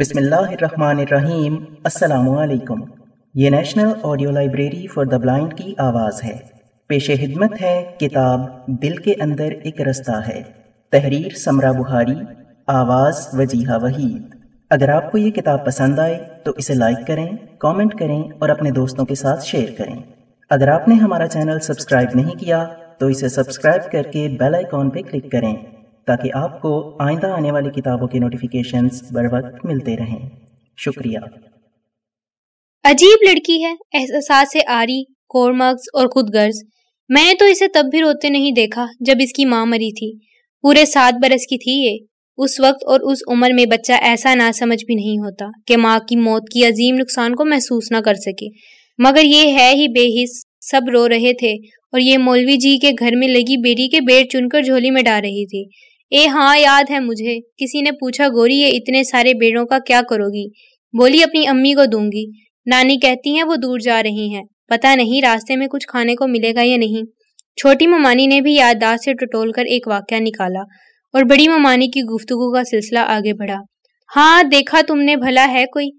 बिस्मिल्लाहिर्रहमानिर्रहीम अस्सलाम ये national audio library for the blind की आवाज़ है पेशे हिदमत है किताब दिल के अंदर एक रास्ता है तहरीर समरा बुहारी आवाज़ वजीहा वहीद अगर आपको ये किताब पसंद आए तो इसे लाइक करें कमेंट करें और अपने दोस्तों के साथ शेयर करें अगर आपने हमारा चैनल सब्सक्राइब नहीं किया तो इसे सब्सक्राइब करके बेल आइकॉन पर क्लिक करें ताकि आपको आइंदा आने वाली किताबों के नोटिफिकेशन बर वक्त मिलते रहें शुक्रिया अजीब लड़की है एहसास से आरी कोरमग्स और खुदगर्ज मैंने तो इसे तब भी रोते नहीं देखा जब इसकी माँ मरी थी पूरे सात बरस की थी ये उस वक्त और उस उम्र में बच्चा ऐसा ना समझ भी नहीं होता कि माँ की मौत की अजीम नुकसान को महसूस ना कर सके मगर ये है ही बेहिस सब रो रहे थे और ये मौलवी जी के घर में लगी बेटी के बेट चुनकर झोली में डाल रही थी ए हाँ याद है मुझे किसी ने पूछा गोरी ये इतने सारे बेड़ों का क्या करोगी बोली अपनी अम्मी को दूंगी नानी कहती हैं वो दूर जा रही हैं पता नहीं रास्ते में कुछ खाने को मिलेगा या नहीं छोटी ममानी ने भी याददाश्त से टटोल कर एक वाक्य निकाला और बड़ी ममानी की गुफ्तगु का सिलसिला आगे बढ़ा हाँ देखा तुमने भला है कोई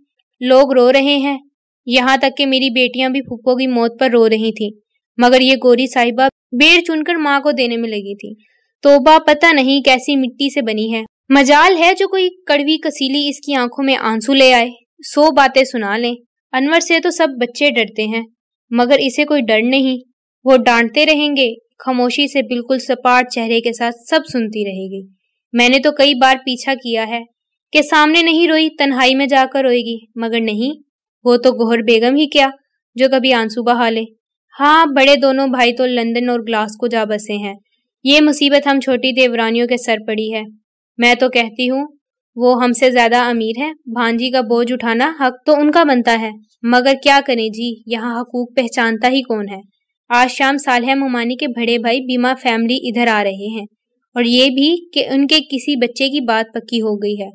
लोग रो रहे हैं यहाँ तक कि मेरी बेटियां भी फूफो की मौत पर रो रही थी मगर ये गोरी साहिबा बेर चुनकर माँ को देने में लगी थी तोबा पता नहीं कैसी मिट्टी से बनी है मजाल है जो कोई कड़वी कसीली इसकी आंखों में आंसू ले आए सो बातें सुना लें अनवर से तो सब बच्चे डरते हैं मगर इसे कोई डर नहीं वो डांटते रहेंगे खामोशी से बिल्कुल सपाट चेहरे के साथ सब सुनती रहेगी मैंने तो कई बार पीछा किया है कि सामने नहीं रोई तन्हाई में जाकर रोएगी मगर नहीं वो तो गोहर बेगम ही क्या जो कभी आंसू बहा ले हाँ बड़े दोनों भाई तो लंदन और ग्लास को जा बसे हैं ये मुसीबत हम छोटी देवरानियों के सर पड़ी है मैं तो कहती हूँ वो हमसे ज्यादा अमीर है भांजी का बोझ उठाना हक तो उनका बनता है मगर क्या करें जी यहाँ हकूक पहचानता ही कौन है आज शाम सालह ममानी के बड़े भाई बीमा फैमिली इधर आ रहे हैं और ये भी कि उनके किसी बच्चे की बात पक्की हो गई है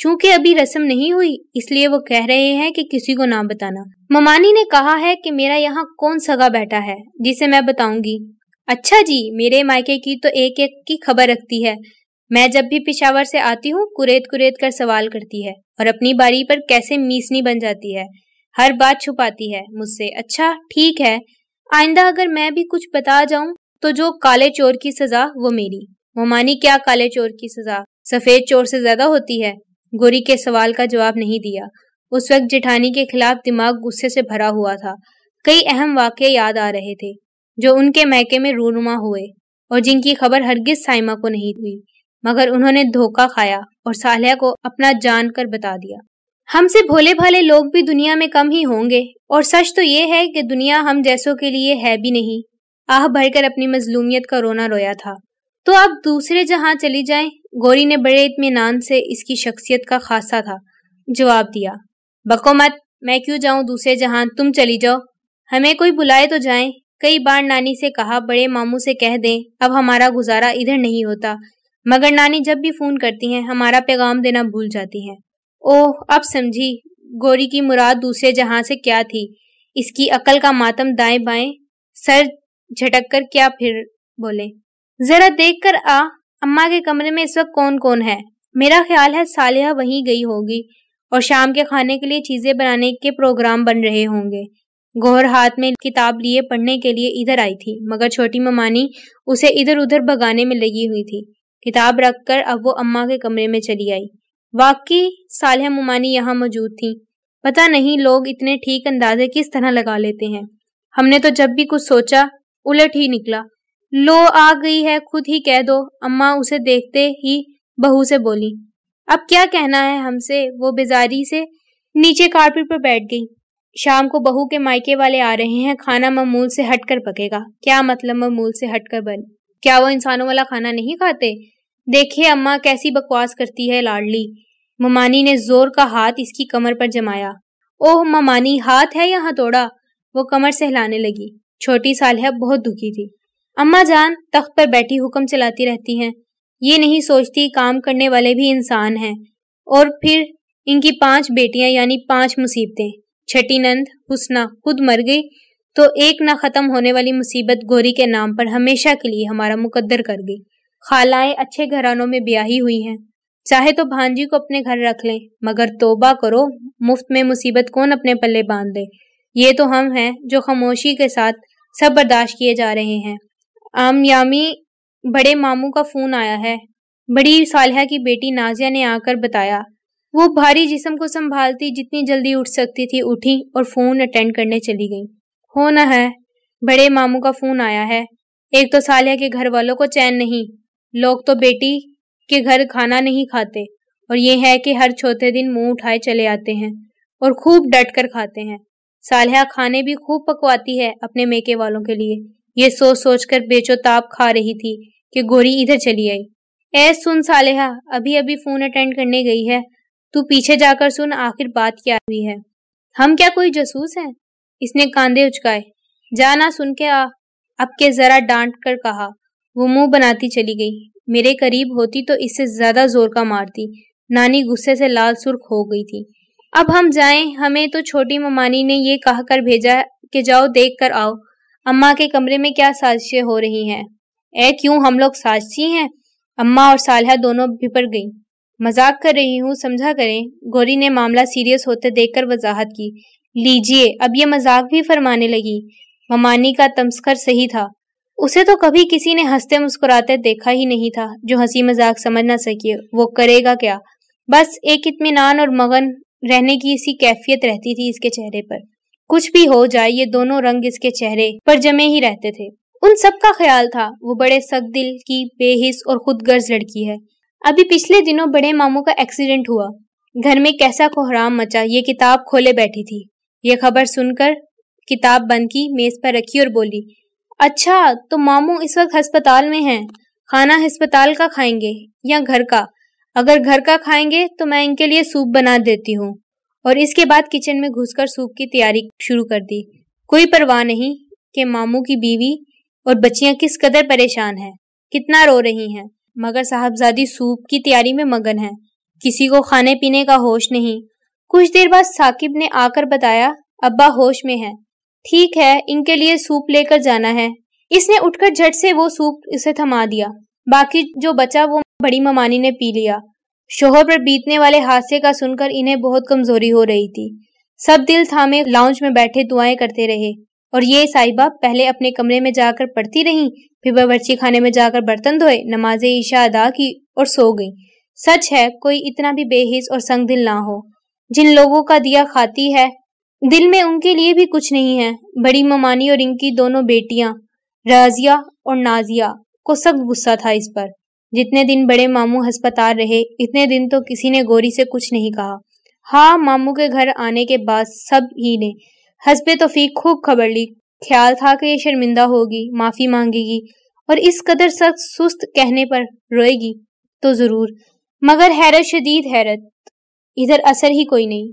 चूंकि अभी रस्म नहीं हुई इसलिए वो कह रहे हैं कि किसी को ना बताना ममानी ने कहा है कि मेरा यहाँ कौन सगा बैठा है जिसे मैं बताऊंगी अच्छा जी मेरे मायके की तो एक एक की खबर रखती है मैं जब भी पिशावर से आती हूँ कुरेद कुरेद कर सवाल करती है और अपनी बारी पर कैसे मीसनी बन जाती है हर बात छुपाती है मुझसे अच्छा ठीक है आइंदा अगर मैं भी कुछ बता जाऊं तो जो काले चोर की सजा वो मेरी मोमानी क्या काले चोर की सजा सफेद चोर से ज्यादा होती है गोरी के सवाल का जवाब नहीं दिया उस वक्त जेठानी के खिलाफ दिमाग गुस्से से भरा हुआ था कई अहम वाक्य याद आ रहे थे जो उनके मैके में रूनुमा हुए और जिनकी खबर हरगिज साइमा को नहीं हुई मगर उन्होंने धोखा खाया और सालिया को अपना जान कर बता दिया हमसे भोले भाले लोग भी दुनिया में कम ही होंगे और सच तो ये है कि दुनिया हम जैसों के लिए है भी नहीं आह भरकर अपनी मजलूमियत का रोना रोया था तो आप दूसरे जहां चली जाए गौरी ने बड़े इतमान से इसकी शख्सियत का खासा था जवाब दिया बको मत मैं क्यों जाऊं दूसरे जहां तुम चली जाओ हमें कोई बुलाए तो जाए कई बार नानी से कहा बड़े मामू से कह दें अब हमारा गुजारा इधर नहीं होता मगर नानी जब भी फोन करती हैं हमारा पैगाम देना भूल जाती हैं ओह अब समझी गोरी की मुराद दूसरे जहां से क्या थी इसकी अकल का मातम दाएं बाएं सर झटक कर क्या फिर बोले जरा देख कर आ अम्मा के कमरे में इस वक्त कौन कौन है मेरा ख्याल है सालिया वहीं गई होगी और शाम के खाने के लिए चीजें बनाने के प्रोग्राम बन रहे होंगे गौहर हाथ में किताब लिए पढ़ने के लिए इधर आई थी मगर छोटी ममानी उसे इधर उधर भगाने में लगी हुई थी किताब रखकर अब वो अम्मा के कमरे में चली आई वाकई सालह ममानी यहाँ मौजूद थी पता नहीं लोग इतने ठीक अंदाजे किस तरह लगा लेते हैं हमने तो जब भी कुछ सोचा उलट ही निकला लो आ गई है खुद ही कह दो अम्मा उसे देखते ही बहू से बोली अब क्या कहना है हमसे वो बेजारी से नीचे कारपेट पर बैठ गई शाम को बहू के मायके वाले आ रहे हैं खाना ममूल से हटकर पकेगा क्या मतलब ममूल से हटकर बन क्या वो इंसानों वाला खाना नहीं खाते देखिए अम्मा कैसी बकवास करती है लाडली ममानी ने जोर का हाथ इसकी कमर पर जमाया ओह ममानी हाथ है यहाँ तोड़ा वो कमर सहलाने लगी छोटी सालिया बहुत दुखी थी अम्मा जान तख्त पर बैठी हुक्म चलाती रहती हैं ये नहीं सोचती काम करने वाले भी इंसान हैं और फिर इनकी पांच बेटियां यानी पांच मुसीबतें छठी नंद हुसना खुद मर गई तो एक ना ख़त्म होने वाली मुसीबत गोरी के नाम पर हमेशा के लिए हमारा मुकद्दर कर गई खालाएं अच्छे घरानों में ब्याही हुई हैं चाहे तो भांजी को अपने घर रख लें मगर तोबा करो मुफ्त में मुसीबत कौन अपने पल्ले बांध दे ये तो हम हैं जो खामोशी के साथ सब बर्दाश्त किए जा रहे हैं आमयामी बड़े मामू का फ़ोन आया है बड़ी सालहा की बेटी नाजिया ने आकर बताया वो भारी जिसम को संभालती जितनी जल्दी उठ सकती थी उठी और फोन अटेंड करने चली गई हो ना है बड़े मामू का फोन आया है एक तो सालिया के घर वालों को चैन नहीं लोग तो बेटी के घर खाना नहीं खाते और ये है कि हर चौथे दिन मुंह उठाए चले आते हैं और खूब डट कर खाते हैं सालिया खाने भी खूब पकवाती है अपने मेके वालों के लिए ये सोच सोच कर बेचोताप खा रही थी कि गोरी इधर चली आई ऐस सुन सालिहा अभी अभी फोन अटेंड करने गई है तू पीछे जाकर सुन आखिर बात क्या हुई है हम क्या कोई जासूस हैं इसने कांधे उचकाए जाना सुन के आ अब के जरा डांट कर कहा वो मुंह बनाती चली गई मेरे करीब होती तो इससे ज्यादा जोर का मारती नानी गुस्से से लाल सुर्ख हो गई थी अब हम जाएं हमें तो छोटी ममानी ने ये कह कर भेजा कि जाओ देख कर आओ अम्मा के कमरे में क्या साजिशें हो रही हैं ए क्यों हम लोग साजिशी हैं अम्मा और सालहा दोनों भिपड़ गईं मजाक कर रही हूँ समझा करें गौरी ने मामला सीरियस होते देखकर वजाहत की लीजिए अब ये मजाक भी फरमाने लगी ममानी का तमस्कर सही था उसे तो कभी किसी ने हंसते मुस्कुराते देखा ही नहीं था जो हंसी मजाक समझ ना सके वो करेगा क्या बस एक इतमान और मगन रहने की इसी कैफियत रहती थी इसके चेहरे पर कुछ भी हो जाए ये दोनों रंग इसके चेहरे पर जमे ही रहते थे उन सब का ख्याल था वो बड़े सख्त दिल की बेहिस और खुदगर्ज लड़की है अभी पिछले दिनों बड़े मामू का एक्सीडेंट हुआ घर में कैसा कोहराम मचा ये किताब खोले बैठी थी ये खबर सुनकर किताब बंद की मेज पर रखी और बोली अच्छा तो मामू इस वक्त अस्पताल में हैं खाना अस्पताल का खाएंगे या घर का अगर घर का खाएंगे तो मैं इनके लिए सूप बना देती हूँ और इसके बाद किचन में घुसकर सूप की तैयारी शुरू कर दी कोई परवाह नहीं कि मामू की बीवी और बच्चियां किस कदर परेशान हैं कितना रो रही हैं मगर साहबजादी सूप की तैयारी में मगन है किसी को खाने पीने का होश नहीं कुछ देर बाद साकिब ने आकर बताया अब्बा होश में है ठीक है इनके लिए सूप लेकर जाना है इसने उठकर झट से वो सूप इसे थमा दिया बाकी जो बचा वो बड़ी ममानी ने पी लिया शोहर पर बीतने वाले हादसे का सुनकर इन्हें बहुत कमजोरी हो रही थी सब दिल थामे लाउंज में बैठे दुआएं करते रहे और ये साहिबा पहले अपने कमरे में जाकर पढ़ती रहीं फिर वह बच्ची खाने में जाकर बर्तन धोए नमाज ईशा अदा की और सो गई सच है कोई इतना भी बेहिस और संग दिल ना हो जिन लोगों का दिया खाती है दिल में उनके लिए भी कुछ नहीं है बड़ी ममानी और इनकी दोनों बेटियां राजिया और नाजिया को सख्त गुस्सा था इस पर जितने दिन बड़े मामू हस्पताल रहे इतने दिन तो किसी ने गोरी से कुछ नहीं कहा हाँ मामू के घर आने के बाद सब ही ने हसबे तोफीक खूब खबर ली ख्याल था कि ये शर्मिंदा होगी माफ़ी मांगेगी और इस कदर सख्त सुस्त कहने पर रोएगी तो ज़रूर मगर हैरत शदीद हैरत इधर असर ही कोई नहीं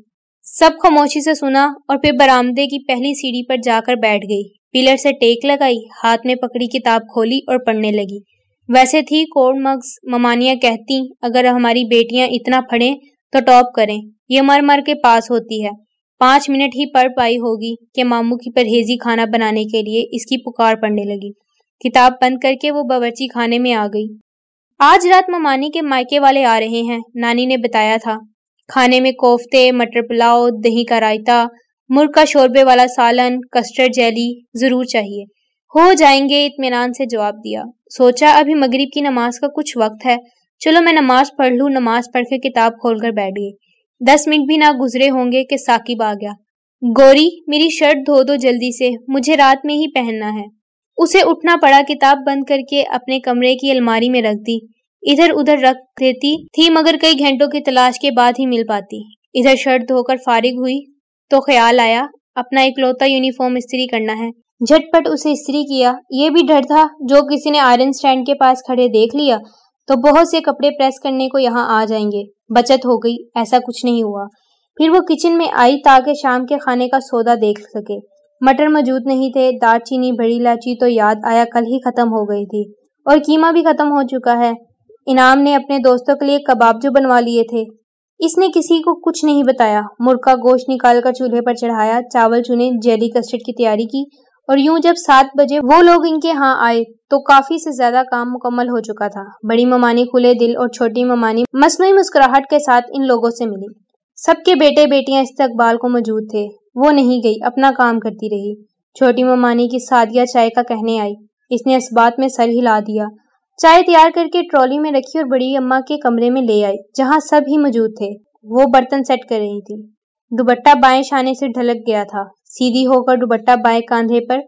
सब खामोशी से सुना और फिर बरामदे की पहली सीढ़ी पर जाकर बैठ गई पिलर से टेक लगाई हाथ में पकड़ी किताब खोली और पढ़ने लगी वैसे थी कोड मग्स ममानिया कहती अगर हमारी बेटियां इतना फड़ें तो टॉप करें ये मर मर के पास होती है पाँच मिनट ही पढ़ पाई होगी कि मामू की परहेजी खाना बनाने के लिए इसकी पुकार पड़ने लगी किताब बंद करके वो बावर्ची खाने में आ गई आज रात ममानी के मायके वाले आ रहे हैं नानी ने बताया था खाने में कोफ्ते मटर पुलाव दही का रायता मुर्ग का शोरबे वाला सालन कस्टर्ड जैली ज़रूर चाहिए हो जाएंगे इतमान से जवाब दिया सोचा अभी मगरिब की नमाज का कुछ वक्त है चलो मैं नमाज पढ़ लूँ नमाज पढ़ के किताब खोल कर बैठ गई दस मिनट भी ना गुजरे होंगे कि साकिब आ गया गौरी मेरी शर्ट धो दो जल्दी से मुझे रात में ही पहनना है उसे उठना पड़ा किताब बंद करके अपने कमरे की अलमारी में रख दी इधर उधर रख देती थी मगर कई घंटों की तलाश के बाद ही मिल पाती इधर शर्ट धोकर फारिग हुई तो ख्याल आया अपना इकलौता यूनिफॉर्म इस्त्री करना है झटपट उसे इस्त्री किया ये भी डर था जो किसी ने आयरन स्टैंड के पास खड़े देख लिया तो बहुत से कपड़े प्रेस करने को यहाँ आ जाएंगे बचत हो गई ऐसा कुछ नहीं हुआ फिर वो किचन में आई ताकि शाम के खाने का सौदा देख सके मटर मौजूद नहीं थे दार चीनी बड़ी इलायची तो याद आया कल ही ख़त्म हो गई थी और कीमा भी ख़त्म हो चुका है इनाम ने अपने दोस्तों के लिए कबाब जो बनवा लिए थे इसने किसी को कुछ नहीं बताया मुर्गा गोश्त निकाल कर चूल्हे पर चढ़ाया चावल चुने जेली कस्टर्ड की तैयारी की और यूं जब सात बजे वो लोग इनके यहाँ आए तो काफी से ज्यादा काम मुकम्मल हो चुका था बड़ी ममानी खुले दिल और छोटी ममानी मसनू मुस्कुराहट के साथ इन लोगों से मिली सबके बेटे बेटियां इस्तकबाल को मौजूद थे वो नहीं गई अपना काम करती रही छोटी ममानी की सादिया चाय का कहने आई इसने इस बात में सर हिला दिया चाय तैयार करके ट्रॉली में रखी और बड़ी अम्मा के कमरे में ले आई जहाँ सब ही मौजूद थे वो बर्तन सेट कर रही थी दुबट्टा बाएं शाने से ढलक गया था सीधी होकर दुबट्टा बाएं कांधे पर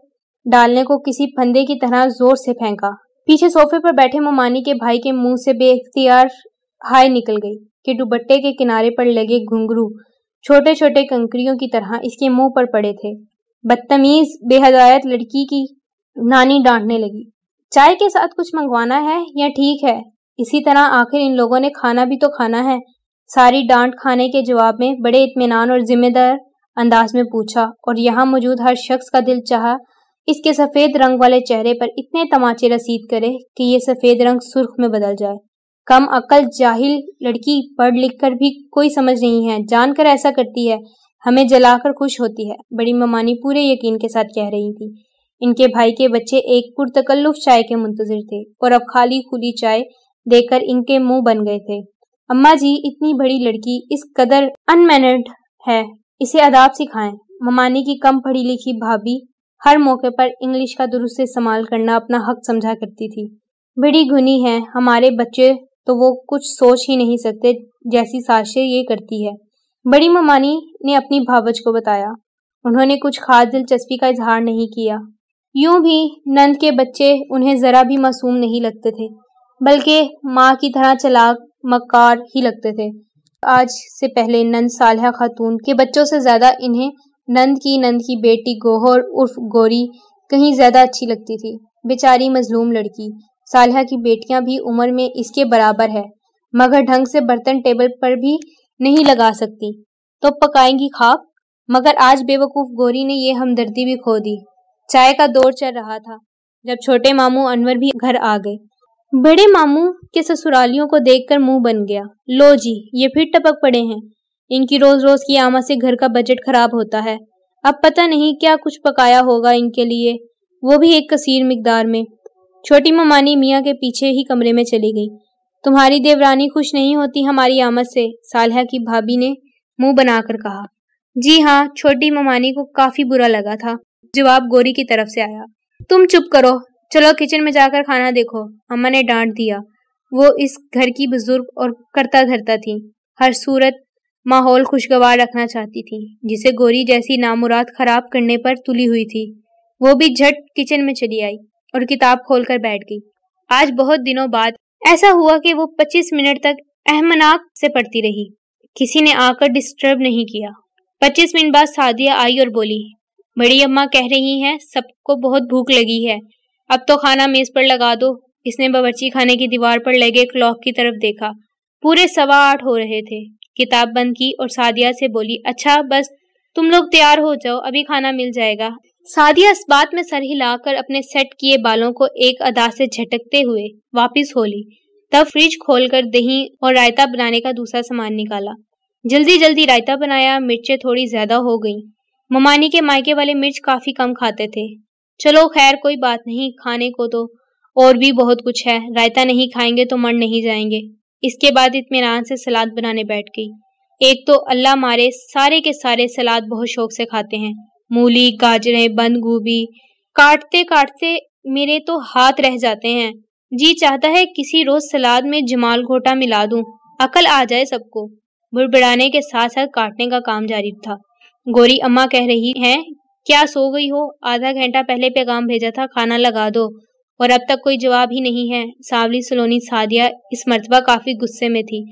डालने को किसी फंदे की तरह जोर से फेंका पीछे सोफे पर बैठे ममानी के भाई के मुंह से बेख्तियार हाय निकल गई कि दुबट्टे के किनारे पर लगे घुंघरू छोटे छोटे कंकरियों की तरह इसके मुंह पर पड़े थे बदतमीज बेहदायत लड़की की नानी डांटने लगी चाय के साथ कुछ मंगवाना है या ठीक है इसी तरह आखिर इन लोगों ने खाना भी तो खाना है सारी डांट खाने के जवाब में बड़े इतमान और जिम्मेदार अंदाज में पूछा और यहाँ मौजूद हर शख्स का दिल चाहा इसके सफ़ेद रंग वाले चेहरे पर इतने तमाचे रसीद करे कि यह सफ़ेद रंग सुर्ख में बदल जाए कम अकल जाहिल लड़की पढ़ लिख कर भी कोई समझ नहीं है जानकर ऐसा करती है हमें जलाकर खुश होती है बड़ी ममानी पूरे यकीन के साथ कह रही थी इनके भाई के बच्चे एक पुरतकल्लुफ चाय के मुंतजर थे और अब खाली खुली चाय देकर इनके मुंह बन गए थे अम्मा जी इतनी बड़ी लड़की इस कदर अनमैनर्ड है इसे अदाब सिखाएं ममानी की कम पढ़ी लिखी भाभी हर मौके पर इंग्लिश का दुरुस्त इस्तेमाल करना अपना हक समझा करती थी बड़ी गुनी है हमारे बच्चे तो वो कुछ सोच ही नहीं सकते जैसी साशे ये करती है बड़ी ममानी ने अपनी भावच को बताया उन्होंने कुछ खास दिलचस्पी का इजहार नहीं किया यूं भी नंद के बच्चे उन्हें ज़रा भी मासूम नहीं लगते थे बल्कि माँ की तरह चलाक मकार ही लगते थे आज से पहले नंद साल खातून के बच्चों से ज़्यादा इन्हें नंद की नंद की बेटी गोहर उर्फ गोरी कहीं ज़्यादा अच्छी लगती थी बेचारी मजलूम लड़की साल की बेटियां भी उम्र में इसके बराबर है मगर ढंग से बर्तन टेबल पर भी नहीं लगा सकती तो पकाएंगी खाक मगर आज बेवकूफ़ गोरी ने यह हमदर्दी भी खो दी चाय का दौर चल रहा था जब छोटे मामू अनवर भी घर आ गए बड़े मामू के ससुरालियों को देखकर मुंह बन गया लो जी ये फिर टपक पड़े हैं इनकी रोज रोज की आमा से घर का बजट खराब होता है अब पता नहीं क्या कुछ पकाया होगा इनके लिए वो भी एक कसीर मकदार में छोटी ममानी मियाँ के पीछे ही कमरे में चली गई तुम्हारी देवरानी खुश नहीं होती हमारी आमद से सालहा की भाभी ने मुंह बनाकर कहा जी हाँ छोटी ममानी को काफी बुरा लगा था जवाब गोरी की तरफ से आया तुम चुप करो चलो किचन में जाकर खाना देखो अम्मा ने डांट दिया वो इस घर की बुजुर्ग और करता धरता थी हर सूरत माहौल खुशगवार रखना चाहती थी जिसे गोरी जैसी नामुराद खराब करने पर तुली हुई थी वो भी झट किचन में चली आई और किताब खोलकर बैठ गई आज बहुत दिनों बाद ऐसा हुआ कि वो 25 मिनट तक अहमनाक से पढ़ती रही किसी ने आकर डिस्टर्ब नहीं किया 25 मिनट बाद सादिया आई और बोली बड़ी अम्मा कह रही हैं सबको बहुत भूख लगी है अब तो खाना मेज पर लगा दो इसने बावर्ची खाने की दीवार पर लगे क्लॉक की तरफ देखा पूरे सवा आठ हो रहे थे किताब बंद की और सादिया से बोली अच्छा बस तुम लोग तैयार हो जाओ अभी खाना मिल जाएगा सादिया इस बात में सर हिलाकर अपने सेट किए बालों को एक अदा से झटकते हुए वापिस हो ली तब फ्रिज खोलकर दही और रायता बनाने का दूसरा सामान निकाला जल्दी जल्दी रायता बनाया मिर्चें थोड़ी ज्यादा हो गईं ममानी के मायके वाले मिर्च काफी कम खाते थे चलो खैर कोई बात नहीं खाने को तो और भी बहुत कुछ है रायता नहीं खाएंगे तो मर नहीं जाएंगे इसके बाद इतमान से सलाद बनाने बैठ गई एक तो अल्लाह मारे सारे के सारे सलाद बहुत शौक से खाते हैं मूली गाजरें बंद गोभी काटते काटते मेरे तो हाथ रह जाते हैं जी चाहता है किसी रोज सलाद में जमाल घोटा मिला दूं अकल आ जाए सबको बुड़बड़ाने के साथ साथ काटने का काम जारी था गोरी अम्मा कह रही हैं क्या सो गई हो आधा घंटा पहले पैगाम भेजा था खाना लगा दो और अब तक कोई जवाब ही नहीं है सावली सलोनी सादिया इस मरतबा काफ़ी गुस्से में थी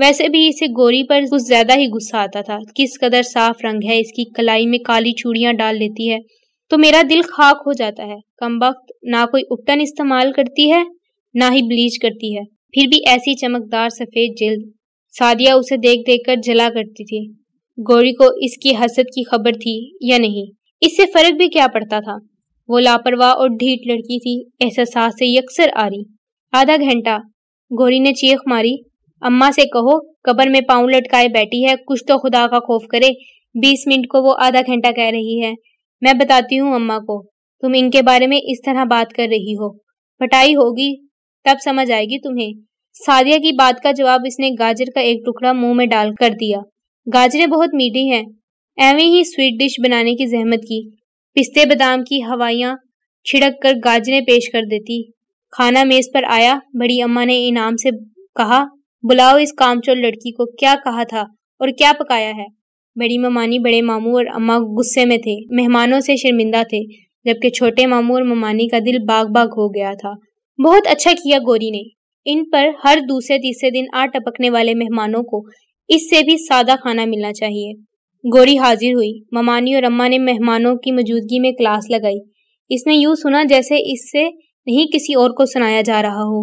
वैसे भी इसे गोरी पर कुछ ज़्यादा ही गुस्सा आता था किस कदर साफ रंग है इसकी कलाई में काली चूड़ियां डाल लेती है तो मेरा दिल खाक हो जाता है कम वक्त ना कोई उपटन इस्तेमाल करती है ना ही ब्लीच करती है फिर भी ऐसी चमकदार सफ़ेद जल्द सादिया उसे देख देख कर जला करती थी गौरी को इसकी हसद की खबर थी या नहीं इससे फर्क भी क्या पड़ता था वो लापरवाह और ढीठ लड़की थी ऐसा सास से यकसर आ रही आधा घंटा गोरी ने चीख मारी अम्मा से कहो कबर में पाँव लटकाए बैठी है कुछ तो खुदा का खौफ करे बीस मिनट को वो आधा घंटा कह रही है मैं बताती हूँ अम्मा को तुम इनके बारे में इस तरह बात कर रही हो पटाई होगी तब समझ आएगी तुम्हें सादिया की बात का जवाब इसने गाजर का एक टुकड़ा मुंह में डाल कर दिया गाजरें बहुत मीठी हैं एवें ही स्वीट डिश बनाने की जहमत की पिस्ते बादाम की हवाइयाँ छिड़क कर गाजरें पेश कर देती खाना मेज पर आया बड़ी अम्मा ने इनाम से कहा बुलाओ इस कामचोर लड़की को क्या कहा था और क्या पकाया है बड़ी ममानी बड़े मामू और अम्मा गुस्से में थे मेहमानों से शर्मिंदा थे जबकि छोटे मामू और ममानी का दिल बाग बाग हो गया था बहुत अच्छा किया गोरी ने इन पर हर दूसरे तीसरे दिन आ टपकने वाले मेहमानों को इससे भी सादा खाना मिलना चाहिए गोरी हाजिर हुई ममानी और अम्मा ने मेहमानों की मौजूदगी में क्लास लगाई इसने यूं सुना जैसे इससे नहीं किसी और को सुनाया जा रहा हो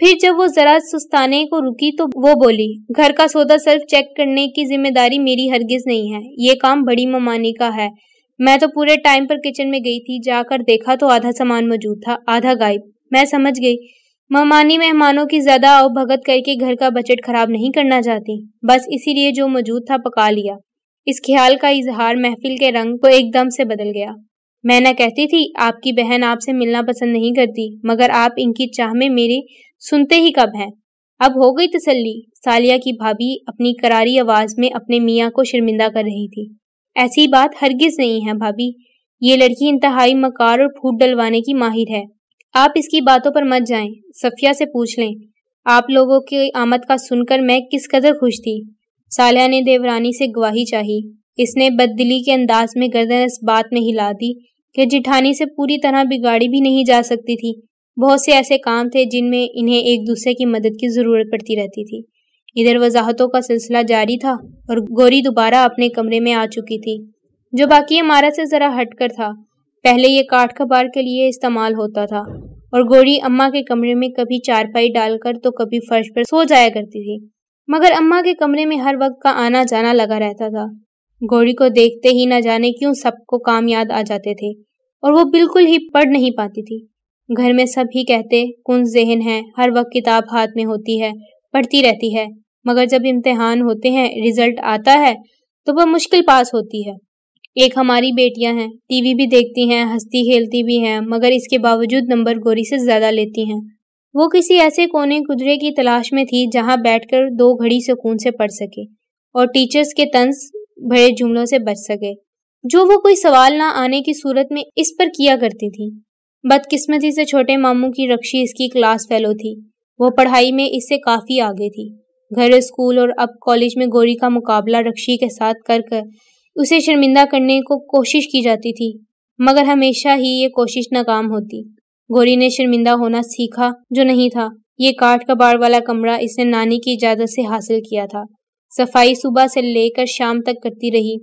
फिर जब वो जरा सुस्ताने को रुकी तो वो बोली घर का सौदा सिर्फ चेक करने की जिम्मेदारी मेरी हरगिज नहीं है ये काम बड़ी ममानी का है मैं तो पूरे टाइम पर किचन में गई थी जाकर देखा तो आधा सामान मौजूद था आधा गायब मैं समझ गई ममानी मेहमानों की ज्यादा अवभगत करके घर का बजट खराब नहीं करना चाहती बस इसीलिए जो मौजूद था पका लिया इस ख्याल का इजहार महफिल के रंग को एकदम से बदल गया मैं न कहती थी आपकी बहन आपसे मिलना पसंद नहीं करती मगर आप इनकी चाह में मेरे सुनते ही कब हैं अब हो गई तसल्ली सालिया की भाभी अपनी करारी आवाज में अपने मियाँ को शर्मिंदा कर रही थी ऐसी बात हरगिज नहीं है भाभी ये लड़की इंतहाई मकार और फूट डलवाने की माहिर है आप इसकी बातों पर मत जाएं सफिया से पूछ लें आप लोगों की आमद का सुनकर मैं किस कदर खुश थी सालिया ने देवरानी से गवाही चाही इसने बददिली के अंदाज में गर्दन इस बात में हिला दी कि जिठानी से पूरी तरह बिगाड़ी भी नहीं जा सकती थी बहुत से ऐसे काम थे जिनमें इन्हें एक दूसरे की मदद की ज़रूरत पड़ती रहती थी इधर वजाहतों का सिलसिला जारी था और गोरी दोबारा अपने कमरे में आ चुकी थी जो बाकी इमारत से ज़रा हटकर था पहले ये काठ कबाड़ के लिए इस्तेमाल होता था और गोरी अम्मा के कमरे में कभी चारपाई डालकर तो कभी फर्श पर सो जाया करती थी मगर अम्मा के कमरे में हर वक्त का आना जाना लगा रहता था गौरी को देखते ही न जाने क्यों सबको काम याद आ जाते थे और वो बिल्कुल ही पढ़ नहीं पाती थी घर में सब ही कहते कुंज जहन है हर वक्त किताब हाथ में होती है पढ़ती रहती है मगर जब इम्तहान होते हैं रिजल्ट आता है तो वह मुश्किल पास होती है एक हमारी बेटियां हैं टीवी भी देखती हैं हंसती खेलती भी हैं मगर इसके बावजूद नंबर गोरी से ज़्यादा लेती हैं वो किसी ऐसे कोने कुदरे की तलाश में थी जहां बैठकर दो घड़ी सुकून से पढ़ सके और टीचर्स के तंस भरे जुमलों से बच सके जो वो कोई सवाल ना आने की सूरत में इस पर किया करती थी बदकिस्मती से छोटे मामू की रक्षी इसकी क्लास फेलो थी वो पढ़ाई में इससे काफ़ी आगे थी घर स्कूल और अब कॉलेज में गोरी का मुकाबला रक्षी के साथ कर कर उसे शर्मिंदा करने को कोशिश की जाती थी मगर हमेशा ही ये कोशिश नाकाम होती गोरी ने शर्मिंदा होना सीखा जो नहीं था ये काठ कबाड़ वाला कमरा इसने नानी की इजाज़त से हासिल किया था सफाई सुबह से लेकर शाम तक करती रही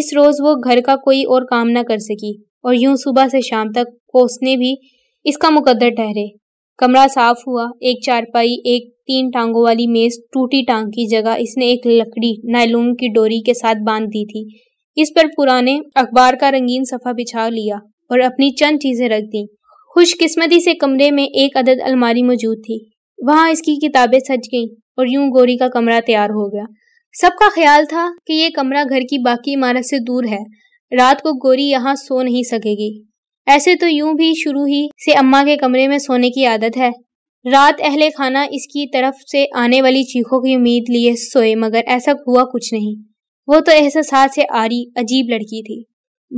इस रोज़ वो घर का कोई और काम ना कर सकी और यूं सुबह से शाम तक कोसने भी इसका मुकद्दर ठहरे कमरा साफ हुआ एक चारपाई एक तीन टांगों वाली मेज टूटी टांग की जगह इसने एक लकड़ी नायलून की डोरी के साथ बांध दी थी इस पर पुराने अखबार का रंगीन सफ़ा बिछा लिया और अपनी चंद चीज़ें रख दी खुशकिस्मती से कमरे में एक अदद अलमारी मौजूद थी वहां इसकी किताबें सज गईं और यूं गोरी का कमरा तैयार हो गया सबका ख्याल था कि यह कमरा घर की बाकी इमारत से दूर है रात को गोरी यहाँ सो नहीं सकेगी ऐसे तो यूं भी शुरू ही से अम्मा के कमरे में सोने की आदत है रात अहले खाना इसकी तरफ से आने वाली चीखों की उम्मीद लिए सोए मगर ऐसा हुआ कुछ नहीं वो तो एहसास से आरी अजीब लड़की थी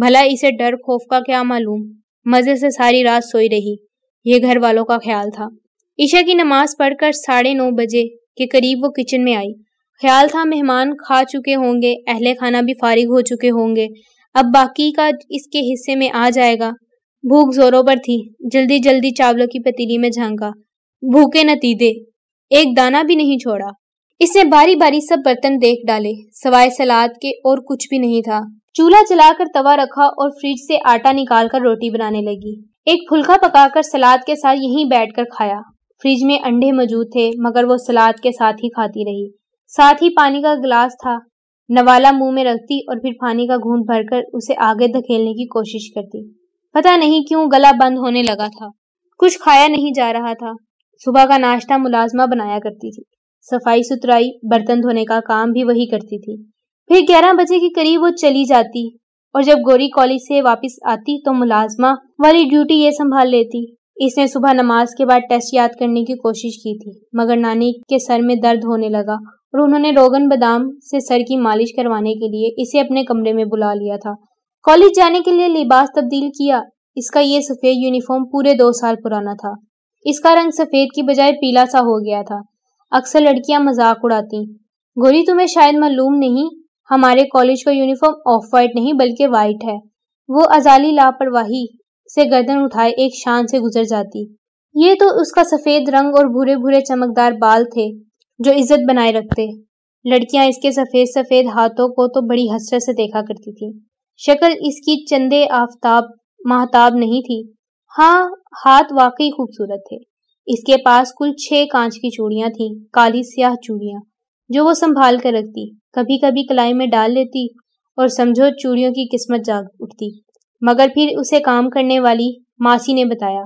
भला इसे डर खौफ का क्या मालूम मज़े से सारी रात सोई रही ये घर वालों का ख्याल था ईशा की नमाज पढ़कर साढ़े नौ बजे के करीब वो किचन में आई ख्याल था मेहमान खा चुके होंगे अहले खाना भी फारिग हो चुके होंगे अब बाकी का इसके हिस्से में आ जाएगा भूख जोरों पर थी जल्दी जल्दी चावलों की पतीली में झांका भूखे नतीदे एक दाना भी नहीं छोड़ा इसने बारी बारी सब बर्तन देख डाले सवाए सलाद के और कुछ भी नहीं था चूल्हा जलाकर तवा रखा और फ्रिज से आटा निकालकर रोटी बनाने लगी एक फुल्का पकाकर सलाद के साथ यहीं बैठकर खाया फ्रिज में अंडे मौजूद थे मगर वो सलाद के साथ ही खाती रही साथ ही पानी का गिलास था नवाला मुंह में रखती और फिर पानी का घूंट भरकर उसे आगे धकेलने की कोशिश करती पता नहीं क्यों गला बंद होने लगा था कुछ खाया नहीं जा रहा था सुबह का नाश्ता मुलाजमा बनाया करती थी सफाई सुथराई बर्तन धोने का काम भी वही करती थी फिर ग्यारह बजे के करीब वो चली जाती और जब गोरी कॉलेज से वापस आती तो मुलाजमा वाली ड्यूटी ये संभाल लेती इसने सुबह नमाज के बाद टेस्ट याद करने की कोशिश की थी मगर नानी के सर में दर्द होने लगा और उन्होंने रोगन बादाम से सर की मालिश करवाने के लिए इसे अपने कमरे में बुला लिया था कॉलेज जाने के लिए लिबास तब्दील किया इसका ये सफ़ेद यूनिफॉर्म पूरे दो साल पुराना था इसका रंग सफ़ेद की बजाय पीला सा हो गया था अक्सर लड़कियां मजाक उड़ाती गोरी तुम्हें शायद मालूम नहीं हमारे कॉलेज का यूनिफॉर्म ऑफ वाइट नहीं बल्कि वाइट है वो अजाली लापरवाही से गर्दन उठाए एक शान से गुजर जाती ये तो उसका सफेद रंग और भूरे भूरे चमकदार बाल थे जो इज्जत बनाए रखते लड़कियां इसके सफेद सफेद हाथों को तो बड़ी हसरत से देखा करती थी शक्ल इसकी चंदे आफ्ताब महताब नहीं थी हाँ हाथ वाकई खूबसूरत थे इसके पास कुल छह कांच की चूड़ियां थी काली स्याह चूड़ियां जो वो संभाल कर रखती कभी कभी कलाई में डाल लेती और समझो चूड़ियों की किस्मत जाग उठती मगर फिर उसे काम करने वाली मासी ने बताया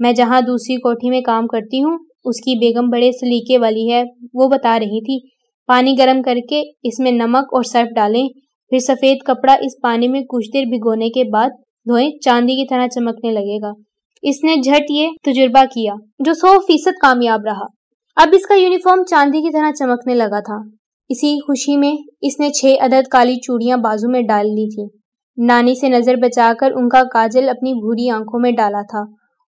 मैं जहाँ दूसरी कोठी में काम करती हूँ उसकी बेगम बड़े सलीके वाली है वो बता रही थी पानी गर्म करके इसमें नमक और सर्फ डालें फिर सफ़ेद कपड़ा इस पानी में कुछ देर भिगोने के बाद धोएं चांदी की तरह चमकने लगेगा इसने झट ये तजुर्बा किया जो सौ फीसद कामयाब रहा अब इसका यूनिफॉर्म चांदी की तरह चमकने लगा था इसी खुशी में इसने छह अदद काली चूड़ियां बाजू में डाल ली थी नानी से नजर बचाकर उनका काजल अपनी भूरी आंखों में डाला था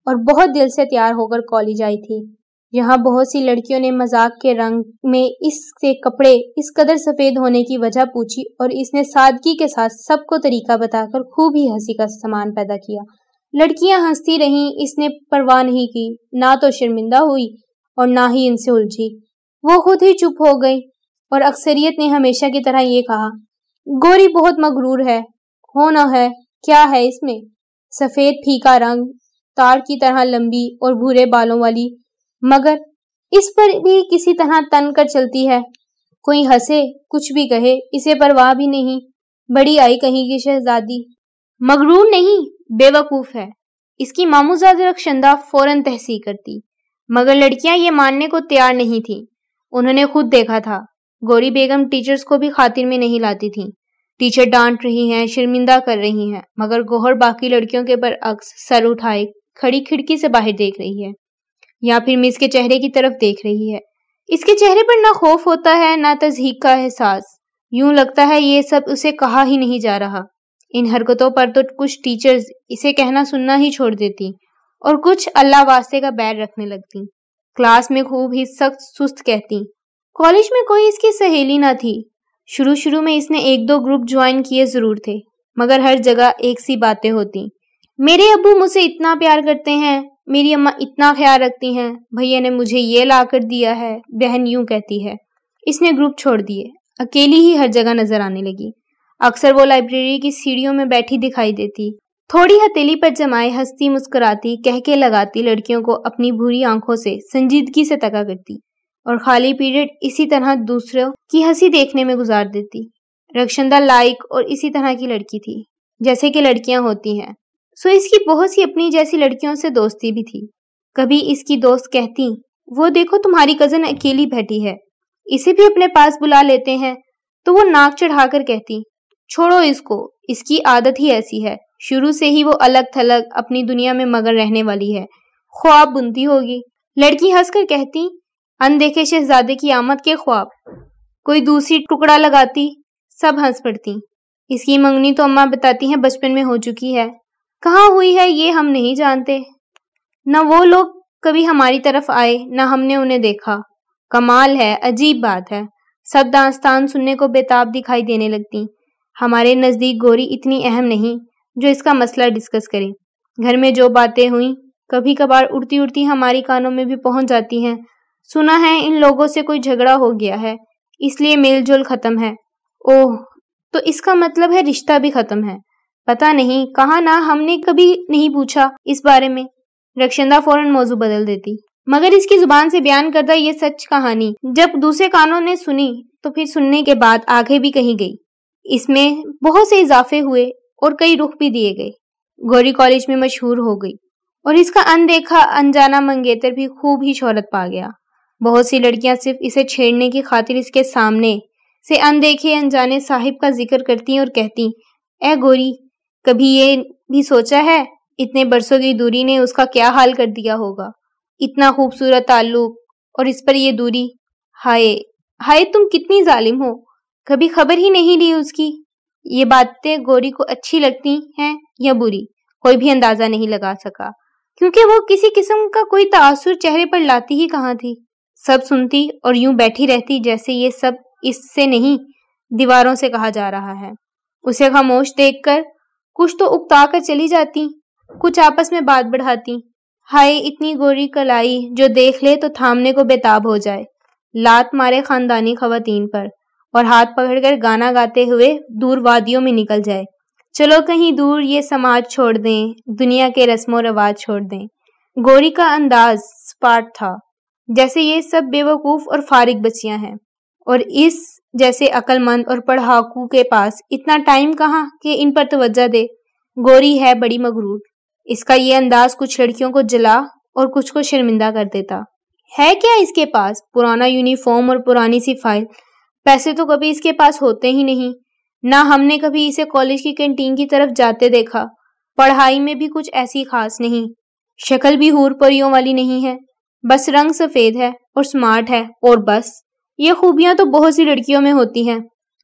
और बहुत दिल से तैयार होकर कॉलेज आई थी यहाँ बहुत सी लड़कियों ने मजाक के रंग में इसके कपड़े इस कदर सफेद होने की वजह पूछी और इसने सादगी के साथ सबको तरीका बताकर खूब ही हंसी का सामान पैदा किया लड़कियां हंसती रहीं इसने परवाह नहीं की ना तो शर्मिंदा हुई और ना ही इनसे उलझी वो खुद ही चुप हो गई और अक्सरियत ने हमेशा की तरह ये कहा गोरी बहुत मगरूर है हो ना है क्या है इसमें सफेद फीका रंग तार की तरह लंबी और भूरे बालों वाली मगर इस पर भी किसी तरह तन कर चलती है कोई हंसे कुछ भी कहे इसे परवाह भी नहीं बड़ी आई कहीं की शहजादी मगरूर नहीं बेवकूफ है इसकी मामूजाद रक्षंदा फौरन तहसी करती मगर लड़कियां ये मानने को तैयार नहीं थी उन्होंने खुद देखा था गौरी बेगम टीचर्स को भी खातिर में नहीं लाती थी टीचर डांट रही हैं शर्मिंदा कर रही हैं मगर गोहर बाकी लड़कियों के पर अक्स सर उठाए खड़ी खिड़की से बाहर देख रही है या फिर मिस के चेहरे की तरफ देख रही है इसके चेहरे पर ना खौफ होता है ना तजहीक का एहसास यूं लगता है ये सब उसे कहा ही नहीं जा रहा इन हरकतों पर तो कुछ टीचर्स इसे कहना सुनना ही छोड़ देती और कुछ अल्लाह वास्ते का बैर रखने लगती क्लास में खूब ही सख्त सुस्त कहती कॉलेज में कोई इसकी सहेली ना थी शुरू शुरू में इसने एक दो ग्रुप ज्वाइन किए जरूर थे मगर हर जगह एक सी बातें होती मेरे अबू मुझसे इतना प्यार करते हैं मेरी अम्मा इतना ख्याल रखती हैं भैया ने मुझे ये ला कर दिया है बहन यूं कहती है इसने ग्रुप छोड़ दिए अकेली ही हर जगह नजर आने लगी अक्सर वो लाइब्रेरी की सीढ़ियों में बैठी दिखाई देती थोड़ी हथेली पर जमाए हंसती मुस्कुराती कहके लगाती लड़कियों को अपनी भूरी आंखों से संजीदगी से तका करती और खाली पीरियड इसी तरह दूसरों की हंसी देखने में गुजार देती रक्षंदा लाइक और इसी तरह की लड़की थी जैसे कि लड़कियां होती हैं सो इसकी बहुत सी अपनी जैसी लड़कियों से दोस्ती भी थी कभी इसकी दोस्त कहती वो देखो तुम्हारी कजन अकेली बैठी है इसे भी अपने पास बुला लेते हैं तो वो नाक चढ़ाकर कहती छोड़ो इसको इसकी आदत ही ऐसी है शुरू से ही वो अलग थलग अपनी दुनिया में मगर रहने वाली है ख्वाब बुनती होगी लड़की हंसकर कहती अनदेखे शहजादे की आमद के ख्वाब कोई दूसरी टुकड़ा लगाती सब हंस पड़ती इसकी मंगनी तो अम्मा बताती हैं बचपन में हो चुकी है कहाँ हुई है ये हम नहीं जानते न वो लोग कभी हमारी तरफ आए न हमने उन्हें देखा कमाल है अजीब बात है सब दास्तान सुनने को बेताब दिखाई देने लगती हमारे नज़दीक गोरी इतनी अहम नहीं जो इसका मसला डिस्कस करें घर में जो बातें हुई कभी कभार उड़ती उड़ती हमारी कानों में भी पहुंच जाती हैं सुना है इन लोगों से कोई झगड़ा हो गया है इसलिए मेलजोल खत्म है ओह तो इसका मतलब है रिश्ता भी खत्म है पता नहीं कहा ना हमने कभी नहीं पूछा इस बारे में रक्षंदा फौरन मौजू बदल देती मगर इसकी जुबान से बयान करता ये सच कहानी जब दूसरे कानों ने सुनी तो फिर सुनने के बाद आगे भी कही गई इसमें बहुत से इजाफे हुए और कई रुख भी दिए गए गौरी कॉलेज में मशहूर हो गई और इसका अनदेखा अनजाना मंगेतर भी खूब ही शोहरत पा गया बहुत सी लड़कियां सिर्फ इसे छेड़ने की खातिर इसके सामने से अनदेखे अनजाने साहिब का जिक्र करती और कहती ए गोरी कभी ये भी सोचा है इतने बरसों की दूरी ने उसका क्या हाल कर दिया होगा इतना खूबसूरत ताल्लुक और इस पर ये दूरी हाय हाय तुम कितनी जालिम हो कभी खबर ही नहीं ली उसकी ये बातें गौरी को अच्छी लगती हैं या बुरी कोई भी अंदाजा नहीं लगा सका क्योंकि वो किसी किस्म का कोई तासुर चेहरे पर लाती ही कहाँ थी सब सुनती और यूं बैठी रहती जैसे ये सब इससे नहीं दीवारों से कहा जा रहा है उसे खामोश देखकर कुछ तो उकता कर चली जाती कुछ आपस में बात बढ़ाती हाय इतनी गोरी कलाई जो देख ले तो थामने को बेताब हो जाए लात मारे खानदानी खातिन पर और हाथ पकड़कर गाना गाते हुए दूर वादियों में निकल जाए चलो कहीं दूर ये समाज छोड़ दें दुनिया के रस्मों रवाज छोड़ दें गोरी का अंदाज स्पार्ट था जैसे ये सब बेवकूफ़ और फारिग बच्चियां हैं और इस जैसे अक्लमंद और पढ़ाकू के पास इतना टाइम कहाँ कि इन पर तवज्जा दे गोरी है बड़ी मगरूर इसका ये अंदाज कुछ लड़कियों को जला और कुछ को शर्मिंदा कर देता है क्या इसके पास पुराना यूनिफॉर्म और पुरानी सी फाइल पैसे तो कभी इसके पास होते ही नहीं ना हमने कभी इसे कॉलेज की कैंटीन की तरफ जाते देखा पढ़ाई में भी कुछ ऐसी खास नहीं शक्ल भी हूर परियों वाली नहीं है बस रंग सफेद है और स्मार्ट है और बस ये खूबियां तो बहुत सी लड़कियों में होती हैं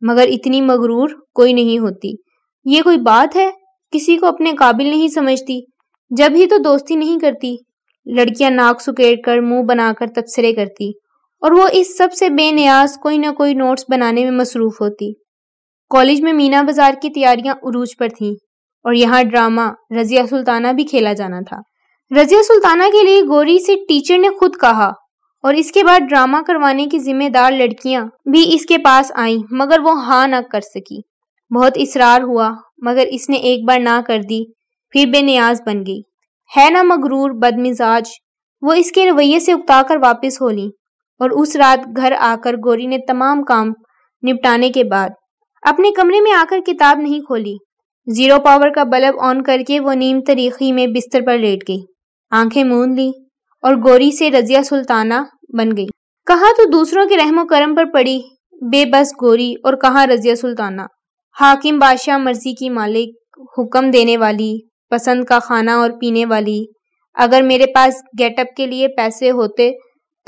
मगर इतनी मगरूर कोई नहीं होती ये कोई बात है किसी को अपने काबिल नहीं समझती जब ही तो दोस्ती नहीं करती लड़कियां नाक सुकेट कर मुंह बनाकर तबसरे करती और वो इस सब से बेनियाज कोई ना कोई नोट्स बनाने में मसरूफ होती कॉलेज में मीना बाजार की तैयारियां उरूज पर थीं और यहाँ ड्रामा रजिया सुल्ताना भी खेला जाना था रजिया सुल्ताना के लिए गोरी से टीचर ने खुद कहा और इसके बाद ड्रामा करवाने की जिम्मेदार लड़कियां भी इसके पास आईं मगर वो हाँ ना कर सकी बहुत इसरार हुआ मगर इसने एक बार ना कर दी फिर बेनियाज बन गई है ना मगरूर बदमिजाज वो इसके रवैये से उकता कर वापस हो ली और उस रात घर आकर गौरी ने तमाम काम निपटाने के बाद अपने कमरे में आकर किताब नहीं खोली जीरो पावर का बल्ब ऑन करके वो नीम तरीखी में बिस्तर पर लेट गई आंखें मूंद ली और गौरी से रजिया सुल्ताना बन गई कहा तो दूसरों के रहमो करम पर पड़ी बेबस गोरी और कहा रजिया सुल्ताना हाकिम बादशाह मर्जी की मालिक हुक्म देने वाली पसंद का खाना और पीने वाली अगर मेरे पास गेटअप के लिए पैसे होते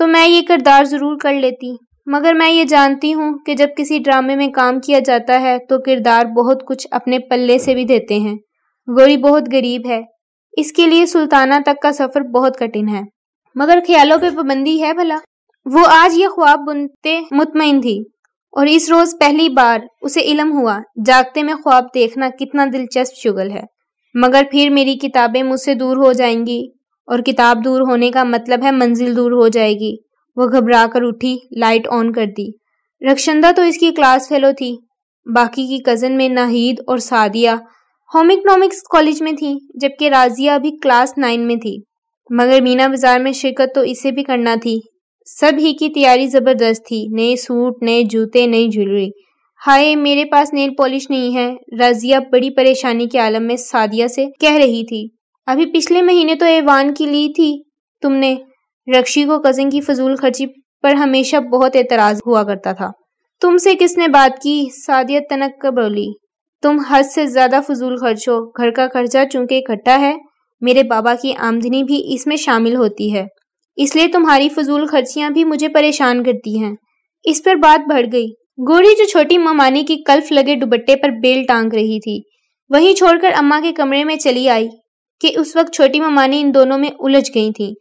तो मैं ये किरदार ज़रूर कर लेती मगर मैं ये जानती हूँ कि जब किसी ड्रामे में काम किया जाता है तो किरदार बहुत कुछ अपने पल्ले से भी देते हैं गोरी बहुत गरीब है इसके लिए सुल्ताना तक का सफ़र बहुत कठिन है मगर ख्यालों पर पाबंदी है भला वो आज ये ख्वाब बुनते मुतमिन थी और इस रोज़ पहली बार उसे इलम हुआ जागते में ख्वाब देखना कितना दिलचस्प शुगल है मगर फिर मेरी किताबें मुझसे दूर हो जाएंगी और किताब दूर होने का मतलब है मंजिल दूर हो जाएगी वह घबरा कर उठी लाइट ऑन कर दी रक्षंदा तो इसकी क्लास फेलो थी बाकी की कज़न में नाहीद और सादिया होम इकनॉमिक्स कॉलेज में थी जबकि राजिया अभी क्लास नाइन में थी मगर मीना बाज़ार में शिरकत तो इसे भी करना थी सब ही की तैयारी ज़बरदस्त थी नए सूट नए जूते नई ज्वेलरी हाय मेरे पास नेल पॉलिश नहीं है राजिया बड़ी परेशानी के आलम में सादिया से कह रही थी अभी पिछले महीने तो एवान की ली थी तुमने रक्षी को कजिन की फजूल खर्ची पर हमेशा बहुत एतराज हुआ करता था तुमसे किसने बात की सादियत तनक बोली तुम हद से ज्यादा फजूल खर्चो घर का खर्चा चूंकि इकट्ठा है मेरे बाबा की आमदनी भी इसमें शामिल होती है इसलिए तुम्हारी फजूल खर्चियां भी मुझे परेशान करती हैं इस पर बात बढ़ गई गोरी जो छोटी ममानी की कल्फ लगे दुबट्टे पर बेल टांग रही थी वहीं छोड़कर अम्मा के कमरे में चली आई कि उस वक्त छोटी ममानी इन दोनों में उलझ गई थी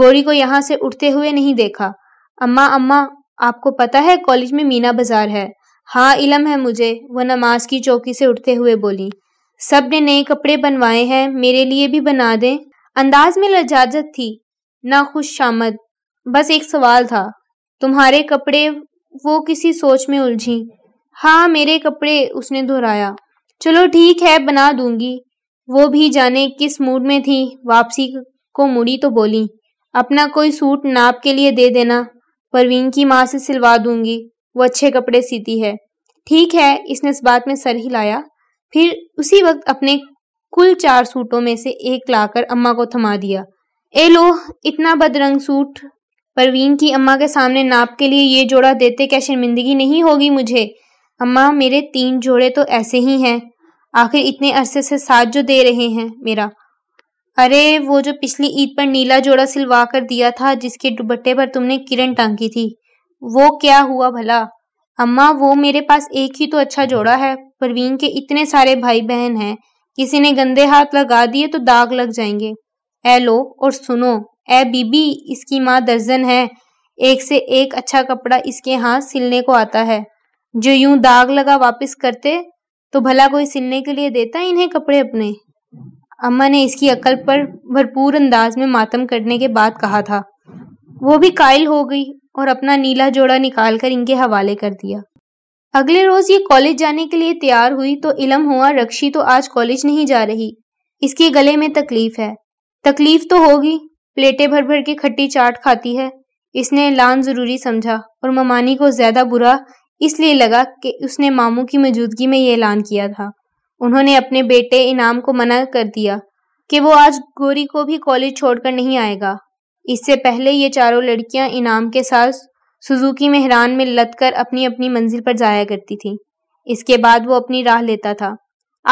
गोरी को यहाँ से उठते हुए नहीं देखा अम्मा अम्मा आपको पता है कॉलेज में मीना बाजार है हाँ इलम है मुझे वह नमाज की चौकी से उठते हुए बोली सब ने नए कपड़े बनवाए हैं मेरे लिए भी बना दें अंदाज में लजाजत थी ना खुश शामद बस एक सवाल था तुम्हारे कपड़े वो किसी सोच में उलझी हाँ मेरे कपड़े उसने दोहराया चलो ठीक है बना दूंगी वो भी जाने किस मूड में थी वापसी को मुड़ी तो बोली अपना कोई सूट नाप के लिए दे देना परवीन की माँ से सिलवा दूंगी वो अच्छे कपड़े सीती है ठीक है इसने इस बात में सर हिलाया फिर उसी वक्त अपने कुल चार सूटों में से एक लाकर अम्मा को थमा दिया ए लो इतना बदरंग सूट परवीन की अम्मा के सामने नाप के लिए ये जोड़ा देते क्या शर्मिंदगी नहीं होगी मुझे अम्मा मेरे तीन जोड़े तो ऐसे ही हैं आखिर इतने अरसे से साथ जो दे रहे हैं मेरा अरे वो जो पिछली ईद पर नीला जोड़ा सिलवा कर दिया था जिसके दुपट्टे पर तुमने किरण टांगी थी वो क्या हुआ भला अम्मा वो मेरे पास एक ही तो अच्छा जोड़ा है परवीन के इतने सारे भाई बहन हैं किसी ने गंदे हाथ लगा दिए तो दाग लग जाएंगे ऐ लो और सुनो ऐ बीबी इसकी माँ दर्जन है एक से एक अच्छा कपड़ा इसके हाथ सिलने को आता है जो यूं दाग लगा वापस करते तो भला कोई सिलने के लिए देता है इन्हें कपड़े अपने अम्मा ने इसकी अकल पर भरपूर अंदाज में मातम करने के बाद कहा था वो भी कायल हो गई और अपना नीला जोड़ा निकाल कर इनके हवाले कर दिया अगले रोज ये कॉलेज जाने के लिए तैयार हुई तो इलम हुआ रक्षी तो आज कॉलेज नहीं जा रही इसके गले में तकलीफ है तकलीफ तो होगी प्लेटें भर भर के खट्टी चाट खाती है इसने ऐलान जरूरी समझा और ममानी को ज्यादा बुरा इसलिए लगा कि उसने मामू की मौजूदगी में यह ऐलान किया था उन्होंने अपने बेटे इनाम को मना कर दिया कि वो आज गोरी को भी कॉलेज छोड़कर नहीं आएगा इससे पहले ये चारों लड़कियां इनाम के साथ सुजुकी मेहरान में लत कर अपनी अपनी मंजिल पर जाया करती थीं इसके बाद वो अपनी राह लेता था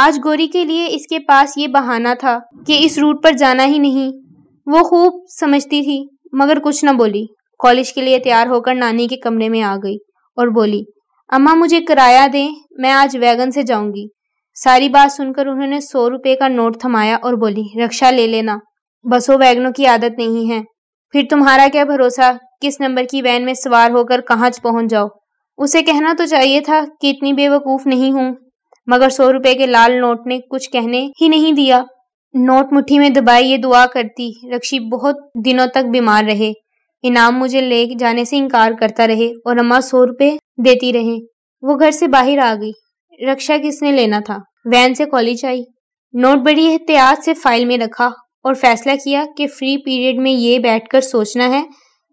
आज गोरी के लिए इसके पास ये बहाना था कि इस रूट पर जाना ही नहीं वो खूब समझती थी मगर कुछ न बोली कॉलेज के लिए तैयार होकर नानी के कमरे में आ गई और बोली अम्मा मुझे किराया दें मैं आज वैगन से जाऊंगी सारी बात सुनकर उन्होंने सौ रुपए का नोट थमाया और बोली रक्षा ले लेना बसों वैगनों की आदत नहीं है फिर तुम्हारा क्या भरोसा किस नंबर की वैन में सवार होकर कहाँ पहुंच जाओ उसे कहना तो चाहिए था कि इतनी बेवकूफ नहीं हूं मगर सौ रुपए के लाल नोट ने कुछ कहने ही नहीं दिया नोट मुट्ठी में दबाई ये दुआ करती रक्षी बहुत दिनों तक बीमार रहे इनाम मुझे ले जाने से इनकार करता रहे और अम्मा सौ रुपये देती रहे वो घर से बाहर आ गई रक्षा किसने लेना था वैन से कॉलेज आई नोट बड़ी एहतियात से फाइल में रखा और फैसला किया कि फ्री पीरियड में ये बैठकर सोचना है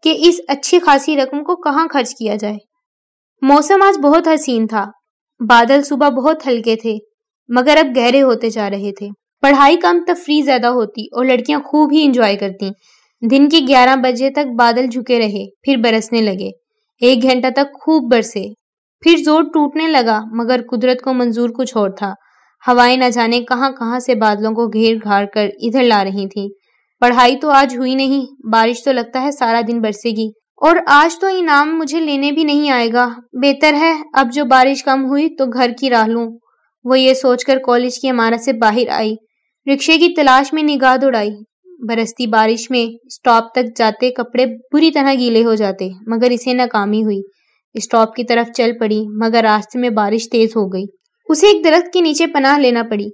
कि इस अच्छी खासी रकम को कहाँ खर्च किया जाए मौसम आज बहुत हसीन था बादल सुबह बहुत हल्के थे मगर अब गहरे होते जा रहे थे पढ़ाई कम तफरी ज्यादा होती और लड़कियां खूब ही इंजॉय करती दिन के ग्यारह बजे तक बादल झुके रहे फिर बरसने लगे एक घंटा तक खूब बरसे फिर जोर टूटने लगा मगर कुदरत को मंजूर कुछ और था हवाएं न जाने कहां कहां से बादलों को घेर घाड़ कर इधर ला रही थीं। पढ़ाई तो आज हुई नहीं बारिश तो लगता है सारा दिन बरसेगी और आज तो इनाम मुझे लेने भी नहीं आएगा बेहतर है अब जो बारिश कम हुई तो घर की राह लूं वो ये सोचकर कॉलेज की इमारत से बाहर आई रिक्शे की तलाश में निगाह दौड़ाई बरसती बारिश में स्टॉप तक जाते कपड़े बुरी तरह गीले हो जाते मगर इसे नाकामी हुई स्टॉप की तरफ चल पड़ी मगर रास्ते में बारिश तेज हो गई उसे एक दरख्त के नीचे पनाह लेना पड़ी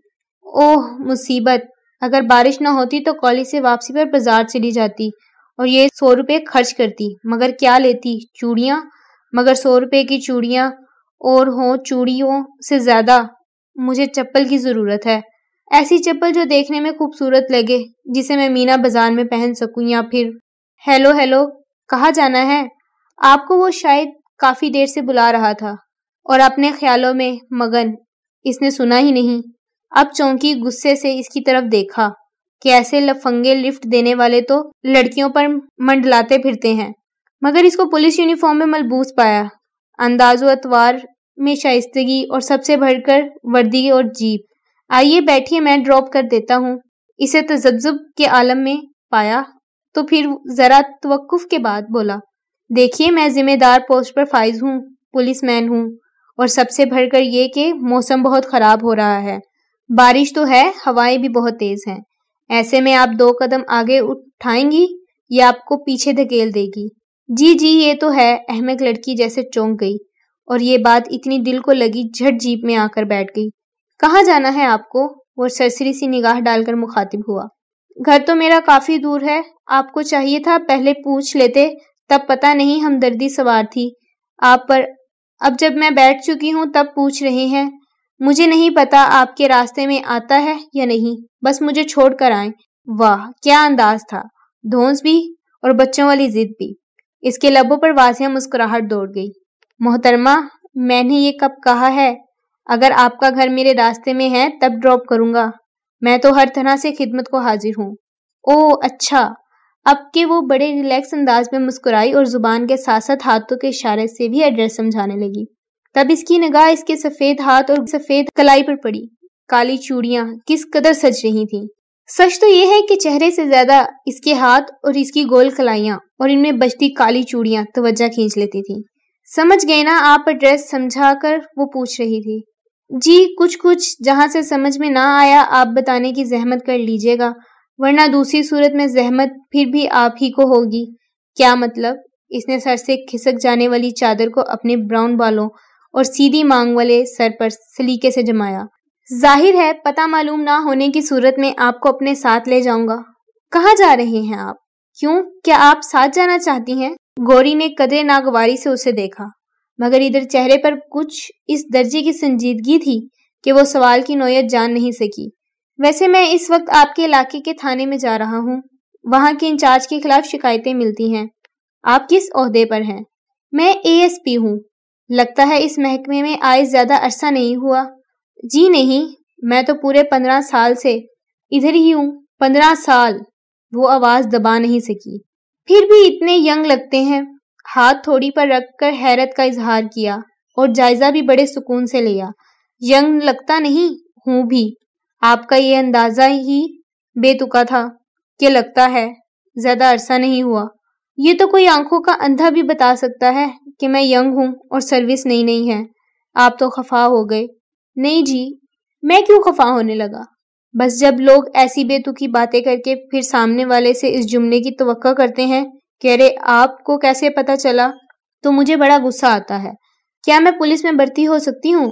ओह मुसीबत अगर बारिश ना होती तो कॉलेज से वापसी पर बाजार चली जाती और ये सौ रुपये खर्च करती मगर क्या लेती चूड़ियाँ मगर सौ रुपये की चूड़ियाँ और हों चूड़ियों से ज़्यादा मुझे चप्पल की ज़रूरत है ऐसी चप्पल जो देखने में खूबसूरत लगे जिसे मैं मीना बाजार में पहन सकूं या फिर हेलो हेलो कहा जाना है आपको वो शायद काफी देर से बुला रहा था और अपने ख्यालों में मगन इसने सुना ही नहीं अब चौंकी गुस्से से इसकी तरफ देखा कि ऐसे लफंगे लिफ्ट देने वाले तो लड़कियों पर मंडलाते फिरते हैं मगर इसको पुलिस यूनिफॉर्म में मलबूस पाया अंदाजो अतवार में शाइस्तगी और सबसे भरकर वर्दी और जीप आइए बैठिए मैं ड्रॉप कर देता हूँ इसे तजब्जुब के आलम में पाया तो फिर ज़रा तवक्फ के बाद बोला देखिए मैं ज़िम्मेदार पोस्ट पर फाइज हूँ पुलिस मैन हूँ और सबसे भरकर ये कि मौसम बहुत ख़राब हो रहा है बारिश तो है हवाएं भी बहुत तेज़ हैं ऐसे में आप दो कदम आगे उठाएंगी या आपको पीछे धकेल देगी जी जी ये तो है अहमक लड़की जैसे चौंक गई और ये बात इतनी दिल को लगी झट जीप में आकर बैठ गई कहाँ जाना है आपको वो सरसरी सी निगाह डालकर मुखातिब हुआ घर तो मेरा काफी दूर है आपको चाहिए था पहले पूछ लेते तब पता नहीं हमदर्दी सवार थी आप पर अब जब मैं बैठ चुकी हूँ तब पूछ रहे हैं मुझे नहीं पता आपके रास्ते में आता है या नहीं बस मुझे छोड़ कर आए वाह क्या अंदाज था धोंस भी और बच्चों वाली जिद भी इसके लबों पर वाजिया मुस्कुराहट दौड़ गई मोहतरमा मैंने ये कब कहा है अगर आपका घर मेरे रास्ते में है तब ड्रॉप करूंगा मैं तो हर तरह से खिदमत को हाजिर हूँ ओह अच्छा अब के वो बड़े रिलैक्स अंदाज में मुस्कुराई और जुबान के साथ साथ हाथों के इशारे से भी एड्रेस समझाने लगी तब इसकी निगाह इसके सफेद हाथ और सफेद कलाई पर पड़ी काली चूड़ियां किस कदर सज रही थीं। सच तो यह है कि चेहरे से ज्यादा इसके हाथ और इसकी गोल कलाइयां और इनमें बचती काली चूड़ियां तवज्जा खींच लेती थी समझ गए ना आप एड्रेस समझा कर वो पूछ रही थी जी कुछ कुछ जहां से समझ में ना आया आप बताने की जहमत कर लीजिएगा वरना दूसरी सूरत में जहमत फिर भी आप ही को होगी क्या मतलब इसने सर से खिसक जाने वाली चादर को अपने ब्राउन बालों और सीधी मांग वाले सर पर सलीके से जमाया जाहिर है पता मालूम ना होने की सूरत में आपको अपने साथ ले जाऊंगा कहाँ जा रहे हैं आप क्यों क्या आप साथ जाना चाहती हैं गौरी ने कदरे नागवारी से उसे देखा मगर इधर चेहरे पर कुछ इस दर्जे की संजीदगी थी कि वो सवाल की नोयत जान नहीं सकी वैसे मैं इस वक्त आपके इलाके के थाने में जा रहा हूँ वहाँ के इंचार्ज के खिलाफ शिकायतें मिलती हैं आप किस अहदे पर हैं मैं एएसपी हूँ लगता है इस महकमे में आए ज़्यादा अरसा नहीं हुआ जी नहीं मैं तो पूरे पंद्रह साल से इधर ही हूँ पंद्रह साल वो आवाज़ दबा नहीं सकी फिर भी इतने यंग लगते हैं हाथ थोड़ी पर रखकर हैरत का इजहार किया और जायजा भी बड़े सुकून से लिया यंग लगता नहीं हूं भी आपका ये अंदाजा ही बेतुका था कि लगता है ज्यादा अरसा नहीं हुआ ये तो कोई आंखों का अंधा भी बता सकता है कि मैं यंग हूं और सर्विस नई नई है आप तो खफा हो गए नहीं जी मैं क्यों खफा होने लगा बस जब लोग ऐसी बेतुकी बातें करके फिर सामने वाले से इस जुमले की तो करते हैं कह रहे आपको कैसे पता चला तो मुझे बड़ा गुस्सा आता है क्या मैं पुलिस में भर्ती हो सकती हूँ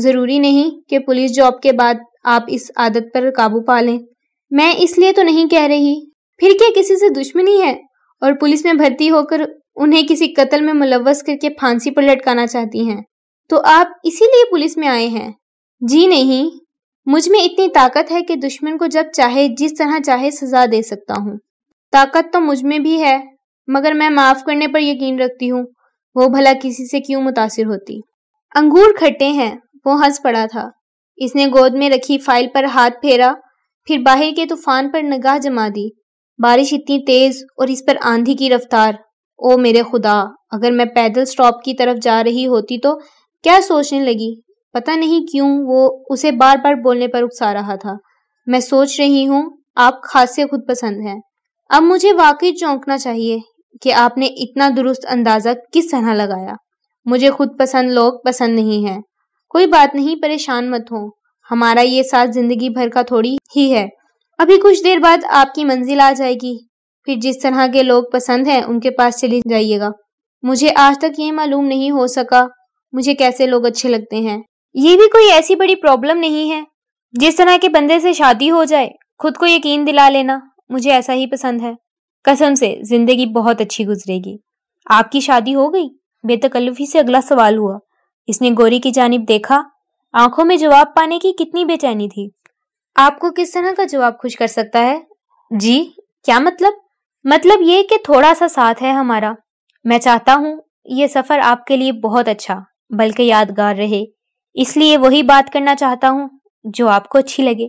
ज़रूरी नहीं कि पुलिस जॉब के बाद आप इस आदत पर काबू पा लें मैं इसलिए तो नहीं कह रही फिर क्या किसी से दुश्मनी है और पुलिस में भर्ती होकर उन्हें किसी कत्ल में मुलवस करके फांसी पर लटकाना चाहती हैं तो आप इसीलिए पुलिस में आए हैं जी नहीं मुझ में इतनी ताकत है कि दुश्मन को जब चाहे जिस तरह चाहे सजा दे सकता हूँ ताकत तो मुझ में भी है मगर मैं माफ करने पर यकीन रखती हूँ वो भला किसी से क्यों मुतासिर होती अंगूर खट्टे हैं वो हंस पड़ा था इसने गोद में रखी फाइल पर हाथ फेरा फिर बाहर के तूफान पर निगाह जमा दी बारिश इतनी तेज और इस पर आंधी की रफ्तार ओ मेरे खुदा अगर मैं पैदल स्टॉप की तरफ जा रही होती तो क्या सोचने लगी पता नहीं क्यों वो उसे बार बार बोलने पर उकसा रहा था मैं सोच रही हूँ आप खासे खुद पसंद हैं अब मुझे वाकई चौंकना चाहिए कि आपने इतना दुरुस्त अंदाज़ा किस तरह लगाया मुझे खुद पसंद लोग पसंद नहीं है कोई बात नहीं परेशान मत हो हमारा ये साथ जिंदगी भर का थोड़ी ही है अभी कुछ देर बाद आपकी मंजिल आ जाएगी फिर जिस तरह के लोग पसंद हैं उनके पास चले जाइएगा मुझे आज तक ये मालूम नहीं हो सका मुझे कैसे लोग अच्छे लगते हैं ये भी कोई ऐसी बड़ी प्रॉब्लम नहीं है जिस तरह के बंदे से शादी हो जाए खुद को यकीन दिला लेना मुझे ऐसा ही पसंद है कसम से जिंदगी बहुत अच्छी गुजरेगी आपकी शादी हो गई बेतकल्लुफी से अगला सवाल हुआ इसने गौरी की जानब देखा आंखों में जवाब पाने की कितनी बेचैनी थी आपको किस तरह का जवाब खुश कर सकता है जी क्या मतलब मतलब ये कि थोड़ा सा साथ है हमारा मैं चाहता हूँ ये सफ़र आपके लिए बहुत अच्छा बल्कि यादगार रहे इसलिए वही बात करना चाहता हूँ जो आपको अच्छी लगे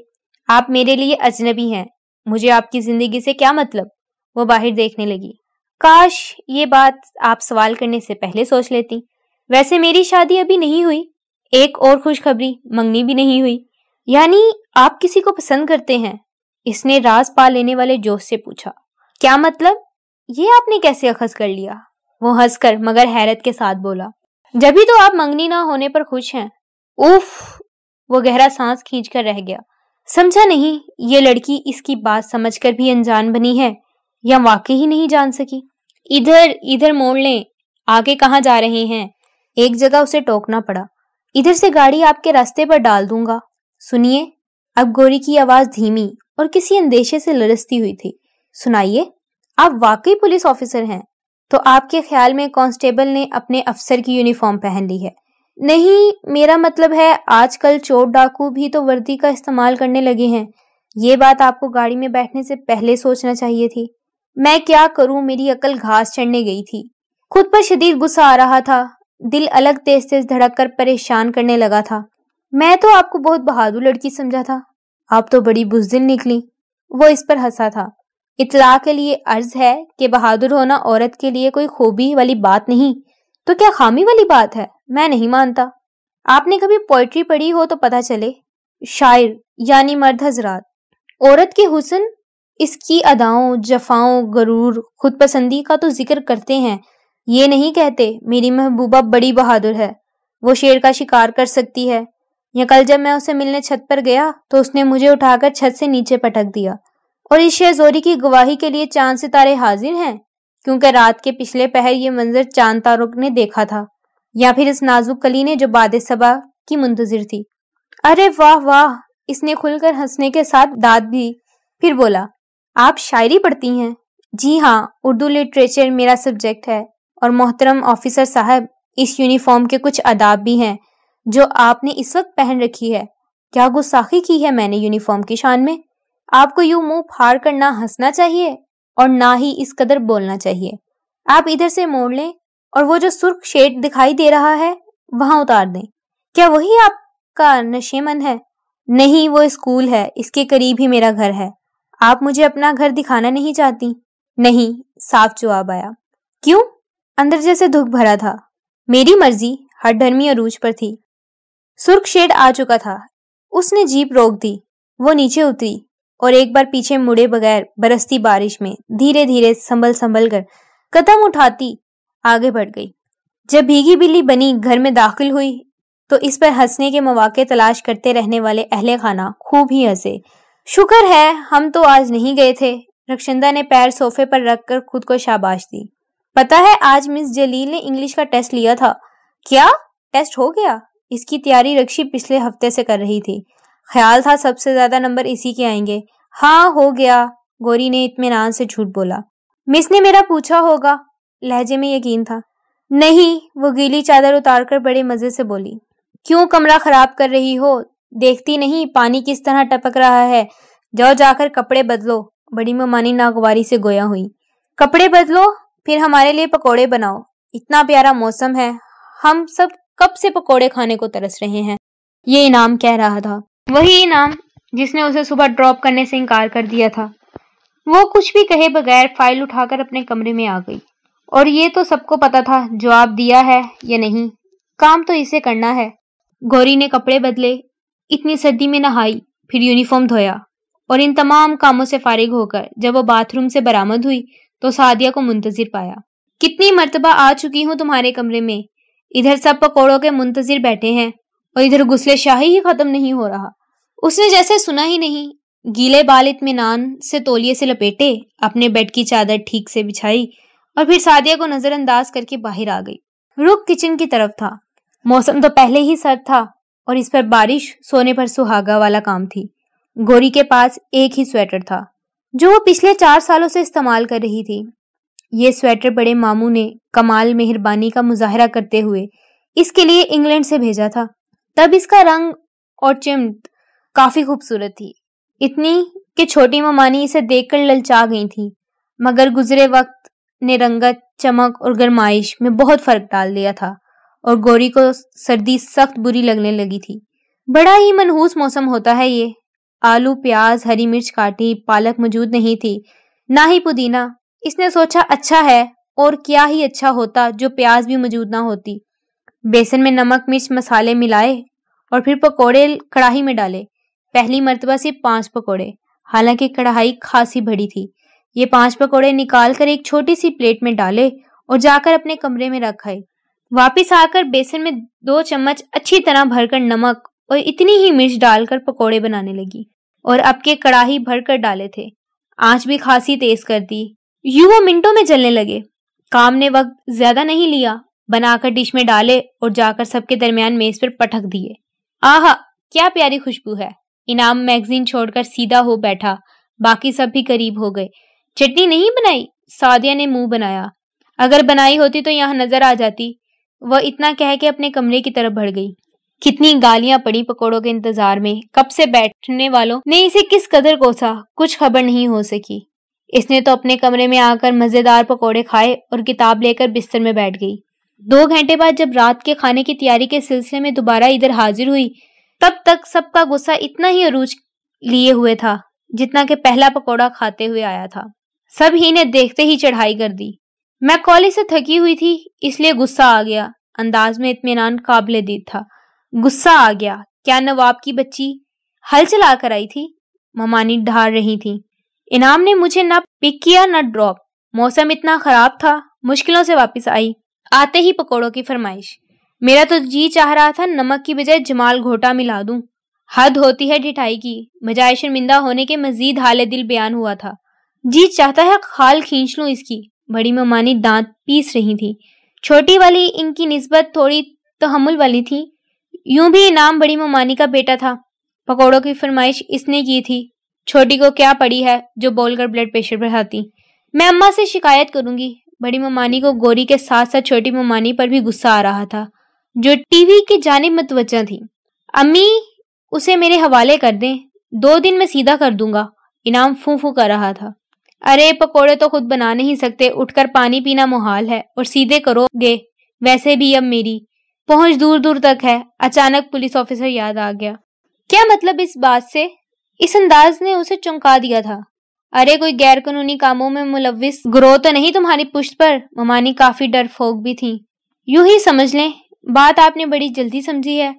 आप मेरे लिए अजनबी हैं मुझे आपकी ज़िंदगी से क्या मतलब वो बाहर देखने लगी काश ये बात आप सवाल करने से पहले सोच लेती वैसे मेरी शादी अभी नहीं हुई एक और खुशखबरी मंगनी भी नहीं हुई यानी आप किसी को पसंद करते हैं इसने राज पा लेने वाले जोश से पूछा क्या मतलब ये आपने कैसे अखज कर लिया वो हंसकर मगर हैरत के साथ बोला भी तो आप मंगनी ना होने पर खुश हैं उफ वो गहरा सांस खींच कर रह गया समझा नहीं ये लड़की इसकी बात समझकर भी अनजान बनी है या वाकई ही नहीं जान सकी इधर इधर मोड़ लें आगे कहाँ जा रहे हैं एक जगह उसे टोकना पड़ा इधर से गाड़ी आपके रास्ते पर डाल दूंगा सुनिए अब गोरी की आवाज धीमी और किसी अंदेशे से लरसती हुई थी सुनाइए आप वाकई पुलिस ऑफिसर हैं तो आपके ख्याल में कांस्टेबल ने अपने अफसर की यूनिफॉर्म पहन ली है नहीं मेरा मतलब है आजकल चोर डाकू भी तो वर्दी का इस्तेमाल करने लगे हैं ये बात आपको गाड़ी में बैठने से पहले सोचना चाहिए थी मैं क्या करूं मेरी अकल घास चढ़ने गई थी खुद पर शदीद गुस्सा आ रहा था दिल अलग तेज तेज धड़क कर परेशान करने लगा था मैं तो आपको बहुत बहादुर लड़की समझा था आप तो बड़ी बुजदिल निकली वो इस पर हंसा था इतला के लिए अर्ज है कि बहादुर होना औरत के लिए कोई खूबी वाली बात नहीं तो क्या खामी वाली बात है मैं नहीं मानता आपने कभी पोइट्री पढ़ी हो तो पता चले शायर यानी मर्द हजरात औरत के हुसन इसकी अदाओं जफाओं गरूर खुद पसंदी का तो जिक्र करते हैं ये नहीं कहते मेरी महबूबा बड़ी बहादुर है वो शेर का शिकार कर सकती है या कल जब मैं उसे मिलने छत पर गया तो उसने मुझे उठाकर छत से नीचे पटक दिया और इस शेजोरी की गवाही के लिए चांद सितारे हाजिर हैं क्योंकि रात के पिछले पहर ये मंजर चांद तारों ने देखा था या फिर इस नाजुक कली ने जो बाद सभा की मुंतजिर थी अरे वाह वाह इसने खुलकर हंसने के साथ दाद दी फिर बोला आप शायरी पढ़ती हैं जी हाँ उर्दू लिटरेचर मेरा सब्जेक्ट है और मोहतरम ऑफिसर साहब इस यूनिफॉर्म के कुछ अदाब भी हैं जो आपने इस वक्त पहन रखी है क्या गुस्साखी की है मैंने यूनिफॉर्म की शान में आपको यूं मुंह फाड़ कर ना हंसना चाहिए और ना ही इस कदर बोलना चाहिए आप इधर से मोड़ लें और वो जो सुर्ख शेड दिखाई दे रहा है वहां उतार दें क्या वही आपका नशेमन है नहीं वो स्कूल है इसके करीब ही मेरा घर है आप मुझे अपना घर दिखाना नहीं चाहती नहीं साफ जवाब आया क्यों अंदर जैसे दुख भरा था मेरी मर्जी हठधर्मी अरूज पर थी सुर्ख शेड आ चुका था उसने जीप रोक दी वो नीचे उतरी और एक बार पीछे मुड़े बगैर बरसती बारिश में धीरे धीरे संभल संभल कर कदम उठाती आगे बढ़ गई जब भीगी बिल्ली बनी घर में दाखिल हुई तो इस पर हंसने के मौाक़े तलाश करते रहने वाले अहले खाना खूब ही हंसे शुक्र है हम तो आज नहीं गए थे रक्षिंदा ने पैर सोफे पर रखकर खुद को शाबाश दी पता है आज मिस जलील ने इंग्लिश का टेस्ट लिया था क्या टेस्ट हो गया इसकी तैयारी रक्षी पिछले हफ्ते से कर रही थी ख्याल था सबसे ज्यादा नंबर इसी के आएंगे हाँ हो गया गौरी ने इतमान से झूठ बोला मिस ने मेरा पूछा होगा लहजे में यकीन था नहीं वो गीली चादर उतारकर बड़े मजे से बोली क्यों कमरा खराब कर रही हो देखती नहीं पानी किस तरह टपक रहा है जाओ जाकर कपड़े बदलो बड़ी ममानी नागवारी से गोया हुई कपड़े बदलो फिर हमारे लिए पकोड़े बनाओ इतना प्यारा मौसम है हम सब कब से पकोड़े खाने को तरस रहे हैं ये इनाम कह रहा था वही इनाम जिसने उसे सुबह ड्रॉप करने से इनकार कर दिया था वो कुछ भी कहे बगैर फाइल उठाकर अपने कमरे में आ गई और ये तो सबको पता था जवाब दिया है या नहीं काम तो इसे करना है गौरी ने कपड़े बदले इतनी सर्दी में नहाई फिर यूनिफॉर्म धोया और इन तमाम कामों से फारिग होकर जब वो बाथरूम से बरामद हुई तो सादिया को मुंतजिर पाया कितनी मरतबा आ चुकी हूँ तुम्हारे कमरे में इधर सब पकौड़ों के मुंतजिर बैठे हैं और इधर गुसले शाही ही खत्म नहीं हो रहा उसने जैसे सुना ही नहीं गीले बाल इतमान से तोलिए से लपेटे अपने बेड की चादर ठीक से बिछाई और फिर सादिया को नजरअंदाज करके बाहर आ गई रुख किचन की तरफ था मौसम तो पहले ही सर्द था और इस पर बारिश सोने पर सुहागा वाला काम थी गोरी के पास एक ही स्वेटर था जो वो पिछले चार सालों से इस्तेमाल कर रही थी ये स्वेटर बड़े मामू ने कमाल मेहरबानी का मुजाहरा करते हुए इसके लिए इंग्लैंड से भेजा था तब इसका रंग और चिमट काफी खूबसूरत थी इतनी कि छोटी ममानी इसे देखकर ललचा गई थी मगर गुजरे वक्त ने रंगत चमक और गरमाइश में बहुत फर्क डाल दिया था और गौरी को सर्दी सख्त बुरी लगने लगी थी बड़ा ही मनहूस मौसम होता है ये आलू प्याज हरी मिर्च काटी पालक मौजूद नहीं थी ना ही पुदीना इसने सोचा अच्छा है और क्या ही अच्छा होता जो प्याज भी मौजूद ना होती बेसन में नमक मिर्च मसाले मिलाए और फिर पकोड़े कढ़ाई में डाले पहली मरतबा सिर्फ पांच पकोड़े हालांकि कढ़ाई खासी भरी थी ये पांच पकोड़े निकाल कर एक छोटी सी प्लेट में डाले और जाकर अपने कमरे में रखाए वापिस आकर बेसन में दो चम्मच अच्छी तरह भरकर नमक और इतनी ही मिर्च डालकर पकौड़े बनाने लगी और अब के कड़ाही भरकर डाले थे आंच भी खासी तेज कर दी यूं वो मिनटों में जलने लगे काम ने वक्त ज्यादा नहीं लिया बनाकर डिश में डाले और जाकर सबके दरमियान मेज पर पटक दिए आह क्या प्यारी खुशबू है इनाम मैगजीन छोड़कर सीधा हो बैठा बाकी सब भी करीब हो गए चटनी नहीं बनाई सादिया ने मुंह बनाया अगर बनाई होती तो यहाँ नजर आ जाती वह इतना कह के अपने कमरे की तरफ बढ़ गई कितनी गालियां पड़ी पकौड़ों के इंतजार में कब से बैठने वालों ने इसे किस कदर कोसा कुछ खबर नहीं हो सकी इसने तो अपने कमरे में आकर मजेदार पकौड़े खाए और किताब लेकर बिस्तर में बैठ गई दो घंटे बाद जब रात के खाने की तैयारी के सिलसिले में दोबारा इधर हाजिर हुई तब तक सबका गुस्सा इतना ही अरूज लिए हुए था जितना के पहला पकौड़ा खाते हुए आया था सब ही ने देखते ही चढ़ाई कर दी मैं कॉलेज से थकी हुई थी इसलिए गुस्सा आ गया अंदाज में इतमान काबिल दीद था गुस्सा आ गया क्या नवाब की बच्ची हल चला कर आई थी ममानी ढार रही थी इनाम ने मुझे ना पिक किया ना ड्रॉप मौसम इतना खराब था मुश्किलों से वापस आई आते ही पकौड़ों की फरमाइश मेरा तो जी चाह रहा था नमक की बजाय जमाल घोटा मिला दूं हद होती है ढिठाई की बजाय शर्मिंदा होने के मजीद हाल दिल बयान हुआ था जी चाहता है खाल खींच लूं इसकी बड़ी ममानी दांत पीस रही थी छोटी वाली इनकी नस्बत थोड़ी तहमुल वाली थी यूं भी इनाम बड़ी ममानी का बेटा था पकौड़ों की फरमाइश इसने की थी छोटी को क्या पड़ी है जो बोलकर ब्लड प्रेशर बढ़ाती मैं अम्मा से शिकायत करूंगी बड़ी ममानी को गोरी के साथ साथ छोटी ममानी पर भी गुस्सा आ रहा था जो टीवी की जानब मतवजा थी अम्मी उसे मेरे हवाले कर दें दो दिन में सीधा कर दूंगा इनाम फूफू कर रहा था अरे पकोड़े तो खुद बना नहीं सकते उठकर पानी पीना मुहाल है और सीधे करोगे वैसे भी अब मेरी पहुंच दूर दूर तक है अचानक पुलिस ऑफिसर याद आ गया क्या मतलब इस बात से इस अंदाज ने उसे चौंका दिया था अरे कोई गैर कानूनी कामों में मुलविस ग्रोह तो नहीं तुम्हारी पुष्ट पर ममानी काफी फोक भी थी यूं ही समझ लें बात आपने बड़ी जल्दी समझी है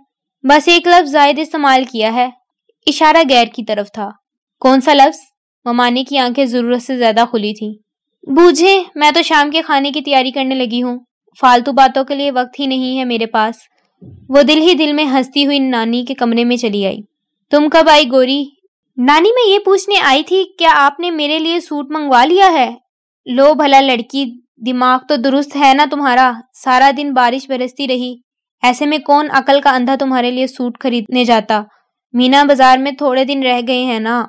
बस एक लफ्ज जायद इस्तेमाल किया है इशारा गैर की तरफ था कौन सा लफ्ज ममानी की आंखें जरूरत से ज्यादा खुली थी बूझे मैं तो शाम के खाने की तैयारी करने लगी हूँ फालतू बातों के लिए वक्त ही नहीं है मेरे पास वो दिल ही दिल में हंसती हुई नानी के कमरे में चली आई तुम कब आई गोरी नानी मैं ये पूछने आई थी क्या आपने मेरे लिए सूट मंगवा लिया है लो भला लड़की दिमाग तो दुरुस्त है ना तुम्हारा सारा दिन बारिश बरसती रही ऐसे में कौन अकल का अंधा तुम्हारे लिए सूट खरीदने जाता मीना बाजार में थोड़े दिन रह गए हैं ना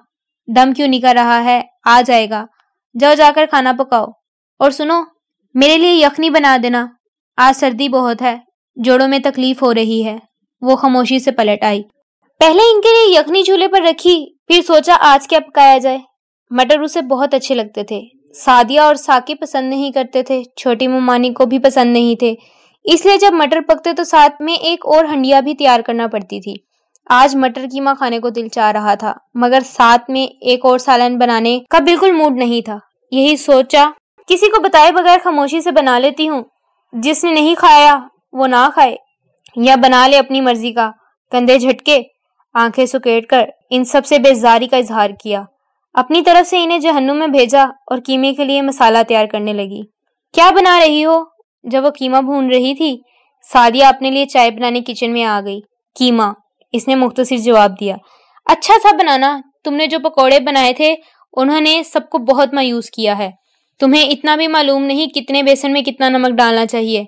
दम क्यों निकल रहा है आ जाएगा जाओ जाकर खाना पकाओ और सुनो मेरे लिए यखनी बना देना आज सर्दी बहुत है जोड़ों में तकलीफ हो रही है वो खामोशी से पलट आई पहले इनके लिए यखनी चूल्हे पर रखी फिर सोचा आज क्या पकाया जाए मटर उसे बहुत अच्छे लगते थे सादिया और साकी पसंद नहीं करते थे छोटी मुमानी को भी पसंद नहीं थे इसलिए जब मटर पकते तो साथ में एक और हंडिया भी तैयार करना पड़ती थी आज मटर कीमा खाने को दिल चाह रहा था मगर साथ में एक और सालन बनाने का बिल्कुल मूड नहीं था यही सोचा किसी को बताए बगैर खामोशी से बना लेती हूँ जिसने नहीं खाया वो ना खाए या बना ले अपनी मर्जी का कंधे झटके आंखें सुकेट कर इन सबसे बेजारी का इजहार किया अपनी तरफ से इन्हें जहन्नुम में भेजा और कीमे के लिए मसाला तैयार करने लगी क्या बना रही हो जब वो कीमा भून रही थी सादिया अपने लिए चाय बनाने किचन में आ गई कीमा इसने मुख्तसर जवाब दिया अच्छा सा बनाना तुमने जो पकौड़े बनाए थे उन्होंने सबको बहुत मायूस किया है तुम्हें इतना भी मालूम नहीं कितने बेसन में कितना नमक डालना चाहिए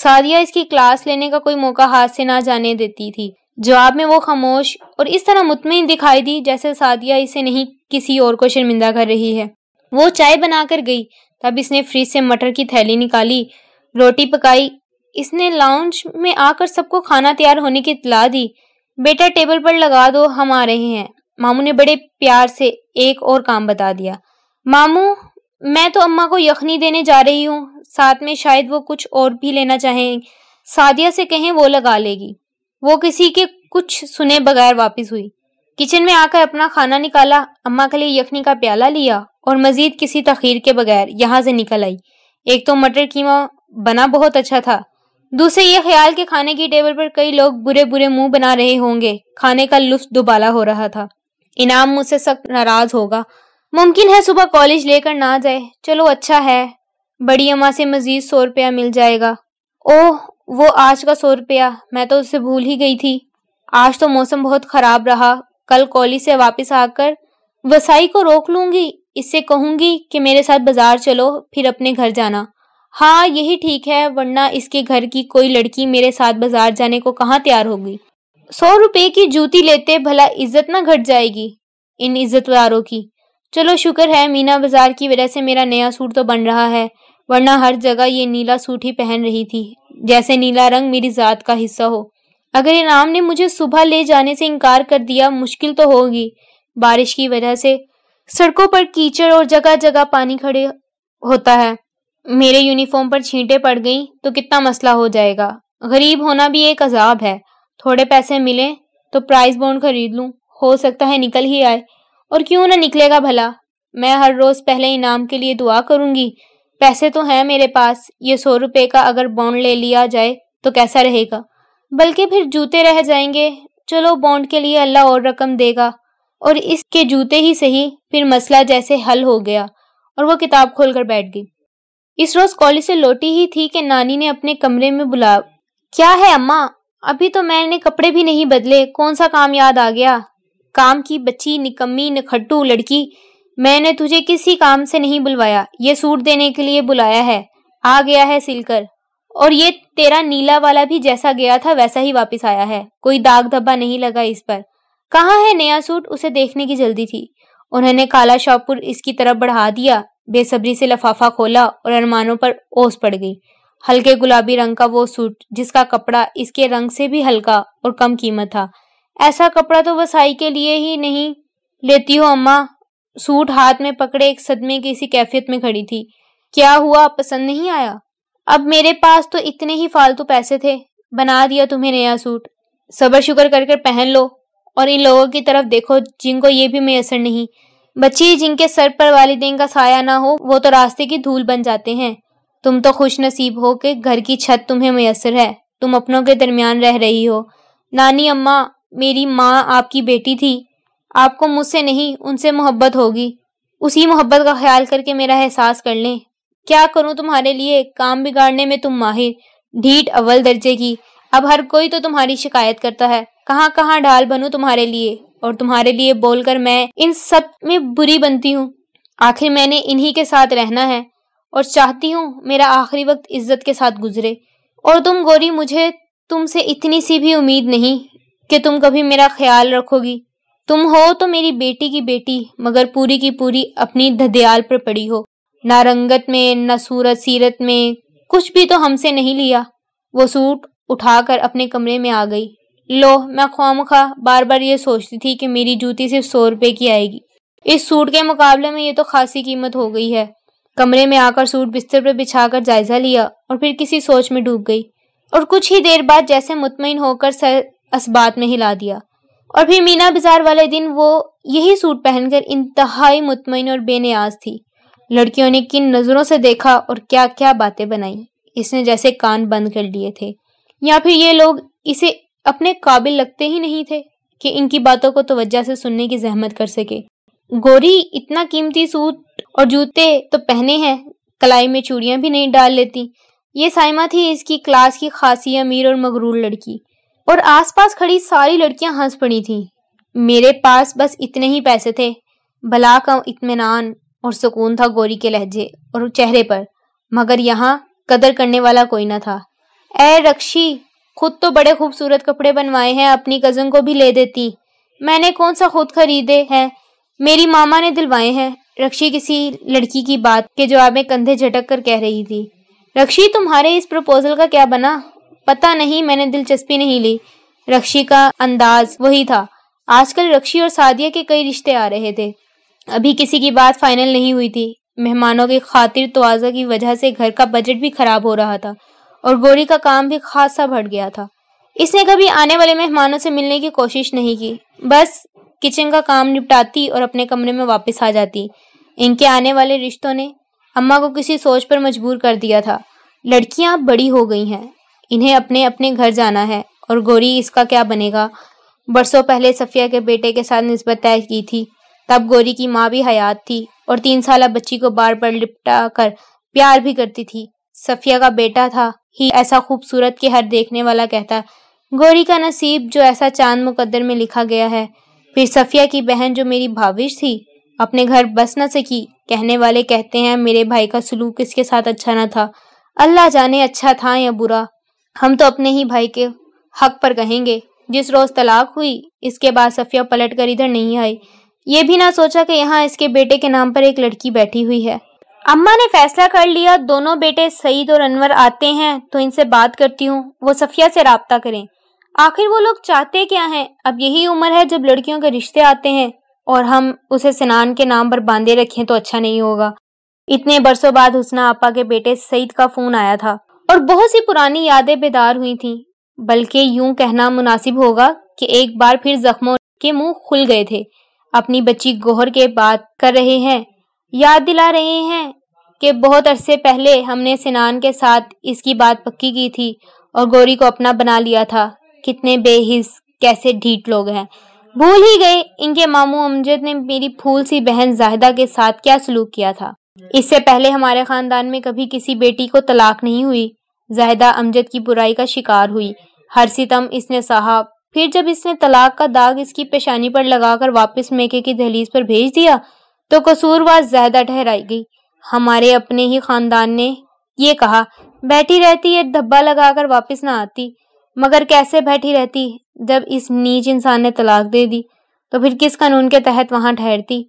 सादिया इसकी क्लास लेने का कोई मौका हाथ से ना जाने देती थी जवाब में वो खामोश और इस तरह मुतमिन दिखाई दी जैसे सादिया इसे नहीं किसी और को शर्मिंदा कर रही है वो चाय बनाकर गई तब इसने फ्रिज से मटर की थैली निकाली रोटी पकाई इसने लाउंज में आकर सबको खाना तैयार होने की इतला दी बेटा टेबल पर लगा दो हम आ रहे हैं मामू ने बड़े प्यार से एक और काम बता दिया मामू मैं तो अम्मा को यखनी देने जा रही हूँ साथ में शायद वो कुछ और भी लेना चाहें सादिया से कहें वो लगा लेगी वो किसी के कुछ सुने बगैर वापस हुई किचन में आकर अपना खाना निकाला अम्मा के लिए यखनी का प्याला लिया और मजीद किसी तखीर के बगैर यहाँ से निकल आई एक तो मटर कीमा बना बहुत अच्छा था दूसरे ये ख्याल के खाने की टेबल पर कई लोग बुरे बुरे मुंह बना रहे होंगे खाने का लुफ्त दुबाला हो रहा था इनाम मुझसे सख्त नाराज होगा मुमकिन है सुबह कॉलेज लेकर ना जाए चलो अच्छा है बड़ी अम्मा से मजीद सौ रुपया मिल जाएगा ओह वो आज का सौ रुपया मैं तो उसे भूल ही गई थी आज तो मौसम बहुत खराब रहा कल कॉलेज से वापस आकर वसाई को रोक लूंगी इससे कहूंगी कि मेरे साथ बाजार चलो फिर अपने घर जाना हाँ यही ठीक है वरना इसके घर की कोई लड़की मेरे साथ बाजार जाने को कहाँ तैयार होगी सौ रुपए की जूती लेते भला इज्जत ना घट जाएगी इन इज्जतदारों की चलो शुक्र है मीना बाजार की वजह से मेरा नया सूट तो बन रहा है वरना हर जगह ये नीला सूट ही पहन रही थी जैसे नीला रंग मेरी जात का हिस्सा हो अगर इनाम ने मुझे सुबह ले जाने से इनकार कर दिया मुश्किल तो होगी बारिश की वजह से सड़कों पर कीचड़ और जगह जगह पानी खड़े होता है मेरे यूनिफॉर्म पर छींटे पड़ गई तो कितना मसला हो जाएगा गरीब होना भी एक अजाब है थोड़े पैसे मिले तो प्राइस बॉन्ड खरीद लूँ हो सकता है निकल ही आए और क्यों ना निकलेगा भला मैं हर रोज़ पहले इनाम के लिए दुआ करूँगी पैसे तो हैं मेरे पास ये सौ रुपये का अगर बॉन्ड ले लिया जाए तो कैसा रहेगा बल्कि फिर जूते रह जाएंगे चलो बॉन्ड के लिए अल्लाह और रकम देगा और इसके जूते ही सही फिर मसला जैसे हल हो गया और वो किताब खोलकर बैठ गई इस रोज कॉलेज से लौटी ही थी कि नानी ने अपने कमरे में बुला क्या है अम्मा अभी तो मैंने कपड़े भी नहीं बदले कौन सा काम याद आ गया काम की बच्ची निकम्मी निखट्टू लड़की मैंने तुझे किसी काम से नहीं बुलवाया ये सूट देने के लिए बुलाया है आ गया है सिलकर और ये तेरा नीला वाला भी जैसा गया था वैसा ही वापस आया है कोई दाग धब्बा नहीं लगा इस पर कहाँ है नया सूट उसे देखने की जल्दी थी उन्होंने काला शाहपुर इसकी तरफ बढ़ा दिया बेसब्री से लफाफा खोला और अरमानों पर ओस पड़ गई हल्के गुलाबी रंग का वो सूट जिसका कपड़ा इसके रंग से भी हल्का और कम कीमत था ऐसा कपड़ा तो वसाई के लिए ही नहीं लेती हो अम्मा सूट हाथ में पकड़े एक सदमे की इसी कैफियत में खड़ी थी क्या हुआ पसंद नहीं आया अब मेरे पास तो इतने ही फालतू पैसे थे बना दिया तुम्हें नया सूट सबर शुक्र करके पहन लो और इन लोगों की तरफ देखो जिनको ये भी मैसर नहीं बच्चे जिनके सर पर वालदेन का साया ना हो वो तो रास्ते की धूल बन जाते हैं तुम तो खुश नसीब हो कि घर की छत तुम्हें मैसर है तुम अपनों के दरमियान रह रही हो नानी अम्मा मेरी माँ आपकी बेटी थी आपको मुझसे नहीं उनसे मोहब्बत होगी उसी मोहब्बत का ख्याल करके मेरा एहसास कर लें क्या करूं तुम्हारे लिए काम बिगाड़ने में तुम माहिर ढीठ अव्वल दर्जे की अब हर कोई तो तुम्हारी शिकायत करता है कहाँ कहाँ ढाल बनूं तुम्हारे लिए और तुम्हारे लिए बोलकर मैं इन सब में बुरी बनती हूँ आखिर मैंने इन्हीं के साथ रहना है और चाहती हूँ मेरा आखिरी वक्त इज्जत के साथ गुजरे और तुम गोरी मुझे तुमसे इतनी सी भी उम्मीद नहीं कि तुम कभी मेरा ख्याल रखोगी तुम हो तो मेरी बेटी की बेटी मगर पूरी की पूरी अपनी धदियाल पर पड़ी हो ना रंगत में न सूरत सीरत में कुछ भी तो हमसे नहीं लिया वो सूट उठाकर अपने कमरे में आ गई लो मैं ख्वाम खा बार बार ये सोचती थी कि मेरी जूती सिर्फ सौ रुपए की आएगी इस सूट के मुकाबले में ये तो खासी कीमत हो गई है कमरे में आकर सूट बिस्तर पर बिछाकर जायजा लिया और फिर किसी सोच में डूब गई और कुछ ही देर बाद जैसे मुतमिन होकर सर असबात में हिला दिया और फिर मीना बाजार वाले दिन वो यही सूट पहनकर इंतहाई मुतमिन और बेनियाज थी लड़कियों ने किन नज़रों से देखा और क्या क्या बातें बनाई इसने जैसे कान बंद कर लिए थे या फिर ये लोग इसे अपने काबिल लगते ही नहीं थे कि इनकी बातों को तवज्जा से सुनने की जहमत कर सके गोरी इतना कीमती सूट और जूते तो पहने हैं कलाई में चूड़ियां भी नहीं डाल लेती ये साइमा थी इसकी क्लास की खासी अमीर और मगरूर लड़की और आसपास खड़ी सारी लड़कियां हंस पड़ी थीं मेरे पास बस इतने ही पैसे थे भला का इतमान और सुकून था गोरी के लहजे और चेहरे पर मगर यहाँ कदर करने वाला कोई ना था ए रक्षी खुद तो बड़े खूबसूरत कपड़े बनवाए हैं अपनी कज़न को भी ले देती मैंने कौन सा खुद खरीदे हैं मेरी मामा ने दिलवाए हैं रक्षी किसी लड़की की बात के जवाब में कंधे झटक कर कह रही थी रक्षी तुम्हारे इस प्रपोजल का क्या बना पता नहीं मैंने दिलचस्पी नहीं ली रक्षी का अंदाज वही था आजकल रक्षी और सादिया के कई रिश्ते आ रहे थे अभी किसी की बात फाइनल नहीं हुई थी मेहमानों की खातिर तोज़ा की वजह से घर का बजट भी खराब हो रहा था और गोरी का काम भी खासा भट गया था इसने कभी आने वाले मेहमानों से मिलने की कोशिश नहीं की बस किचन का काम निपटाती और अपने कमरे में वापस आ जाती इनके आने वाले रिश्तों ने अम्मा को किसी सोच पर मजबूर कर दिया था लड़कियां बड़ी हो गई हैं इन्हें अपने अपने घर जाना है और गोरी इसका क्या बनेगा बरसों पहले सफिया के बेटे के साथ नस्बत तय की थी तब गोरी की माँ भी हयात थी और तीन साल बच्ची को बार बार लिपटा कर प्यार भी करती थी सफिया का बेटा था ही ऐसा खूबसूरत कि हर देखने वाला कहता गौरी का नसीब जो ऐसा चांद मुकद्दर में लिखा गया है फिर सफिया की बहन जो मेरी भाविश थी अपने घर बस न सकी कहने वाले कहते हैं मेरे भाई का सलूक इसके साथ अच्छा ना था अल्लाह जाने अच्छा था या बुरा हम तो अपने ही भाई के हक पर कहेंगे जिस रोज तलाक हुई इसके बाद सफिया पलट कर इधर नहीं आई ये भी ना सोचा कि यहाँ इसके बेटे के नाम पर एक लड़की बैठी हुई है अम्मा ने फैसला कर लिया दोनों बेटे सईद और अनवर आते हैं तो इनसे बात करती हूँ वो सफिया से रबता करें आखिर वो लोग चाहते क्या हैं अब यही उम्र है जब लड़कियों के रिश्ते आते हैं और हम उसे सिनान के नाम पर बांधे रखें तो अच्छा नहीं होगा इतने बरसों बाद हुसना आपा के बेटे सईद का फोन आया था और बहुत सी पुरानी यादें बेदार हुई थी बल्कि यूं कहना मुनासिब होगा कि एक बार फिर जख्मों के मुंह खुल गए थे अपनी बच्ची गोहर के बात कर रहे हैं याद दिला रहे हैं कि बहुत अरसे पहले हमने सिनान के साथ इसकी बात पक्की की थी और गौरी को अपना बना लिया था कितने बेहिस कैसे ढीठ लोग हैं भूल ही गए इनके मामू अमजद ने मेरी फूल सी बहन जाहिदा के साथ क्या सलूक किया था इससे पहले हमारे खानदान में कभी किसी बेटी को तलाक नहीं हुई जाहिदा अमजद की बुराई का शिकार हुई हर सितम इसने सहा फिर जब इसने तलाक का दाग इसकी पेशानी पर लगाकर वापस मेके की दहलीज पर भेज दिया तो कसूरवार ज्यादा ठहराई गई हमारे अपने ही खानदान ने ये कहा बैठी रहती है धब्बा लगाकर वापस ना आती मगर कैसे बैठी रहती जब इस नीच इंसान ने तलाक दे दी तो फिर किस कानून के तहत वहां ठहरती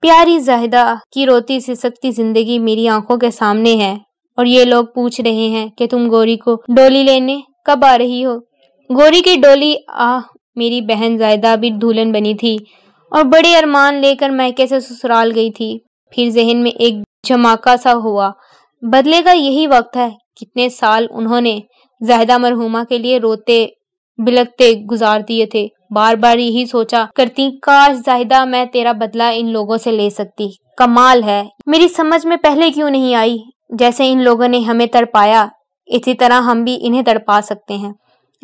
प्यारी जाहिदा की रोती की जिंदगी मेरी आंखों के सामने है और ये लोग पूछ रहे हैं कि तुम गोरी को डोली लेने कब आ रही हो गोरी की डोली आ मेरी बहन जायदा भी दुल्हन बनी थी और बड़े अरमान लेकर मैके से ससुराल गई थी फिर जहन में एक झमाका सा हुआ बदले का यही वक्त है कितने साल उन्होंने जाहिदा मरहुमा के लिए रोते बिलकते गुजार दिए थे बार बार यही सोचा करती काश जाहिदा मैं तेरा बदला इन लोगों से ले सकती कमाल है मेरी समझ में पहले क्यों नहीं आई जैसे इन लोगों ने हमें तड़पाया इसी तरह हम भी इन्हें तड़पा सकते हैं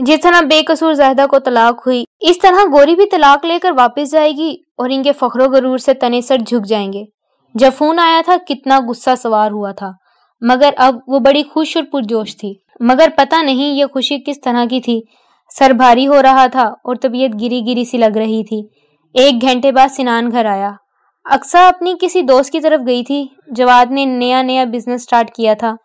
जिस तरह बेकसूर जहदा को तलाक हुई इस तरह गोरी भी तलाक लेकर वापस जाएगी और इनके फखरो गरूर से तने सर झुक जाएंगे जब फोन आया था कितना गुस्सा सवार हुआ था मगर अब वो बड़ी खुश और पुरजोश थी मगर पता नहीं ये खुशी किस तरह की थी सर भारी हो रहा था और तबीयत गिरी गिरी सी लग रही थी एक घंटे बाद सिनान घर आया अक्सा अपनी किसी दोस्त की तरफ गई थी जवाद ने नया नया बिजनेस स्टार्ट किया था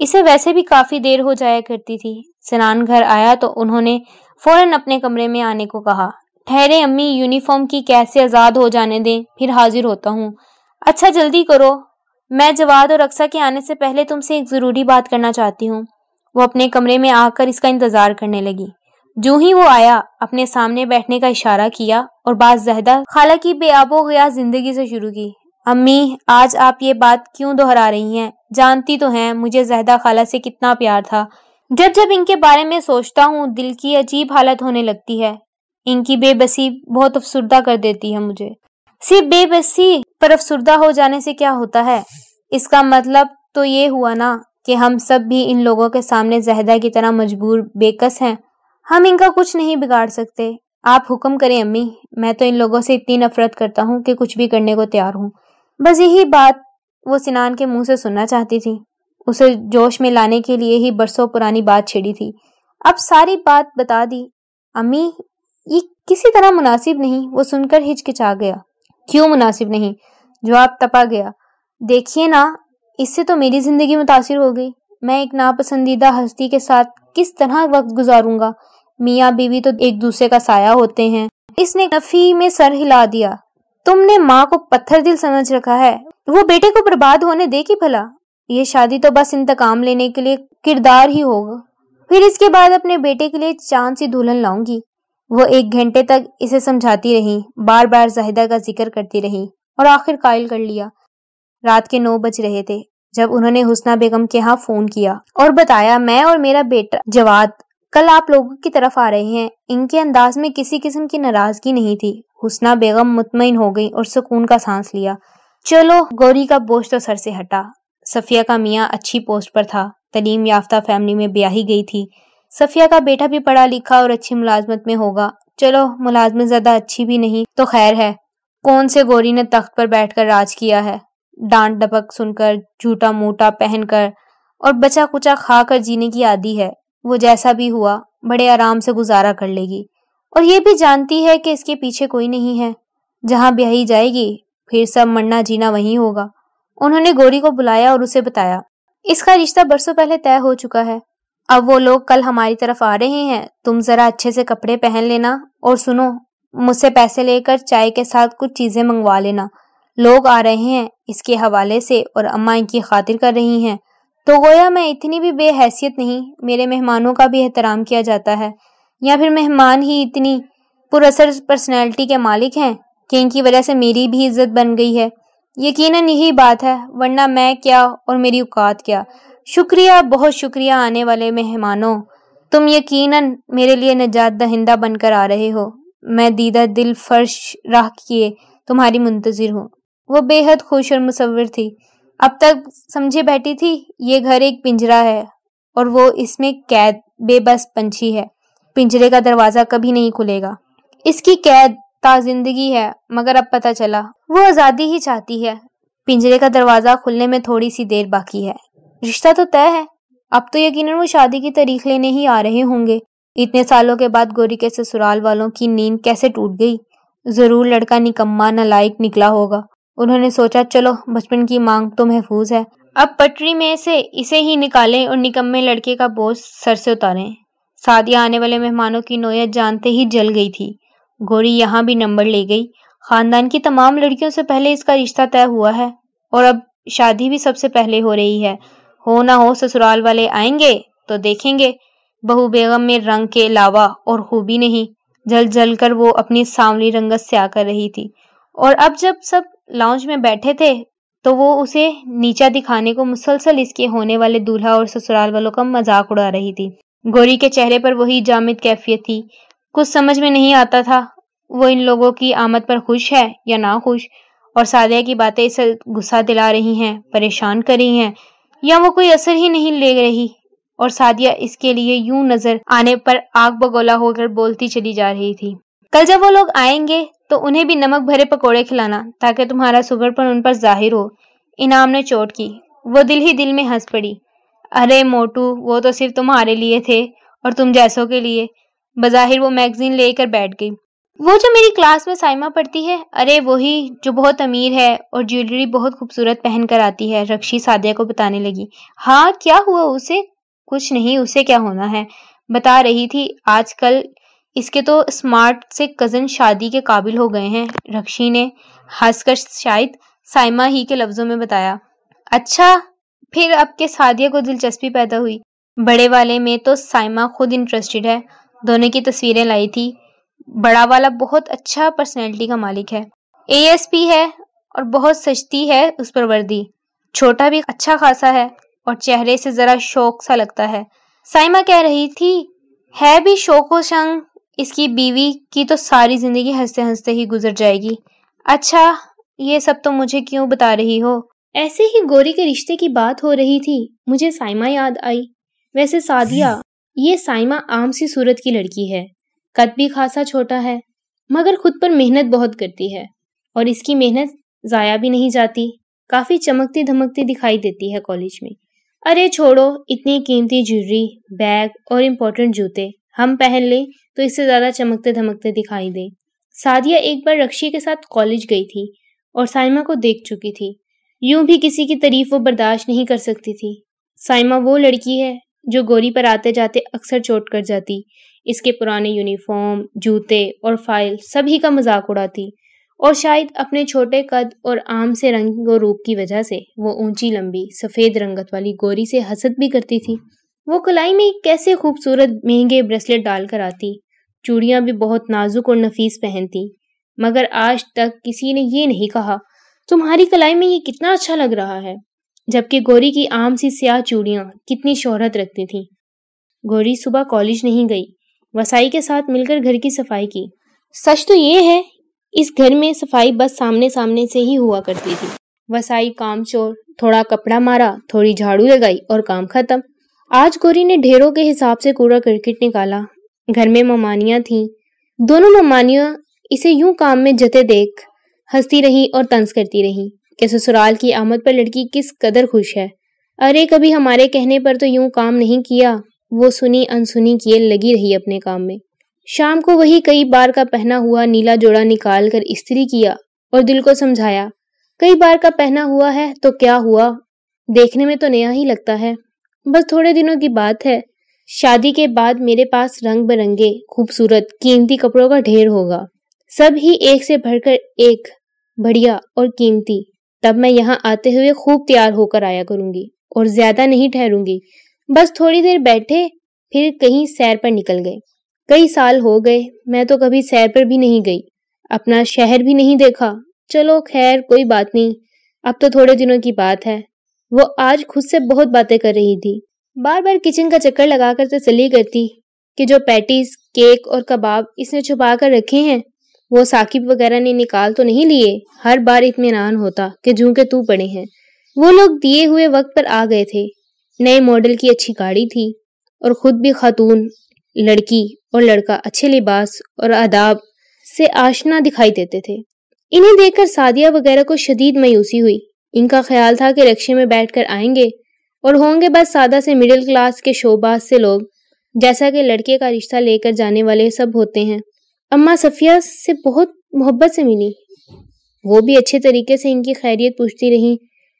इसे वैसे भी काफ़ी देर हो जाया करती थी स्नान घर आया तो उन्होंने फौरन अपने कमरे में आने को कहा ठहरे अम्मी यूनिफॉर्म की कैसे आज़ाद हो जाने दें फिर हाजिर होता हूँ अच्छा जल्दी करो मैं जवाद और अक्सा के आने से पहले तुमसे एक ज़रूरी बात करना चाहती हूँ वो अपने कमरे में आकर इसका इंतज़ार करने लगी जो ही वो आया अपने सामने बैठने का इशारा किया और बात जहदा खाला की बेआबो गया जिंदगी से शुरू की अम्मी आज आप ये बात क्यों दोहरा रही हैं जानती तो हैं मुझे जहदा खाला से कितना प्यार था जब जब इनके बारे में सोचता हूँ दिल की अजीब हालत होने लगती है इनकी बेबसी बहुत अफसरदा कर देती है मुझे सिर्फ बेबसी पर अफसरदा हो जाने से क्या होता है इसका मतलब तो ये हुआ ना कि हम सब भी इन लोगों के सामने जहदा की तरह मजबूर बेकस हैं हम इनका कुछ नहीं बिगाड़ सकते आप हुक्म करें अम्मी मैं तो इन लोगों से इतनी नफरत करता हूँ कि कुछ भी करने को तैयार हूँ बस यही बात वो सिनान के मुंह से सुनना चाहती थी उसे जोश में लाने के लिए ही बरसों पुरानी बात छेड़ी थी अब सारी बात बता दी अम्मी ये किसी तरह मुनासिब नहीं वो सुनकर हिचकिचा गया क्यों मुनासिब नहीं जवाब तपा गया देखिए ना इससे तो मेरी ज़िंदगी मुतासर हो गई मैं एक नापसंदीदा हस्ती के साथ किस तरह वक्त गुजारूंगा मियाँ बीवी तो एक दूसरे का साया होते हैं इसने नफी में सर हिला दिया तुमने माँ को पत्थर दिल समझ रखा है वो बेटे को बर्बाद होने दे कि भला ये शादी तो बस इंतकाम लेने के लिए किरदार ही होगा फिर इसके बाद अपने बेटे के लिए चांद सी दुल्हन लाऊंगी वो एक घंटे तक इसे समझाती रही बार बार जाहिदा का जिक्र करती रही और आखिर कायल कर लिया रात के नौ बज रहे थे जब उन्होंने हुसना बेगम के यहाँ फोन किया और बताया मैं और मेरा बेटा जवाद कल आप लोगों की तरफ आ रहे हैं इनके अंदाज में किसी किस्म की नाराजगी नहीं थी हुसना बेगम मुतमिन हो गई और सुकून का सांस लिया चलो गौरी का बोझ तो सर से हटा सफ़िया का मियाँ अच्छी पोस्ट पर था तलीम याफ्ता फैमिली में ब्याही गई थी सफ़िया का बेटा भी पढ़ा लिखा और अच्छी मुलाजमत में होगा चलो मुलाजमत ज़्यादा अच्छी भी नहीं तो खैर है कौन से गोरी ने तख्त पर बैठकर राज किया है डांट डपक सुनकर झूठा मोटा पहनकर और बचा कुचा खा कर जीने की आदि है वो जैसा भी हुआ बड़े आराम से गुजारा कर लेगी और ये भी जानती है कि इसके पीछे कोई नहीं है जहाँ ब्याही जाएगी फिर सब मरना जीना वहीं होगा उन्होंने गोरी को बुलाया और उसे बताया इसका रिश्ता बरसों पहले तय हो चुका है अब वो लोग कल हमारी तरफ आ रहे हैं तुम जरा अच्छे से कपड़े पहन लेना और सुनो मुझसे पैसे लेकर चाय के साथ कुछ चीजें मंगवा लेना लोग आ रहे हैं इसके हवाले से और अम्मा इनकी खातिर कर रही हैं तो गोया मैं इतनी भी बेहैसियत नहीं मेरे मेहमानों का भी एहतराम किया जाता है या फिर मेहमान ही इतनी पुरअसर पर्सनैलिटी के मालिक हैं कि इनकी वजह से मेरी भी इज्जत बन गई है यकीनन यही बात है वरना मैं क्या और मेरी औकात क्या शुक्रिया बहुत शुक्रिया आने वाले मेहमानों तुम यकीनन मेरे लिए निजात दहिंदा बनकर आ रहे हो मैं दीदा दिल फर्श राह किए तुम्हारी मुंतजर हूँ वो बेहद खुश और मुसविर थी अब तक समझे बैठी थी ये घर एक पिंजरा है और वो इसमें कैद बेबस पंछी है पिंजरे का दरवाज़ा कभी नहीं खुलेगा इसकी कैद ता जिंदगी है मगर अब पता चला वो आज़ादी ही चाहती है पिंजरे का दरवाज़ा खुलने में थोड़ी सी देर बाकी है रिश्ता तो तय है अब तो यकीनन वो शादी की तारीख लेने ही आ रहे होंगे इतने सालों के बाद गोरी के ससुराल वालों की नींद कैसे टूट गई ज़रूर लड़का निकम्मा नलायक निकला होगा उन्होंने सोचा चलो बचपन की मांग तो महफूज है अब पटरी में से इसे ही निकालें और निकम्मे लड़के का बोझ सर से उतारें सादिया आने वाले मेहमानों की नोयत जानते ही जल गई थी गौरी यहाँ भी नंबर ले गई खानदान की तमाम लड़कियों से पहले इसका रिश्ता तय हुआ है और अब शादी भी सबसे पहले हो रही है हो ना हो ससुराल वाले आएंगे तो देखेंगे बहू बेगम में रंग के अलावा और खूबी नहीं जल जल कर वो अपनी सांवली रंगत से आकर रही थी और अब जब सब लाउंज में बैठे थे तो वो उसे नीचा दिखाने को मुसलसल इसके होने वाले दूल्हा और ससुराल वालों का मजाक उड़ा रही थी गौरी के चेहरे पर वही जामिद कैफियत थी कुछ समझ में नहीं आता था वो इन लोगों की आमद पर खुश है या ना खुश और सादिया की बातें इसे गुस्सा दिला रही हैं परेशान कर रही हैं या वो कोई असर ही नहीं ले रही और सादिया इसके लिए यूं नजर आने पर आग बगोला होकर बोलती चली जा रही थी कल जब वो लोग आएंगे तो उन्हें भी नमक भरे पकोड़े खिलाना ताकि तुम्हारा सुगड़पन उन पर जाहिर हो इनाम ने चोट की वो दिल ही दिल में हंस पड़ी अरे मोटू वो तो सिर्फ तुम्हारे लिए थे और तुम जैसों के लिए बज़ाहिर वो मैगजीन लेकर बैठ गई वो जो मेरी क्लास में साइमा पढ़ती है अरे वही जो बहुत अमीर है और ज्वेलरी बहुत खूबसूरत पहन कर आती है रक्षी सादिया को बताने लगी हाँ क्या हुआ उसे कुछ नहीं उसे क्या होना है बता रही थी आजकल इसके तो स्मार्ट से कज़न शादी के काबिल हो गए हैं रक्षी ने हंसकर शायद साइमा ही के लफ्ज़ों में बताया अच्छा फिर आपके सादिया को दिलचस्पी पैदा हुई बड़े वाले में तो साइमा खुद इंटरेस्टेड है दोनों की तस्वीरें लाई थी बड़ा वाला बहुत अच्छा पर्सनैलिटी का मालिक है ए है और बहुत सस्ती है उस पर वर्दी छोटा भी अच्छा खासा है और चेहरे से ज़रा शौक सा लगता है साइमा कह रही थी है भी शोको शंग इसकी बीवी की तो सारी ज़िंदगी हंसते हंसते ही गुजर जाएगी अच्छा ये सब तो मुझे क्यों बता रही हो ऐसे ही गोरी के रिश्ते की बात हो रही थी मुझे साइमा याद आई वैसे सादिया ये साइमा आम सी सूरत की लड़की है कद भी खासा छोटा है मगर खुद पर मेहनत बहुत करती है और इसकी मेहनत ज़ाया भी नहीं जाती काफ़ी चमकती धमकती दिखाई देती है कॉलेज में अरे छोड़ो इतनी कीमती ज्वेलरी बैग और इम्पोर्टेंट जूते हम पहन लें तो इससे ज़्यादा चमकते धमकते दिखाई दे सादिया एक बार रक्षी के साथ कॉलेज गई थी और साइमा को देख चुकी थी यूं भी किसी की तारीफ वो बर्दाश्त नहीं कर सकती थी साइमा वो लड़की है जो गोरी पर आते जाते अक्सर चोट कर जाती इसके पुराने यूनिफॉर्म जूते और फाइल सभी का मजाक उड़ाती और शायद अपने छोटे कद और आम से रंग व रूप की वजह से वो ऊंची लंबी सफ़ेद रंगत वाली गोरी से हसद भी करती थी वो कलाई में कैसे खूबसूरत महंगे ब्रेसलेट डालकर आती चूड़ियाँ भी बहुत नाजुक और नफीस पहनती मगर आज तक किसी ने ये नहीं कहा तुम्हारी कलाई में ये कितना अच्छा लग रहा है जबकि गौरी की आम सी स्याह चूड़ियाँ कितनी शोहरत रखती थीं गौरी सुबह कॉलेज नहीं गई वसाई के साथ मिलकर घर की सफाई की सच तो ये है इस घर में सफाई बस सामने सामने से ही हुआ करती थी वसाई काम चोर थोड़ा कपड़ा मारा थोड़ी झाड़ू लगाई और काम खत्म आज गौरी ने ढेरों के हिसाब से कूड़ा क्रिकेट निकाला घर में ममानियाँ थीं दोनों ममानियाँ इसे यूं काम में जते देख हंसती रही और तंज करती रही कि ससुराल की आमद पर लड़की किस कदर खुश है अरे कभी हमारे कहने पर तो यूं काम नहीं किया वो सुनी अनसुनी किए लगी रही अपने काम में शाम को वही कई बार का पहना हुआ नीला जोड़ा निकाल कर स्त्री किया और दिल को समझाया कई बार का पहना हुआ है तो क्या हुआ देखने में तो नया ही लगता है बस थोड़े दिनों की बात है शादी के बाद मेरे पास रंग बिरंगे खूबसूरत कीमती कपड़ों का ढेर होगा सब ही एक से भरकर एक बढ़िया और कीमती तब मैं यहाँ आते हुए खूब तैयार होकर आया करूंगी और ज्यादा नहीं ठहरूंगी बस थोड़ी देर बैठे फिर कहीं सैर पर निकल गए कई साल हो गए मैं तो कभी सैर पर भी नहीं गई अपना शहर भी नहीं देखा चलो खैर कोई बात नहीं अब तो थोड़े दिनों की बात है वो आज खुद से बहुत बातें कर रही थी बार बार किचन का चक्कर लगाकर तसली तो करती कि जो पैटीज केक और कबाब इसने छुपा कर रखे हैं वो साकिब वगैरह ने निकाल तो नहीं लिए हर बार इतमान होता कि झूके तू पड़े हैं वो लोग दिए हुए वक्त पर आ गए थे नए मॉडल की अच्छी गाड़ी थी और खुद भी खातून लड़की और लड़का अच्छे लिबास और आदाब से आशना दिखाई देते थे इन्हें देखकर सादिया वगैरह को शदीद मायूसी हुई इनका ख्याल था कि रिक्शे में बैठकर आएंगे और होंगे बस सादा से मिडिल क्लास के शोबाज से लोग जैसा कि लड़के का रिश्ता लेकर जाने वाले सब होते हैं अम्मा सफ़िया से बहुत मोहब्बत से मिली वो भी अच्छे तरीके से इनकी खैरियत पूछती रहीं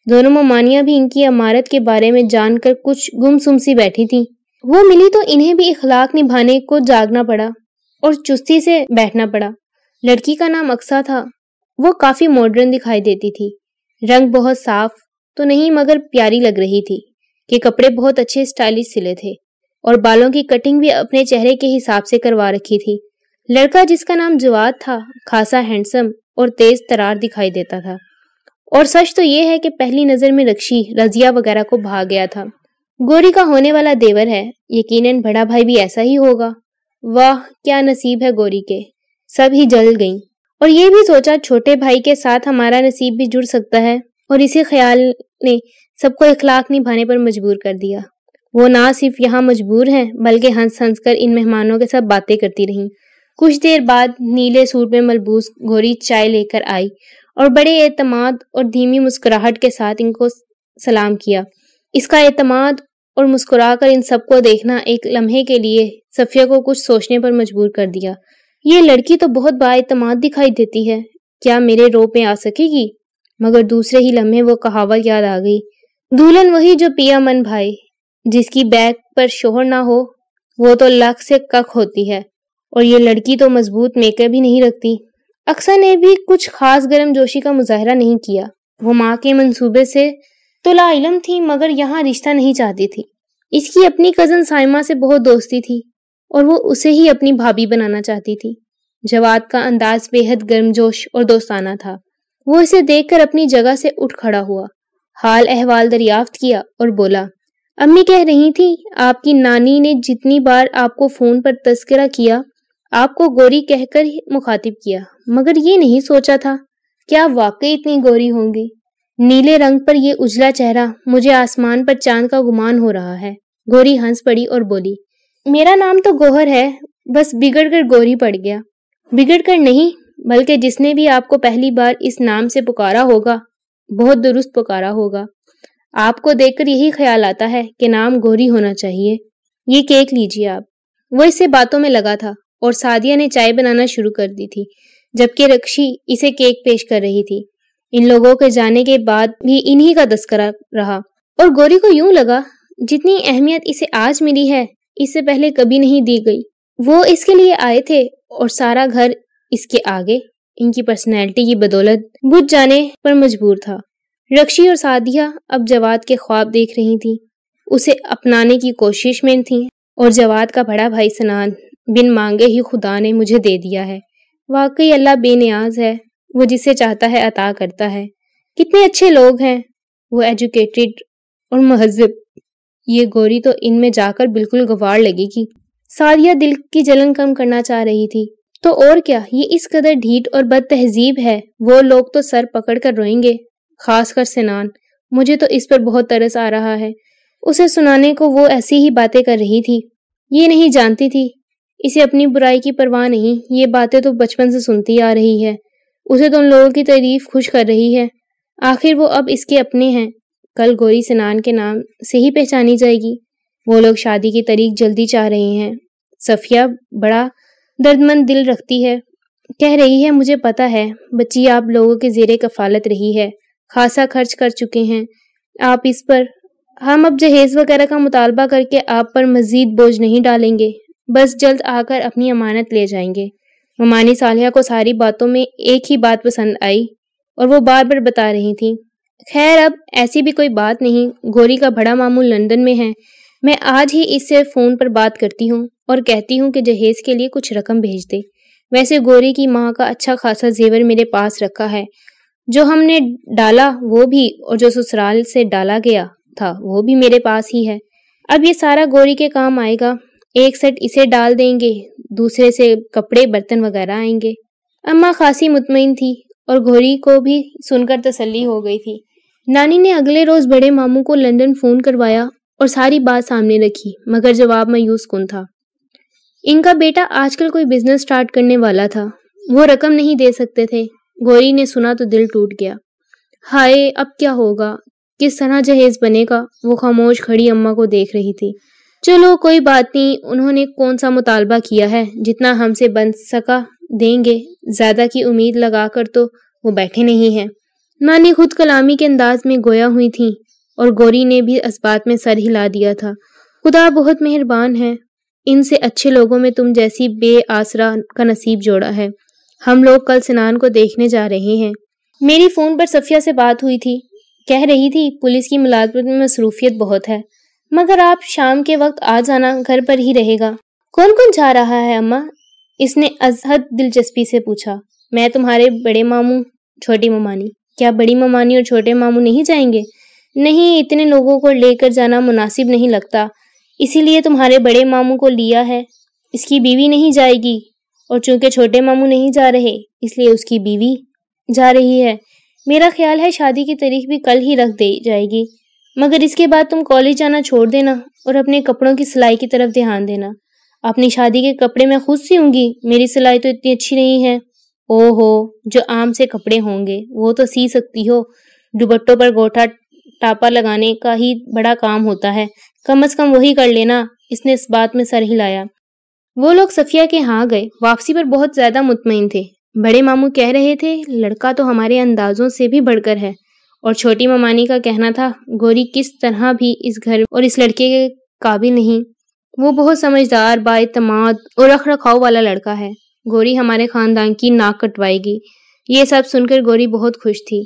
दोनों ममानियाँ भी इनकी अमारत के बारे में जानकर कुछ गुमसुम सी बैठी थीं वो मिली तो इन्हें भी इखलाक निभाने को जागना पड़ा और चुस्ती से बैठना पड़ा लड़की का नाम अक्सा था वो काफ़ी मॉडर्न दिखाई देती थी रंग बहुत साफ तो नहीं मगर प्यारी लग रही थी कि कपड़े बहुत अच्छे स्टाइलिश सिले थे और बालों की कटिंग भी अपने चेहरे के हिसाब से करवा रखी थी लड़का जिसका नाम जुआद था खासा हैंडसम और तेज तरार दिखाई देता था और सच तो ये है कि पहली नज़र में रक्षी रजिया वगैरह को भाग गया था गोरी का होने वाला देवर है यकीनन बड़ा भाई भी ऐसा ही होगा वाह क्या नसीब है गोरी के सब ही जल गई और ये भी सोचा छोटे भाई के साथ हमारा नसीब भी जुड़ सकता है और इसी ख्याल ने सबको इखलाक निभाने पर मजबूर कर दिया वो ना सिर्फ यहाँ मजबूर हैं बल्कि हंस हंस कर इन मेहमानों के साथ बातें करती रहीं कुछ देर बाद नीले सूट में मलबूस घोरी चाय लेकर आई और बड़े एतमाद और धीमी मुस्कुराहट के साथ इनको सलाम किया इसका एतमाद और मुस्कुरा कर इन सबको देखना एक लम्हे के लिए सफिया को कुछ सोचने पर मजबूर कर दिया ये लड़की तो बहुत बातमाद दिखाई देती है क्या मेरे रोप में आ सकेगी मगर दूसरे ही लम्हे वो कहावत याद आ गई दुल्हन वही जो पिया मन भाई जिसकी बैग पर शोहर ना हो वो तो लक से कक होती है और ये लड़की तो मजबूत मेकअप भी नहीं रखती अक्सा ने भी कुछ खास गर्म जोशी का मुजाहरा नहीं किया वो माँ के मंसूबे से तो लाइलम थी मगर यहाँ रिश्ता नहीं चाहती थी इसकी अपनी कज़न साइमा से बहुत दोस्ती थी और वो उसे ही अपनी भाभी बनाना चाहती थी जवाद का अंदाज बेहद गर्मजोश और दोस्ताना था वो इसे देखकर अपनी जगह से उठ खड़ा हुआ हाल अहवाल दरियाफ्त किया और बोला अम्मी कह रही थी आपकी नानी ने जितनी बार आपको फ़ोन पर तस्करा किया आपको गोरी कहकर ही मुखातिब किया मगर ये नहीं सोचा था क्या वाकई इतनी गोरी होंगी नीले रंग पर यह उजला चेहरा मुझे आसमान पर चांद का गुमान हो रहा है गोरी हंस पड़ी और बोली मेरा नाम तो गोहर है बस बिगड़ कर गोरी पड़ गया बिगड़ कर नहीं बल्कि जिसने भी आपको पहली बार इस नाम से पुकारा होगा बहुत दुरुस्त पुकारा होगा आपको देखकर यही ख्याल आता है कि नाम गोरी होना चाहिए ये केक लीजिए आप वो इससे बातों में लगा था और सादिया ने चाय बनाना शुरू कर दी थी जबकि रक्षी इसे केक पेश कर रही थी इन लोगों के जाने के बाद भी इन्हीं का तस्करा रहा और गौरी को यूं लगा जितनी अहमियत इसे आज मिली है इससे पहले कभी नहीं दी गई वो इसके लिए आए थे और सारा घर इसके आगे इनकी पर्सनैलिटी की बदौलत बुझ जाने पर मजबूर था रक्षी और सादिया अब जवाद के ख्वाब देख रही थी उसे अपनाने की कोशिश में थी और जवाद का बड़ा भाई सनान बिन मांगे ही खुदा ने मुझे दे दिया है वाकई अल्लाह बेनियाज है वो जिसे चाहता है अता करता है कितने अच्छे लोग हैं वो एजुकेटेड और महजब ये गोरी तो इनमें जाकर बिल्कुल गवार लगेगी सादिया दिल की जलन कम करना चाह रही थी तो और क्या ये इस कदर ढीठ और बद तहजीब है वो लोग तो सर पकड़ कर रोएंगे खासकर सिनान मुझे तो इस पर बहुत तरस आ रहा है उसे सुनाने को वो ऐसी ही बातें कर रही थी ये नहीं जानती थी इसे अपनी बुराई की परवाह नहीं ये बातें तो बचपन से सुनती आ रही है उसे तो उन लोगों की तारीफ खुश कर रही है आखिर वो अब इसके अपने हैं कल गोरी सिनान के नाम से ही पहचानी जाएगी वो लोग शादी की तारीख जल्दी चाह रहे हैं सफिया बड़ा दर्दमंद दिल रखती है कह रही है मुझे पता है बच्ची आप लोगों के जेरे कफालत रही है खासा खर्च कर चुके हैं आप इस पर हम अब जहेज वगैरह का मुतालबा करके आप पर मजीद बोझ नहीं डालेंगे बस जल्द आकर अपनी अमानत ले जाएंगे ममानी सालिया को सारी बातों में एक ही बात पसंद आई और वो बार बार बता रही थी खैर अब ऐसी भी कोई बात नहीं गोरी का बड़ा मामू लंदन में है मैं आज ही इससे फ़ोन पर बात करती हूँ और कहती हूँ कि जहेज़ के लिए कुछ रकम भेज दे वैसे गोरी की माँ का अच्छा खासा जेवर मेरे पास रखा है जो हमने डाला वो भी और जो ससुराल से डाला गया था वो भी मेरे पास ही है अब ये सारा गोरी के काम आएगा एक सेट इसे डाल देंगे दूसरे से कपड़े बर्तन वगैरह आएंगे अम्मा खासी मुतमिन थी और घोरी को भी सुनकर तसल्ली हो गई थी नानी ने अगले रोज़ बड़े मामू को लंदन फ़ोन करवाया और सारी बात सामने रखी मगर जवाब मायूस कौन था इनका बेटा आजकल कोई बिजनेस स्टार्ट करने वाला था वो रकम नहीं दे सकते थे गौरी ने सुना तो दिल टूट गया हाय अब क्या होगा किस तरह जहेज बनेगा वो खामोश खड़ी अम्मा को देख रही थी चलो कोई बात नहीं उन्होंने कौन सा मुतालबा किया है जितना हमसे बन सका देंगे ज़्यादा की उम्मीद लगाकर तो वो बैठे नहीं हैं नानी खुद कलामी के अंदाज में गोया हुई थी और गौरी ने भी इस बात में सर हिला दिया था खुदा बहुत मेहरबान है इनसे अच्छे लोगों में तुम जैसी आसरा का नसीब जोड़ा है हम लोग कल स्नान को देखने जा रहे हैं मेरी फ़ोन पर सफिया से बात हुई थी कह रही थी पुलिस की मुलाजमत में मसरूफियत बहुत है मगर आप शाम के वक्त आ जाना घर पर ही रहेगा कौन कौन जा रहा है अम्मा इसने अजहद दिलचस्पी से पूछा मैं तुम्हारे बड़े मामू छोटी ममानी क्या बड़ी ममानी और छोटे मामू नहीं जाएंगे नहीं इतने लोगों को लेकर जाना मुनासिब नहीं लगता इसीलिए तुम्हारे बड़े मामू को लिया है इसकी बीवी नहीं जाएगी और चूंकि छोटे मामू नहीं जा रहे इसलिए उसकी बीवी जा रही है मेरा ख्याल है शादी की तारीख भी कल ही रख दी जाएगी मगर इसके बाद तुम कॉलेज जाना छोड़ देना और अपने कपड़ों की सिलाई की तरफ ध्यान देना अपनी शादी के कपड़े मैं खुद सीऊंगी मेरी सिलाई तो इतनी अच्छी नहीं है ओहो जो आम से कपड़े होंगे वो तो सी सकती हो दुपट्टों पर गोठा टापा लगाने का ही बड़ा काम होता है कम अज कम वही कर लेना इसने इस बात में सर हिलाया वो लोग सफिया के हाँ गए वापसी पर बहुत ज्यादा मुतमिन थे बड़े मामू कह रहे थे लड़का तो हमारे अंदाजों से भी बढ़कर है और छोटी ममानी का कहना था गौरी किस तरह भी इस घर और इस लड़के के काबिल नहीं वो बहुत समझदार बातमाद और रख रखाव वाला लड़का है गौरी हमारे खानदान की नाक कटवाएगी ये सब सुनकर गौरी बहुत खुश थी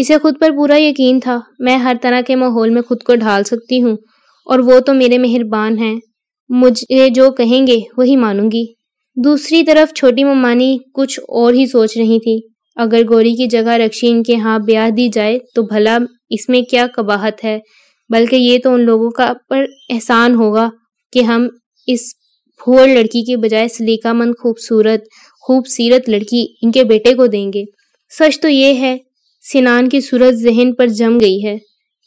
इसे खुद पर पूरा यकीन था मैं हर तरह के माहौल में खुद को ढाल सकती हूँ और वो तो मेरे मेहरबान हैं मुझे जो कहेंगे वही मानूंगी दूसरी तरफ छोटी ममानी कुछ और ही सोच रही थी अगर गौरी की जगह रक्षी इनके यहाँ ब्याह दी जाए तो भला इसमें क्या कबाहत है बल्कि ये तो उन लोगों का पर एहसान होगा कि हम इस फोर लड़की के बजाय सलीकामंद खूबसूरत खूबसीरत लड़की इनके बेटे को देंगे सच तो ये है सिनान की सूरत जहन पर जम गई है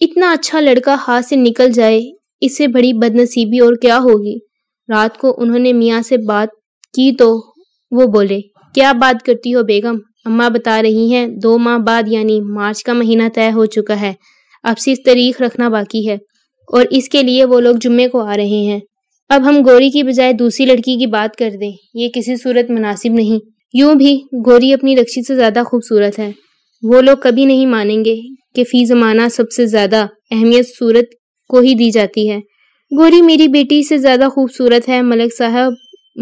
इतना अच्छा लड़का हाथ से निकल जाए इससे बड़ी बदनसीबी और क्या होगी रात को उन्होंने मियाँ से बात की तो वो बोले क्या बात करती हो बेगम अम्मा बता रही हैं दो माह बाद यानी मार्च का महीना तय हो चुका है अब सिर्फ तारीख रखना बाकी है और इसके लिए वो लोग जुम्मे को आ रहे हैं अब हम गोरी की बजाय दूसरी लड़की की बात कर दें ये किसी सूरत मुनासिब नहीं यूं भी गोरी अपनी रक्षी से ज़्यादा खूबसूरत है वो लोग कभी नहीं मानेंगे कि फ़ी ज़माना सबसे ज़्यादा अहमियत सूरत को ही दी जाती है गोरी मेरी बेटी से ज़्यादा खूबसूरत है मलिक साहब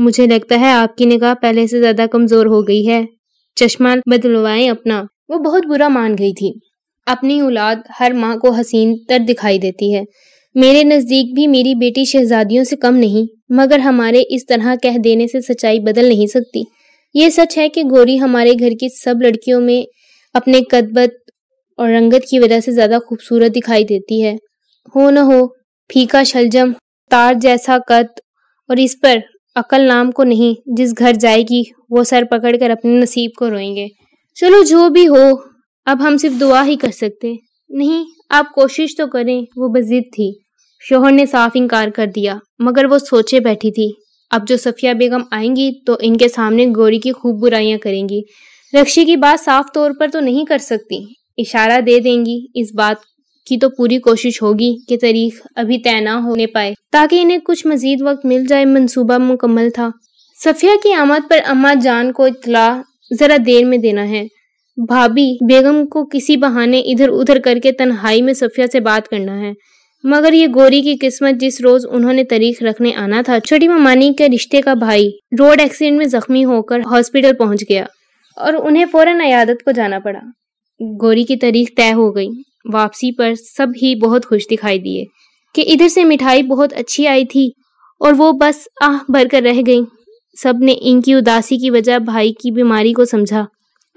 मुझे लगता है आपकी निगाह पहले से ज़्यादा कमज़ोर हो गई है चश्मा बदलवाएं अपना वो बहुत बुरा मान गई थी अपनी औलाद हर माँ को हसीन तर दिखाई देती है मेरे नज़दीक भी मेरी बेटी शहजादियों से कम नहीं मगर हमारे इस तरह कह देने से सच्चाई बदल नहीं सकती ये सच है कि गोरी हमारे घर की सब लड़कियों में अपने कदबत और रंगत की वजह से ज़्यादा खूबसूरत दिखाई देती है हो न हो फीका शलजम तार जैसा कद और इस पर अकल नाम को नहीं जिस घर जाएगी वो सर पकड़कर अपने नसीब को रोएंगे चलो जो भी हो अब हम सिर्फ दुआ ही कर सकते नहीं आप कोशिश तो करें वो बजिद थी शोहर ने साफ इनकार कर दिया मगर वो सोचे बैठी थी अब जो सफिया बेगम आएंगी तो इनके सामने गोरी की खूब बुराइयां करेंगी रक्षी की बात साफ तौर पर तो नहीं कर सकती इशारा दे देंगी इस बात की तो पूरी कोशिश होगी कि तारीख अभी तय ना होने पाए ताकि इन्हें कुछ मजीद वक्त मिल जाए मनसूबा मुकम्मल था सफिया की आमद पर अम्मा जान को इतला ज़रा देर में देना है भाभी बेगम को किसी बहाने इधर उधर करके तन्हाई में सफिया से बात करना है मगर ये गोरी की किस्मत जिस रोज उन्होंने तारीख रखने आना था छोटी ममानी के रिश्ते का भाई रोड एक्सीडेंट में जख्मी होकर हॉस्पिटल पहुंच गया और उन्हें फौरन अयादत को जाना पड़ा गोरी की तारीख तय हो गई वापसी पर सब ही बहुत खुश दिखाई दिए कि इधर से मिठाई बहुत अच्छी आई थी और वो बस आह भर कर रह गई सब ने इनकी उदासी की वजह भाई की बीमारी को समझा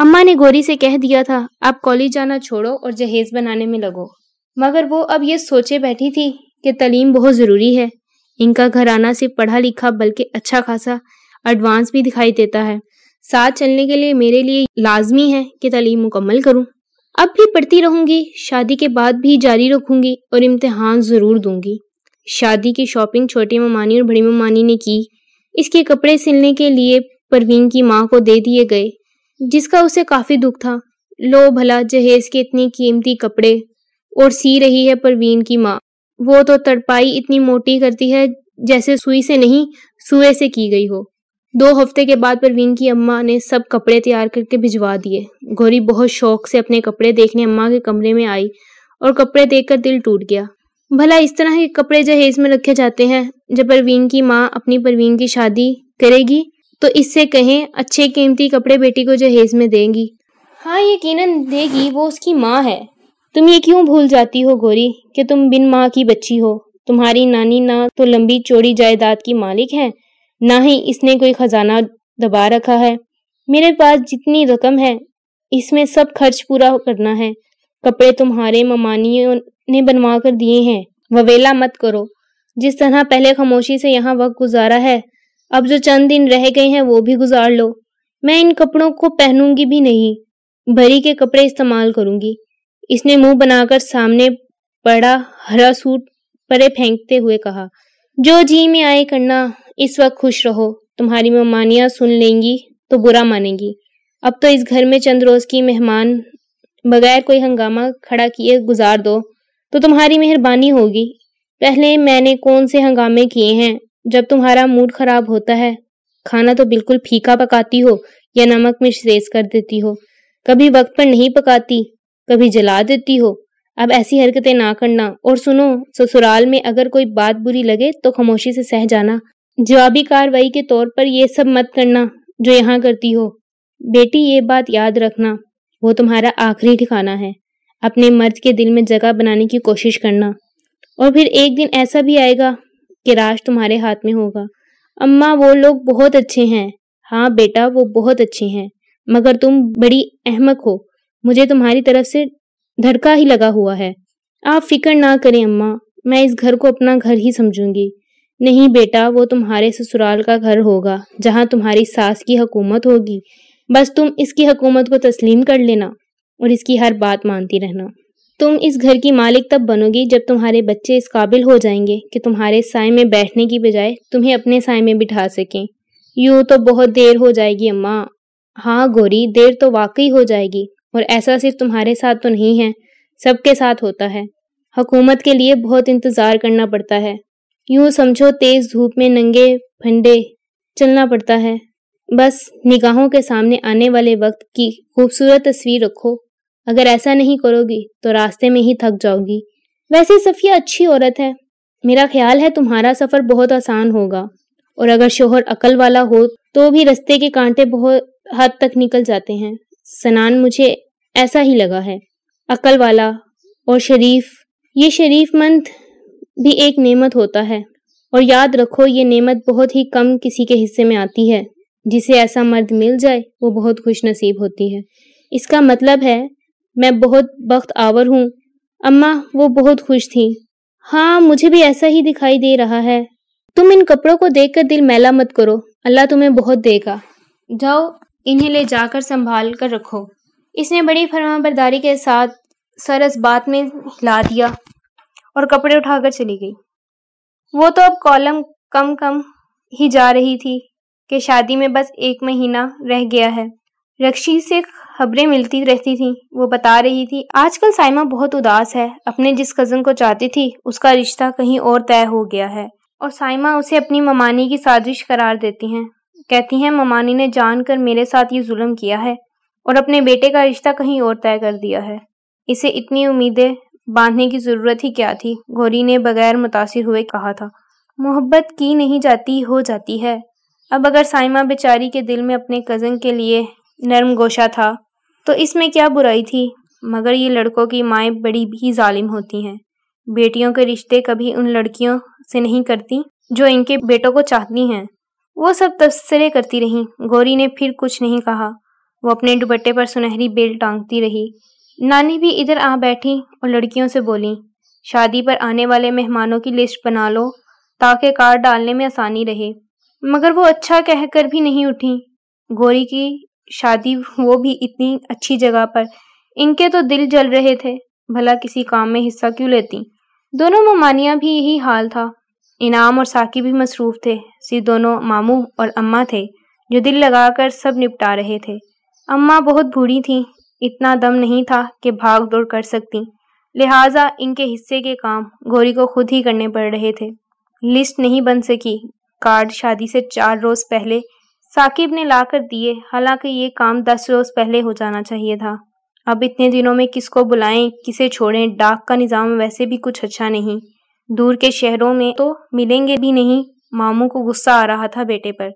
अम्मा ने गौरी से कह दिया था आप कॉलेज जाना छोड़ो और जहेज बनाने में लगो मगर वो अब ये सोचे बैठी थी कि तलीम बहुत ज़रूरी है इनका घराना सिर्फ पढ़ा लिखा बल्कि अच्छा खासा एडवांस भी दिखाई देता है साथ चलने के लिए मेरे लिए लाजमी है कि तलीम मुकम्मल करूँ अब भी पढ़ती रहूंगी शादी के बाद भी जारी रखूंगी और इम्तिहान ज़रूर दूंगी शादी की शॉपिंग छोटी ममानी और बड़ी ममानी ने की इसके कपड़े सिलने के लिए परवीन की माँ को दे दिए गए जिसका उसे काफ़ी दुख था लो भला जहेज के इतने कीमती कपड़े और सी रही है परवीन की माँ वो तो तड़पाई इतनी मोटी करती है जैसे सुई से नहीं सुए से की गई हो दो हफ्ते के बाद परवीन की अम्मा ने सब कपड़े तैयार करके भिजवा दिए गौरी बहुत शौक से अपने कपड़े देखने अम्मा के कमरे में आई और कपड़े देखकर दिल टूट गया भला इस तरह के कपड़े जहेज में रखे जाते हैं जब परवीन की माँ अपनी परवीन की शादी करेगी तो इससे कहें अच्छे कीमती कपड़े बेटी को जहेज में देंगी हाँ यकीनन देगी वो उसकी माँ है तुम ये क्यों भूल जाती हो गोरी कि तुम बिन माँ की बच्ची हो तुम्हारी नानी ना तो लंबी चौड़ी जायदाद की मालिक है ना ही इसने कोई खजाना दबा रखा है मेरे पास जितनी रकम है इसमें सब खर्च पूरा करना है कपड़े तुम्हारे ममानियों ने बनवा कर दिए हैं ववेला मत करो जिस तरह पहले खामोशी से यहाँ वक्त गुजारा है अब जो चंद दिन रह गए हैं वो भी गुजार लो मैं इन कपड़ों को पहनूंगी भी नहीं भरी के कपड़े इस्तेमाल करूंगी इसने मुंह बनाकर सामने पड़ा हरा सूट परे फेंकते हुए कहा जो जी में आए करना इस वक्त खुश रहो तुम्हारी ममानियाँ सुन लेंगी तो बुरा मानेंगी अब तो इस घर में चंद रोज़ की मेहमान बगैर कोई हंगामा खड़ा किए गुजार दो तो तुम्हारी मेहरबानी होगी पहले मैंने कौन से हंगामे किए हैं जब तुम्हारा मूड खराब होता है खाना तो बिल्कुल फीका पकाती हो या नमक मिर्च रेस कर देती हो कभी वक्त पर नहीं पकाती कभी जला देती हो अब ऐसी हरकतें ना करना और सुनो ससुराल में अगर कोई बात बुरी लगे तो खामोशी से सह जाना जवाबी कार्रवाई के तौर पर यह सब मत करना जो यहाँ करती हो बेटी ये बात याद रखना वो तुम्हारा आखिरी ठिकाना है अपने मर्द के दिल में जगह बनाने की कोशिश करना और फिर एक दिन ऐसा भी आएगा कि राज तुम्हारे हाथ में होगा अम्मा वो लोग बहुत अच्छे हैं हाँ बेटा वो बहुत अच्छे हैं मगर तुम बड़ी अहमक हो मुझे तुम्हारी तरफ से धड़का ही लगा हुआ है आप फिक्र ना करें अम्मा मैं इस घर को अपना घर ही समझूंगी नहीं बेटा वो तुम्हारे ससुराल का घर होगा जहाँ तुम्हारी सास की हकूमत होगी बस तुम इसकी हकूमत को तस्लीम कर लेना और इसकी हर बात मानती रहना तुम इस घर की मालिक तब बनोगी जब तुम्हारे बच्चे इस काबिल हो जाएंगे कि तुम्हारे साय में बैठने की बजाय तुम्हें अपने साय में बिठा सकें यूं तो बहुत देर हो जाएगी अम्मा हाँ गोरी देर तो वाकई हो जाएगी और ऐसा सिर्फ तुम्हारे साथ तो नहीं है सबके साथ होता है हकूमत के लिए बहुत इंतज़ार करना पड़ता है यूं समझो तेज धूप में नंगे फंडे चलना पड़ता है बस निगाहों के सामने आने वाले वक्त की खूबसूरत तस्वीर रखो अगर ऐसा नहीं करोगी तो रास्ते में ही थक जाओगी वैसे सफिया अच्छी औरत है मेरा ख्याल है तुम्हारा सफ़र बहुत आसान होगा और अगर शोहर अकल वाला हो तो भी रस्ते के कांटे बहुत हद तक निकल जाते हैं सनान मुझे ऐसा ही लगा है अकल वाला और शरीफ ये शरीफ मंद भी एक नेमत होता है और याद रखो ये नेमत बहुत ही कम किसी के हिस्से में आती है जिसे ऐसा मर्द मिल जाए वो बहुत खुश नसीब होती है इसका मतलब है मैं बहुत वक्त आवर हूँ अम्मा वो बहुत खुश थी हाँ मुझे भी ऐसा ही दिखाई दे रहा है तुम इन कपड़ों को देख दिल मैला मत करो अल्लाह तुम्हें बहुत देगा जाओ इन्हें ले जाकर संभाल कर रखो इसने बड़ी फरमाबरदारी के साथ सरस बात में हिला दिया और कपड़े उठाकर चली गई वो तो अब कॉलम कम कम ही जा रही थी कि शादी में बस एक महीना रह गया है रक्षी से खबरें मिलती रहती थी वो बता रही थी आजकल साइमा बहुत उदास है अपने जिस कज़न को चाहती थी उसका रिश्ता कहीं और तय हो गया है और साइमा उसे अपनी ममानी की साजिश करार देती हैं कहती हैं ममानी ने जानकर मेरे साथ ये जुल्म किया है और अपने बेटे का रिश्ता कहीं और तय कर दिया है इसे इतनी उम्मीदें बांधने की जरूरत ही क्या थी गौरी ने बगैर मुतासर हुए कहा था मोहब्बत की नहीं जाती हो जाती है अब अगर साइमा बेचारी के दिल में अपने कज़न के लिए नरम गोशा था तो इसमें क्या बुराई थी मगर ये लड़कों की माएँ बड़ी भी जालिम होती हैं बेटियों के रिश्ते कभी उन लड़कियों से नहीं करती जो इनके बेटों को चाहती हैं वो सब तबसरे करती रहीं गौरी ने फिर कुछ नहीं कहा वो अपने दुपट्टे पर सुनहरी बेल टांगती रही नानी भी इधर आ बैठी और लड़कियों से बोली शादी पर आने वाले मेहमानों की लिस्ट बना लो ताकि कार डालने में आसानी रहे मगर वो अच्छा कहकर भी नहीं उठी गोरी की शादी वो भी इतनी अच्छी जगह पर इनके तो दिल जल रहे थे भला किसी काम में हिस्सा क्यों लेती दोनों ममानिया भी यही हाल था इनाम और साकी भी मसरूफ थे सिर्फ दोनों मामू और अम्मा थे जो दिल लगाकर सब निपटा रहे थे अम्मा बहुत बूढ़ी थीं इतना दम नहीं था कि भाग दौड़ कर सकती लिहाजा इनके हिस्से के काम गौरी को खुद ही करने पड़ रहे थे लिस्ट नहीं बन सकी कार्ड शादी से चार रोज़ पहले साकिब ने ला कर दिए हालांकि ये काम दस रोज़ पहले हो जाना चाहिए था अब इतने दिनों में किसको बुलाएं किसे छोड़ें डाक का निज़ाम वैसे भी कुछ अच्छा नहीं दूर के शहरों में तो मिलेंगे भी नहीं मामू को गुस्सा आ रहा था बेटे पर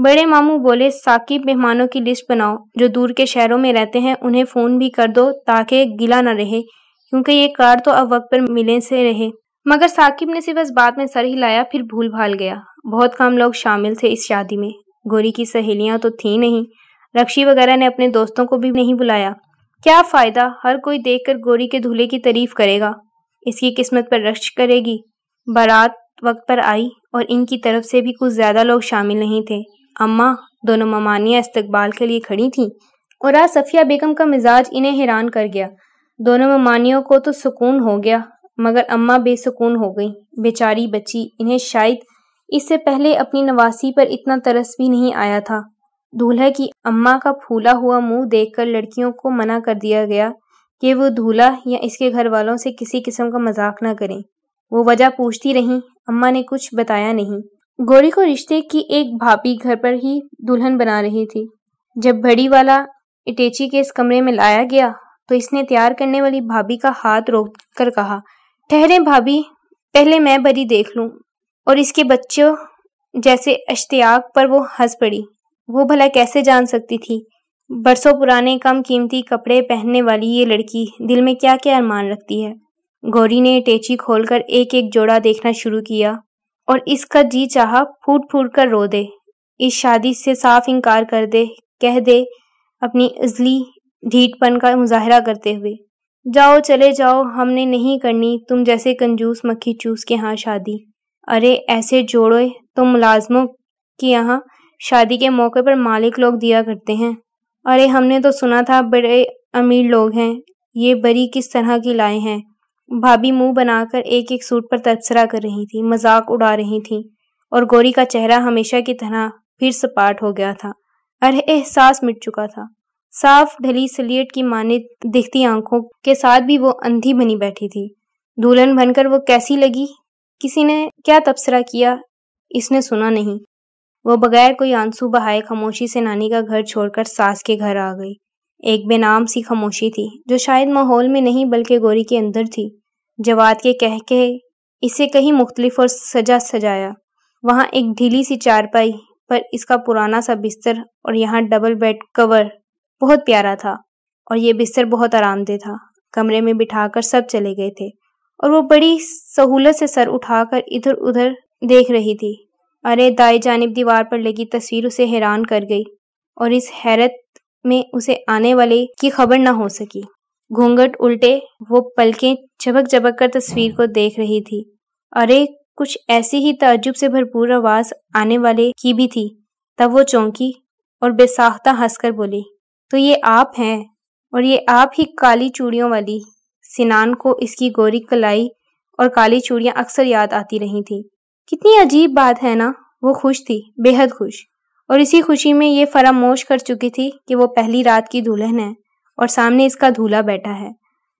बड़े मामू बोले साकिब मेहमानों की लिस्ट बनाओ जो दूर के शहरों में रहते हैं उन्हें फ़ोन भी कर दो ताकि गिला न रहे क्योंकि ये कार तो अब वक्त पर मिले से रहे मगर साकिब ने सिर्फ इस बात में सर हिलाया फिर भूल भाल गया बहुत कम लोग शामिल थे इस शादी में गोरी की सहेलियां तो थी नहीं रक्षी वगैरह ने अपने दोस्तों को भी नहीं बुलाया क्या फ़ायदा हर कोई देखकर गोरी के दूल्हे की तारीफ करेगा इसकी किस्मत पर रश करेगी बारात वक्त पर आई और इनकी तरफ से भी कुछ ज़्यादा लोग शामिल नहीं थे अम्मा दोनों ममानियाँ इस्तकबाल के लिए खड़ी थीं और आज सफिया बेगम का मिजाज इन्हें हैरान कर गया दोनों ममानियों को तो सुकून हो गया मगर अम्मा बेसकून हो गई बेचारी बच्ची इन्हें शायद इससे पहले अपनी नवासी पर इतना तरस भी नहीं आया था दूल्हे की अम्मा का फूला हुआ मुंह देखकर लड़कियों को मना कर दिया गया कि वो दूल्हा या इसके घर वालों से किसी किस्म का मजाक ना करें वो वजह पूछती रहीं अम्मा ने कुछ बताया नहीं गौरी को रिश्ते की एक भाभी घर पर ही दुल्हन बना रही थी जब भड़ी वाला इटेची के इस कमरे में लाया गया तो इसने तैयार करने वाली भाभी का हाथ रोक कर कहा ठहरे भाभी पहले मैं भरी देख लू और इसके बच्चों जैसे अश्तियाक पर वो हंस पड़ी वो भला कैसे जान सकती थी बरसों पुराने कम कीमती कपड़े पहनने वाली ये लड़की दिल में क्या क्या अरमान रखती है गौरी ने टेची खोलकर एक एक जोड़ा देखना शुरू किया और इसका जी चाह फूट फूट कर रो दे इस शादी से साफ इनकार कर दे कह दे अपनी अजली ढीठपन का मुजाहरा करते हुए जाओ चले जाओ हमने नहीं करनी तुम जैसे कंजूस मक्खी चूस के यहाँ शादी अरे ऐसे जोड़ो तो मुलाजमों के यहाँ शादी के मौके पर मालिक लोग दिया करते हैं अरे हमने तो सुना था बड़े अमीर लोग हैं ये बरी किस तरह की लाए हैं भाभी मुंह बनाकर एक एक सूट पर तबसरा कर रही थी मजाक उड़ा रही थी और गौरी का चेहरा हमेशा की तरह फिर सपाट हो गया था अरे एहसास मिट चुका था साफ ढली सलीट की माने दिखती आंखों के साथ भी वो अंधी बनी बैठी थी दुल्हन बनकर वो कैसी लगी किसी ने क्या तबसरा किया इसने सुना नहीं वो बगैर कोई आंसू बहाए खामोशी से नानी का घर छोड़कर सास के घर आ गई एक बेनाम सी खामोशी थी जो शायद माहौल में नहीं बल्कि गोरी के अंदर थी जवाद के कह के इसे कहीं मुख्तलिफ और सजा सजाया वहाँ एक ढीली सी चारपाई पर इसका पुराना सा बिस्तर और यहाँ डबल बेड कवर बहुत प्यारा था और ये बिस्तर बहुत आरामदेह था कमरे में बिठाकर सब चले गए थे और वो बड़ी सहूलत से सर उठाकर इधर उधर देख रही थी अरे दाए जानब दीवार पर लगी तस्वीर उसे हैरान कर गई और इस हैरत में उसे आने वाले की खबर ना हो सकी घूंघट उल्टे वो पलकें झबक झबक कर तस्वीर को देख रही थी और एक कुछ ऐसी ही ताजुब से भरपूर आवाज आने वाले की भी थी तब वो चौंकी और बेसाख्ता हंसकर बोली तो ये आप हैं और ये आप ही काली चूड़ियों वाली सिनान को इसकी गोरी कलाई और काली चूड़ियाँ अक्सर याद आती रही थी कितनी अजीब बात है ना वो खुश थी बेहद खुश और इसी खुशी में ये फरामोश कर चुकी थी कि वो पहली रात की दुल्हन है और सामने इसका धूला बैठा है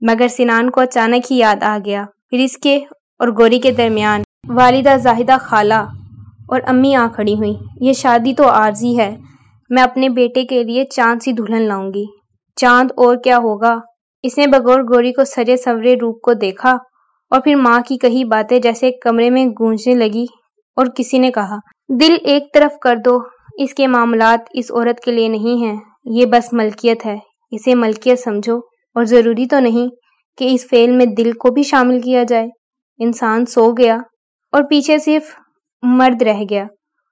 मगर सिनान को अचानक ही याद आ गया फिर इसके और गोरी के दरमियान वालिदा जाहिदा खाला और अम्मी आ खड़ी हुई यह शादी तो आर्जी है मैं अपने बेटे के लिए चांद सी दुल्हन लाऊंगी चांद और क्या होगा इसने बगौर गोरी को सरे सवरे रूप को देखा और फिर माँ की कही बातें जैसे कमरे में गूंजने लगी और किसी ने कहा दिल एक तरफ कर दो इसके मामलात इस औरत के लिए नहीं है ये बस मलकियत है इसे मलकियत समझो और ज़रूरी तो नहीं कि इस फेल में दिल को भी शामिल किया जाए इंसान सो गया और पीछे सिर्फ मर्द रह गया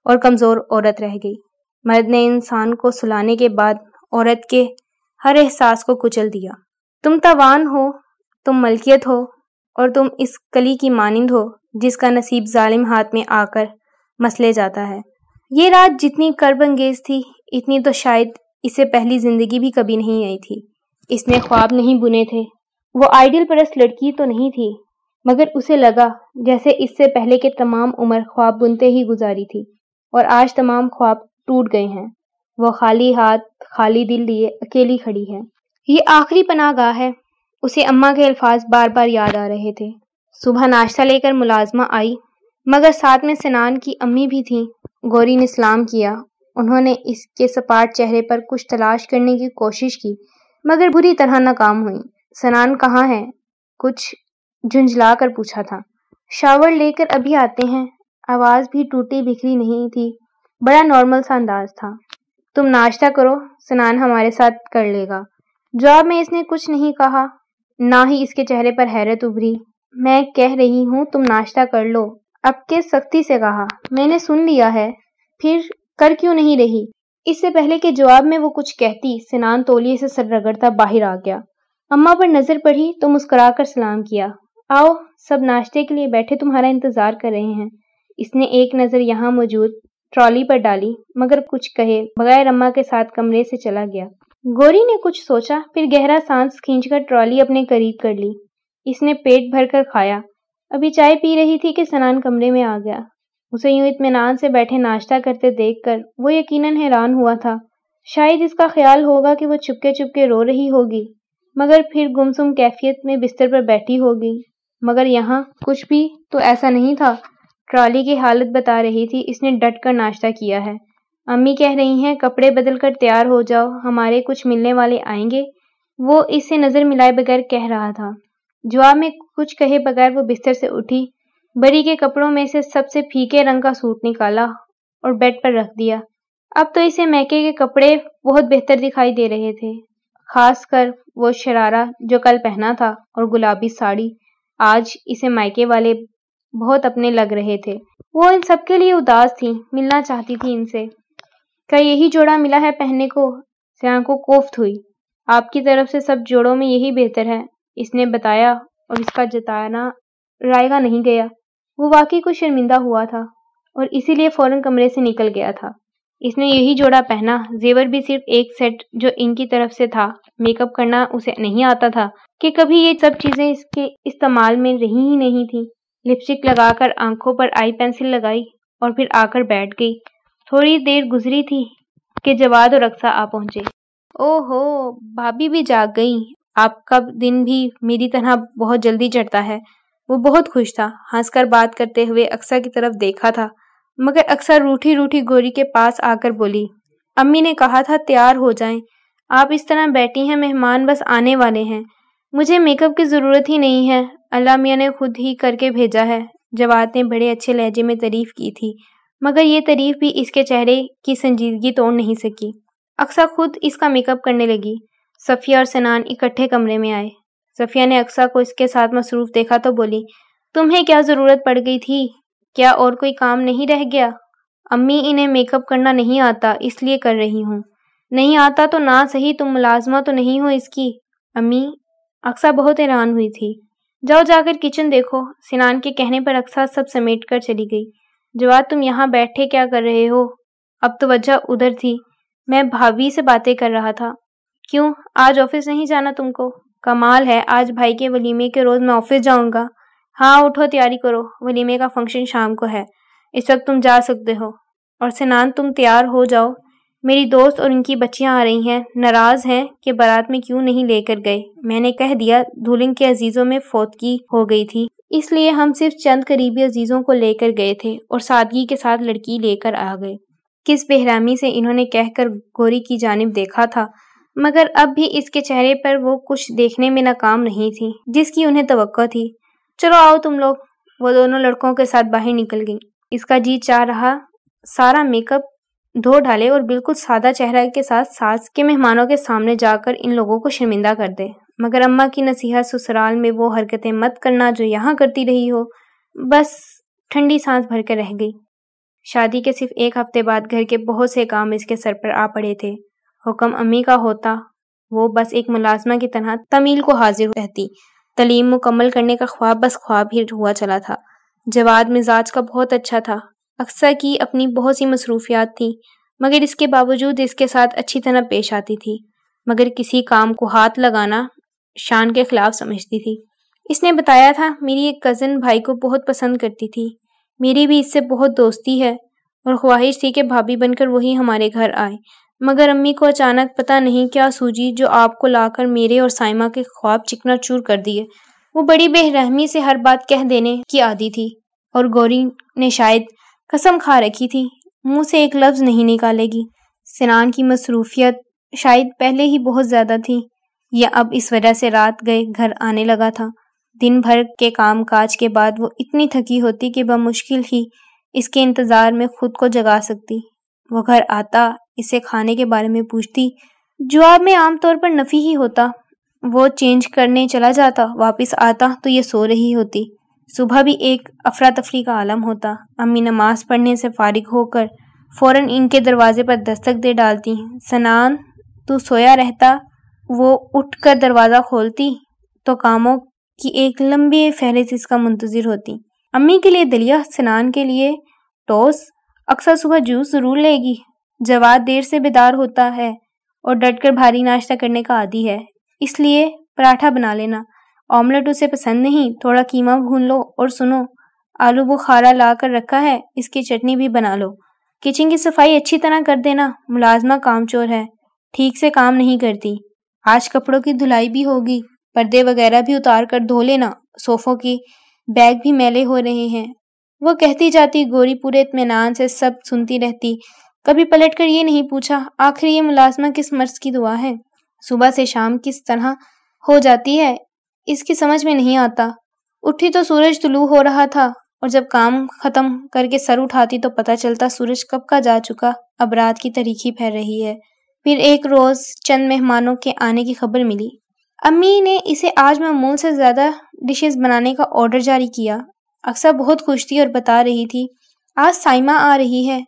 और कमज़ोर औरत रह गई मर्द ने इंसान को सुलाने के बाद औरत के हर एहसास को कुचल दिया तुम तवान हो तुम मलकियत हो और तुम इस कली की मानिंद हो जिसका नसीब जालिम हाथ में आकर मसले जाता है ये रात जितनी कर्बंगेज थी इतनी तो शायद इसे पहली जिंदगी भी कभी नहीं आई थी इसने ख्वाब नहीं बुने थे वो आइडियल परस्त लड़की तो नहीं थी मगर उसे लगा जैसे इससे पहले के तमाम उम्र ख्वाब बुनते ही गुजारी थी और आज तमाम ख्वाब टूट गए हैं वो खाली हाथ खाली दिल लिए अकेली खड़ी है ये आखिरी पनागाह है उसे अम्मा के अल्फाज बार बार याद आ रहे थे सुबह नाश्ता लेकर मुलाजमा आई मगर साथ में सनान की अम्मी भी थी गौरी ने सलाम किया उन्होंने इसके सपाट चेहरे पर कुछ तलाश करने की कोशिश की मगर बुरी तरह नाकाम हुई सनान कहाँ है कुछ झुंझला कर पूछा था शावर लेकर अभी आते हैं आवाज़ भी टूटी बिखरी नहीं थी बड़ा नॉर्मल सा अंदाज था तुम नाश्ता करो सनान हमारे साथ कर लेगा जवाब में इसने कुछ नहीं कहा ना ही इसके चेहरे पर हैरत उभरी मैं कह रही हूँ तुम नाश्ता कर लो अब के सख्ती से कहा मैंने सुन लिया है फिर कर क्यों नहीं रही इससे पहले के जवाब में वो कुछ कहती सिनान तोलिए से सर रगड़ता बाहर आ गया अम्मा पर नजर पड़ी तो मुस्कुरा कर सलाम किया आओ सब नाश्ते के लिए बैठे तुम्हारा इंतजार कर रहे हैं इसने एक नज़र यहाँ मौजूद ट्रॉली पर डाली मगर कुछ कहे बगैर अम्मा के साथ कमरे से चला गया गौरी ने कुछ सोचा फिर गहरा सांस खींचकर ट्रॉली अपने करीब कर ली इसने पेट भर कर खाया अभी चाय पी रही थी कि सनान कमरे में आ गया उसे यूं इतमान से बैठे नाश्ता करते देखकर वो यकीनन हैरान हुआ था शायद इसका ख्याल होगा कि वो चुपके चुपके रो रही होगी मगर फिर गुमसुम कैफियत में बिस्तर पर बैठी होगी मगर यहाँ कुछ भी तो ऐसा नहीं था ट्रॉली की हालत बता रही थी इसने डट कर नाश्ता किया है अम्मी कह रही हैं कपड़े बदल कर तैयार हो जाओ हमारे कुछ मिलने वाले आएंगे वो इससे नज़र मिलाए बगैर कह रहा था जवाब में कुछ कहे बगैर वो बिस्तर से उठी बरी के कपड़ों में से सबसे फीके रंग का सूट निकाला और बेड पर रख दिया अब तो इसे मैके के कपड़े बहुत बेहतर दिखाई दे रहे थे खासकर वो शरारा जो कल पहना था और गुलाबी साड़ी आज इसे मायके वाले बहुत अपने लग रहे थे वो इन सब के लिए उदास थी मिलना चाहती थी इनसे क्या यही जोड़ा मिला है पहनने को सयान को कोफ्त हुई आपकी तरफ से सब जोड़ों में यही बेहतर है इसने बताया और इसका जताना रायगा नहीं गया वो वाकई कुछ शर्मिंदा हुआ था और इसीलिए फौरन कमरे से निकल गया था इसने यही जोड़ा पहना जेवर भी सिर्फ एक सेट जो इनकी तरफ से था मेकअप करना उसे नहीं आता था कि कभी ये सब चीज़ें इसके इस्तेमाल में रही ही नहीं थी लिपस्टिक लगाकर आंखों पर आई पेंसिल लगाई और फिर आकर बैठ गई थोड़ी देर गुजरी थी कि जवाद और अक्सा आ पहुंचे ओहो भाभी भी जाग गई आपका दिन भी मेरी तरह बहुत जल्दी चढ़ता है वो बहुत खुश था हंसकर बात करते हुए अक्सा की तरफ देखा था मगर अक्सर रूठी रूठी गोरी के पास आकर बोली अम्मी ने कहा था तैयार हो जाएं आप इस तरह बैठी हैं मेहमान बस आने वाले हैं मुझे मेकअप की ज़रूरत ही नहीं है अल्लाह मियाँ ने खुद ही करके भेजा है जवाब ने बड़े अच्छे लहजे में तारीफ़ की थी मगर ये तारीफ़ भी इसके चेहरे की संजीदगी तोड़ नहीं सकी अक्सर खुद इसका मेकअप करने लगी सफ़िया और सनान इकट्ठे कमरे में आए सफिया ने अक्सा को इसके साथ मसरूफ देखा तो बोली तुम्हें क्या ज़रूरत पड़ गई थी क्या और कोई काम नहीं रह गया अम्मी इन्हें मेकअप करना नहीं आता इसलिए कर रही हूँ नहीं आता तो ना सही तुम मुलाजमा तो नहीं हो इसकी अम्मी अक्सा बहुत हैरान हुई थी जाओ जाकर किचन देखो सिनान के कहने पर अक्सा सब समेट कर चली गई जवाब तुम यहाँ बैठे क्या कर रहे हो अब तो वजह उधर थी मैं भाभी से बातें कर रहा था क्यों आज ऑफिस नहीं जाना तुमको कमाल है आज भाई के वलीमे के रोज़ मैं ऑफिस जाऊंगा हाँ उठो तैयारी करो वलीमे का फंक्शन शाम को है इस वक्त तुम जा सकते हो और सिनान तुम तैयार हो जाओ मेरी दोस्त और उनकी बच्चियाँ आ रही हैं नाराज़ हैं कि बारात में क्यों नहीं लेकर गए मैंने कह दिया धूलिंग के अजीज़ों में फौतगी हो गई थी इसलिए हम सिर्फ चंद करीबी अजीज़ों को लेकर गए थे और सादगी के साथ लड़की लेकर आ गए किस बेहरामी से इन्होंने कहकर गोरी की जानब देखा था मगर अब भी इसके चेहरे पर वो कुछ देखने में नाकाम नहीं थी जिसकी उन्हें तो थी चलो आओ तुम लोग वो दोनों लड़कों के साथ बाहर निकल गई इसका जी चाह रहा सारा मेकअप धो डाले और बिल्कुल सादा चेहरा के साथ सास के मेहमानों के सामने जाकर इन लोगों को शर्मिंदा कर दे मगर अम्मा की नसीहत ससुराल में वो हरकतें मत करना जो यहाँ करती रही हो बस ठंडी सांस भर के रह गई शादी के सिर्फ एक हफ्ते बाद घर के बहुत से काम इसके सर पर आ पड़े थे हुक्म अम्मी का होता वो बस एक मुलाजमा की तरह तमील को हाजिर रहती तलीम मुकम्मल करने का ख्वाब बस ख्वाब ही हुआ चला था जवाद मिजाज का बहुत अच्छा था अक्सर की अपनी बहुत सी मसरूफियात थी मगर इसके बावजूद इसके साथ अच्छी तरह पेश आती थी मगर किसी काम को हाथ लगाना शान के खिलाफ समझती थी इसने बताया था मेरी एक कज़न भाई को बहुत पसंद करती थी मेरी भी इससे बहुत दोस्ती है और ख्वाहिश थी कि भाभी बनकर वही हमारे घर आए मगर अम्मी को अचानक पता नहीं क्या सूझी जो आपको लाकर मेरे और साइमा के ख्वाब चिकना चूर कर दिए वो बड़ी बेरहमी से हर बात कह देने की आदि थी और गौरी ने शायद कसम खा रखी थी मुंह से एक लफ्ज़ नहीं निकालेगी सिनान की मसरूफियत शायद पहले ही बहुत ज़्यादा थी या अब इस वजह से रात गए घर आने लगा था दिन भर के काम काज के बाद वो इतनी थकी होती कि बमुश्किल ही इसके इंतज़ार में खुद को जगा सकती वो घर आता इसे खाने के बारे में पूछती जवाब में आमतौर पर नफ़ी ही होता वो चेंज करने चला जाता वापस आता तो ये सो रही होती सुबह भी एक अफरा तफरी का आलम होता अम्मी नमाज पढ़ने से फारिग होकर फ़ौर इनके दरवाजे पर दस्तक दे डालती सनान तो सोया रहता वो उठकर दरवाज़ा खोलती तो कामों की एक लंबी फहरिस्त इसका मंतजर होती अम्मी के लिए दलिया सनान के लिए टोस अक्सर सुबह जूस ज़रूर लेगी जवाब देर से बेदार होता है और डटकर भारी नाश्ता करने का आदि है इसलिए पराठा बना लेना ऑमलेट उसे पसंद नहीं थोड़ा कीमा भून लो और सुनो आलू बुखारा ला कर रखा है इसकी चटनी भी बना लो किचन की सफाई अच्छी तरह कर देना मुलाजमा कामचोर है ठीक से काम नहीं करती आज कपड़ों की धुलाई भी होगी पर्दे वगैरह भी उतार कर धो लेना सोफों की बैग भी मैले हो रहे हैं वो कहती जाती गोरी पूरे इतमान से सब सुनती रहती कभी पलट कर ये नहीं पूछा आखिर ये मुलाजमा किस मर्ज की दुआ है सुबह से शाम किस तरह हो जाती है इसकी समझ में नहीं आता उठी तो सूरज तुलू हो रहा था और जब काम खत्म करके सर उठाती तो पता चलता सूरज कब का जा चुका अब रात की तरीखी फैल रही है फिर एक रोज चंद मेहमानों के आने की खबर मिली अम्मी ने इसे आज मामूल से ज्यादा डिशेस बनाने का ऑर्डर जारी किया अक्सर बहुत खुश थी और बता रही थी आज साइमा आ रही है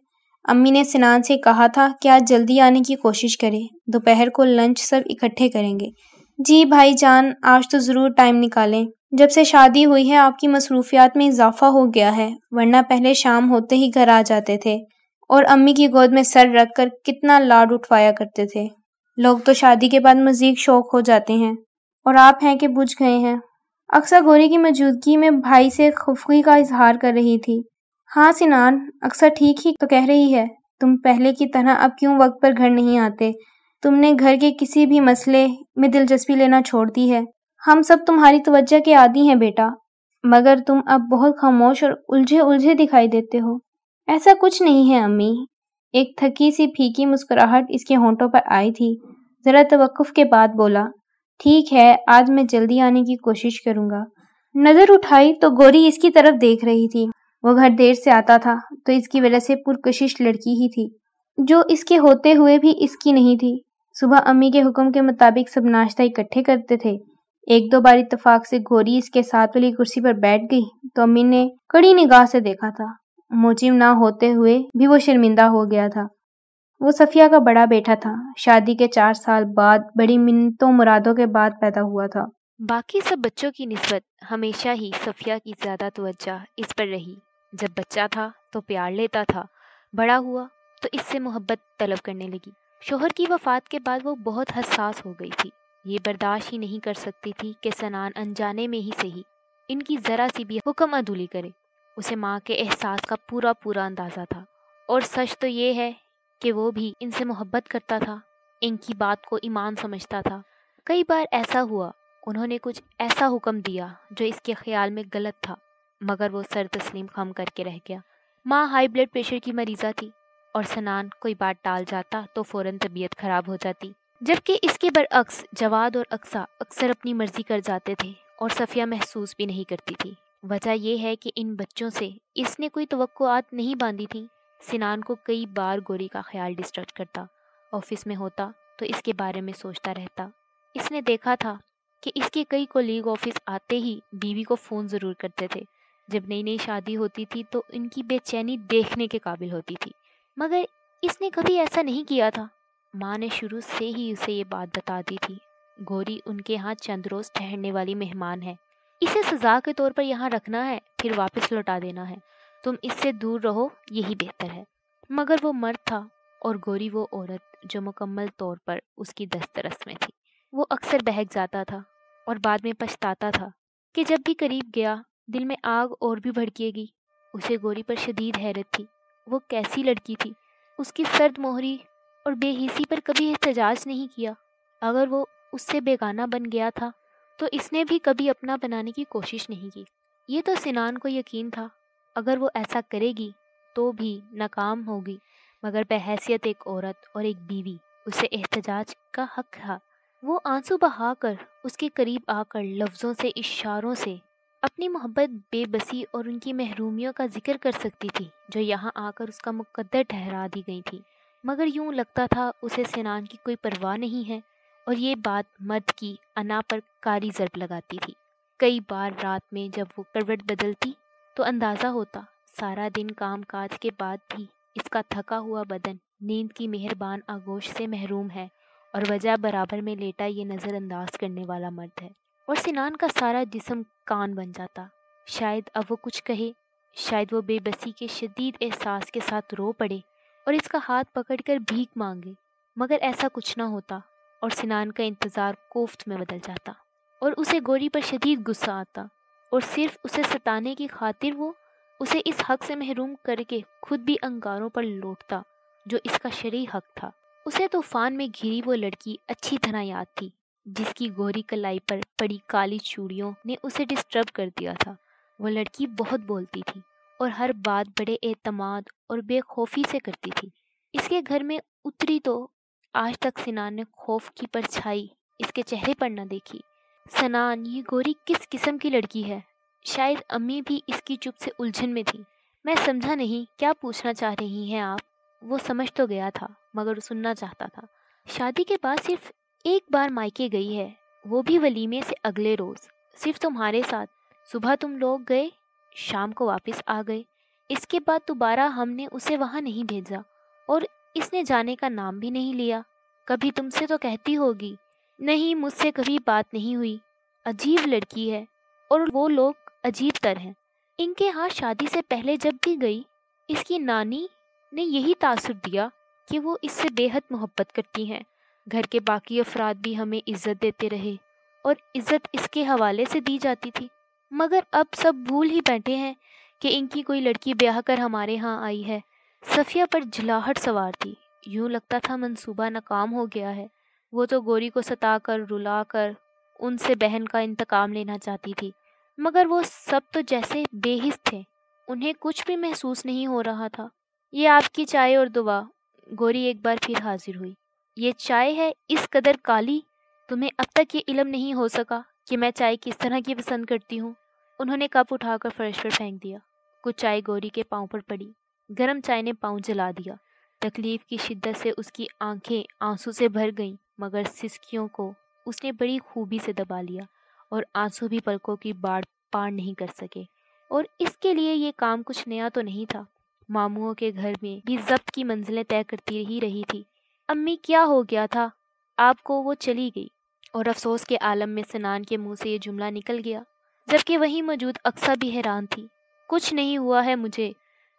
अम्मी ने सिनान से कहा था कि आज जल्दी आने की कोशिश करें दोपहर को लंच सब इकट्ठे करेंगे जी भाई जान आज तो ज़रूर टाइम निकालें जब से शादी हुई है आपकी मसरूफियात में इजाफा हो गया है वरना पहले शाम होते ही घर आ जाते थे और अम्मी की गोद में सर रख कर कितना लाड उठवाया करते थे लोग तो शादी के बाद मजीद शौक हो जाते हैं और आप हैं कि बुझ गए हैं अक्सर गोरी की मौजूदगी में भाई से खुफगी का इजहार कर रही थी हाँ सिनान अक्सर ठीक ही तो कह रही है तुम पहले की तरह अब क्यों वक्त पर घर नहीं आते तुमने घर के किसी भी मसले में दिलचस्पी लेना छोड़ दी है हम सब तुम्हारी तवज्जो के आदि हैं बेटा मगर तुम अब बहुत खामोश और उलझे उलझे दिखाई देते हो ऐसा कुछ नहीं है अम्मी एक थकी सी फीकी मुस्कुराहट इसके होंठों पर आई थी ज़रा तवक़ुफ़ के बाद बोला ठीक है आज मैं जल्दी आने की कोशिश करूँगा नज़र उठाई तो गोरी इसकी तरफ देख रही थी वो घर देर से आता था तो इसकी वजह से पुरकशिश लड़की ही थी जो इसके होते हुए भी इसकी नहीं थी सुबह अम्मी के हुक्म के मुताबिक सब नाश्ता इकट्ठे करते थे एक दो बार इतफाक से घोरी इसके साथ वाली कुर्सी पर बैठ गई तो अम्मी ने कड़ी निगाह से देखा था मोचिम ना होते हुए भी वो शर्मिंदा हो गया था वो सफिया का बड़ा बेटा था शादी के चार साल बाद बड़ी मिन्नतों मुरादों के बाद पैदा हुआ था बाकी सब बच्चों की नस्बत हमेशा ही सफिया की ज़्यादा तवज्जा इस पर रही जब बच्चा था तो प्यार लेता था बड़ा हुआ तो इससे मोहब्बत तलब करने लगी शोहर की वफ़ात के बाद वो बहुत हसास हो गई थी ये बर्दाश्त ही नहीं कर सकती थी कि सनान अनजाने में ही सही इनकी ज़रा सी भी हुक्म अदूली करे उसे माँ के एहसास का पूरा पूरा अंदाज़ा था और सच तो ये है कि वो भी इनसे मोहब्बत करता था इनकी बात को ईमान समझता था कई बार ऐसा हुआ उन्होंने कुछ ऐसा हुक्म दिया जो इसके ख्याल में गलत था मगर वो सर तस्लीम खम करके रह गया माँ हाई ब्लड प्रेशर की मरीज़ा थी और सनान कोई बात टाल जाता तो फौरन तबीयत ख़राब हो जाती जबकि इसके बरअक्स जवाद और अक्सा अक्सर अपनी मर्ज़ी कर जाते थे और सफ़िया महसूस भी नहीं करती थी वजह यह है कि इन बच्चों से इसने कोई तो नहीं बांधी थी सिनान को कई बार गोरी का ख्याल डिस्टर्ब करता ऑफिस में होता तो इसके बारे में सोचता रहता इसने देखा था कि इसके कई कोलीग ऑफिस आते ही बीवी को फ़ोन ज़रूर करते थे जब नई नई शादी होती थी तो इनकी बेचैनी देखने के काबिल होती थी मगर इसने कभी ऐसा नहीं किया था माँ ने शुरू से ही उसे ये बात बता दी थी गौरी उनके यहाँ चंद रोज़ ठहरने वाली मेहमान है इसे सजा के तौर पर यहाँ रखना है फिर वापस लौटा देना है तुम इससे दूर रहो यही बेहतर है मगर वो मर्द था और गोरी वो औरत जो मुकम्मल तौर पर उसकी दस्तरस में थी वो अक्सर बहक जाता था और बाद में पछताता था कि जब भी करीब गया दिल में आग और भी भड़किएगी उसे गोरी पर शदीद हैरत थी वो कैसी लड़की थी उसकी सर्द मोहरी और बेहिसी पर कभी एहतजाज नहीं किया अगर वो उससे बेगाना बन गया था तो इसने भी कभी अपना बनाने की कोशिश नहीं की ये तो सिनान को यकीन था अगर वो ऐसा करेगी तो भी नाकाम होगी मगर बहसीत एक औरत और एक बीवी उसे एहतजाज का हक था वो आंसू बहाकर उसके करीब आकर लफ्ज़ों से इशारों से अपनी मोहब्बत बेबसी और उनकी महरूमियों का जिक्र कर सकती थी जो यहाँ आकर उसका मुकद्दर ठहरा दी गई थी मगर यूं लगता था उसे सिनान की कोई परवाह नहीं है और ये बात मर्द की अना पर कारी जरब लगाती थी कई बार रात में जब वो करवट बदलती तो अंदाज़ा होता सारा दिन काम काज के बाद भी इसका थका हुआ बदन नींद की मेहरबान आगोश से महरूम है और वजह बराबर में लेटा ये नज़रअंदाज करने वाला मर्द है और सिनान का सारा जिसम कान बन जाता शायद अब वो कुछ कहे शायद वो बेबसी के शदीद एहसास के साथ रो पड़े और इसका हाथ पकड़कर भीख मांगे मगर ऐसा कुछ ना होता और सिनान का इंतज़ार कोफ्त में बदल जाता और उसे गोरी पर शदीद गुस्सा आता और सिर्फ उसे सताने की खातिर वो उसे इस हक से महरूम करके खुद भी अंगारों पर लौटता जो इसका शरी हक था उसे तूफान में घिरी वो लड़की अच्छी तरह याद थी जिसकी गोरी कलाई पर पड़ी काली चूड़ियों ने उसे डिस्टर्ब कर दिया था वह लड़की बहुत बोलती थी और हर बात बड़े एतमाद और बेखौफी से करती थी इसके घर में उतरी तो आज तक सिनान ने खौफ की परछाई इसके चेहरे पर न देखी सनान ये गोरी किस किस्म की लड़की है शायद अम्मी भी इसकी चुप से उलझन में थी मैं समझा नहीं क्या पूछना चाह रही हैं आप वो समझ तो गया था मगर सुनना चाहता था शादी के बाद सिर्फ एक बार मायके गई है वो भी वलीमे से अगले रोज़ सिर्फ तुम्हारे साथ सुबह तुम लोग गए शाम को वापस आ गए इसके बाद दोबारा हमने उसे वहाँ नहीं भेजा और इसने जाने का नाम भी नहीं लिया कभी तुमसे तो कहती होगी नहीं मुझसे कभी बात नहीं हुई अजीब लड़की है और वो लोग अजीब तर हैं इनके यहाँ शादी से पहले जब भी गई इसकी नानी ने यही तासर दिया कि वो इससे बेहद मोहब्बत करती हैं घर के बाकी अफराद भी हमें इज्जत देते रहे और इज्जत इसके हवाले से दी जाती थी मगर अब सब भूल ही बैठे हैं कि इनकी कोई लड़की ब्याह कर हमारे यहाँ आई है सफ़िया पर जलाहट सवार थी यूं लगता था मंसूबा नाकाम हो गया है वो तो गोरी को सता कर रुला कर उनसे बहन का इंतकाम लेना चाहती थी मगर वो सब तो जैसे बेहिस थे उन्हें कुछ भी महसूस नहीं हो रहा था ये आपकी चाय और दुआ गोरी एक बार फिर हाजिर हुई ये चाय है इस कदर काली तुम्हें अब तक ये इलम नहीं हो सका कि मैं चाय किस तरह की पसंद करती हूँ उन्होंने कप उठाकर फर्श पर फेंक दिया कुछ चाय गौरी के पाँव पर पड़ी गर्म चाय ने पाँव जला दिया तकलीफ की शिद्दत से उसकी आंखें आंसू से भर गईं मगर सिसकियों को उसने बड़ी खूबी से दबा लिया और आंसू भी पलकों की बाढ़ पार नहीं कर सके और इसके लिए ये काम कुछ नया तो नहीं था मामुओं के घर में भी जब्त की मंजिलें तय करती ही रही थी अम्मी क्या हो गया था आपको वो चली गई और अफसोस के आलम में सनान के मुंह से ये जुमला निकल गया जबकि वहीं मौजूद अक्सा भी हैरान थी कुछ नहीं हुआ है मुझे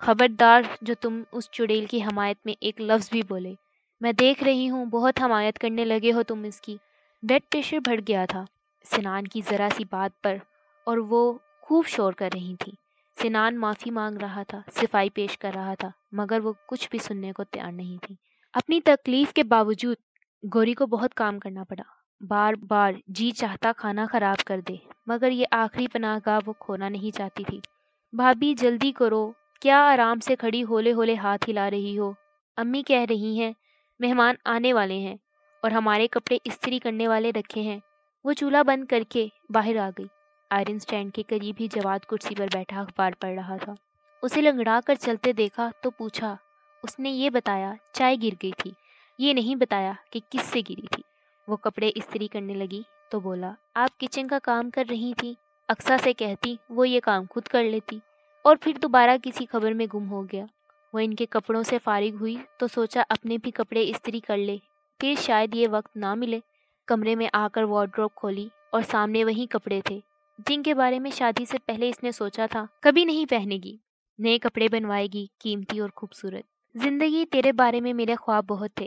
खबरदार जो तुम उस चुड़ैल की हमायत में एक लफ्ज़ भी बोले मैं देख रही हूँ बहुत हमायत करने लगे हो तुम इसकी ब्लड प्रेशर बढ़ गया था सिनान की ज़रा सी बात पर और वो खूब शोर कर रही थी सिनान माफ़ी मांग रहा था सिफाई पेश कर रहा था मगर वो कुछ भी सुनने को तैयार नहीं थी अपनी तकलीफ के बावजूद गौरी को बहुत काम करना पड़ा बार बार जी चाहता खाना खराब कर दे मगर ये आखिरी पनाह गाह वो खोना नहीं चाहती थी भाभी जल्दी करो क्या आराम से खड़ी होले होले हाथ हिला रही हो अम्मी कह रही हैं मेहमान आने वाले हैं और हमारे कपड़े इस्त्री करने वाले रखे हैं वो चूल्हा बंद करके बाहर आ गई आयरन स्टैंड के करीब ही जवाद कुर्सी पर बैठा अखबार पढ़ रहा था उसे लंगड़ा कर चलते देखा तो पूछा उसने ये बताया चाय गिर गई थी ये नहीं बताया कि किससे गिरी थी वो कपड़े इस्त्री करने लगी तो बोला आप किचन का काम कर रही थी अक्सा से कहती वो ये काम खुद कर लेती और फिर दोबारा किसी खबर में गुम हो गया वो इनके कपड़ों से फारिग हुई तो सोचा अपने भी कपड़े इस्त्री कर ले फिर शायद ये वक्त ना मिले कमरे में आकर वार्ड्रोब खोली और सामने वही कपड़े थे जिनके बारे में शादी से पहले इसने सोचा था कभी नहीं पहनेगी नए कपड़े बनवाएगी कीमती और खूबसूरत जिंदगी तेरे बारे में मेरे ख्वाब बहुत थे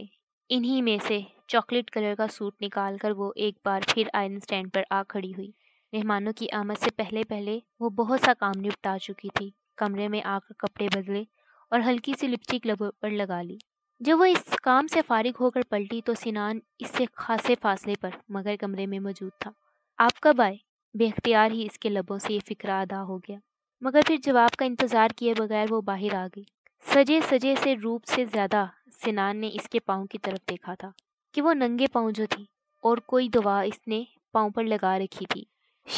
इन्हीं में से चॉकलेट कलर का सूट निकाल कर वो एक बार फिर आयरन स्टैंड पर आ खड़ी हुई मेहमानों की आमद से पहले पहले वो बहुत सा काम निपटा चुकी थी कमरे में आकर कपड़े बदले और हल्की सी लिपस्टिक लबों पर लगा ली जब वह इस काम से फारिग होकर पलटी तो सिनान इससे खासे फासले पर मगर कमरे में मौजूद था आप कब आए बेख्तियार ही इसके लबों से ये फिक्र अदा हो गया मगर फिर जवाब का इंतज़ार किए बगैर वो बाहर आ गई सजे सजे से रूप से ज़्यादा सिनान ने इसके पाँव की तरफ देखा था कि वो नंगे पाँव जो थी और कोई दवा इसने पाँव पर लगा रखी थी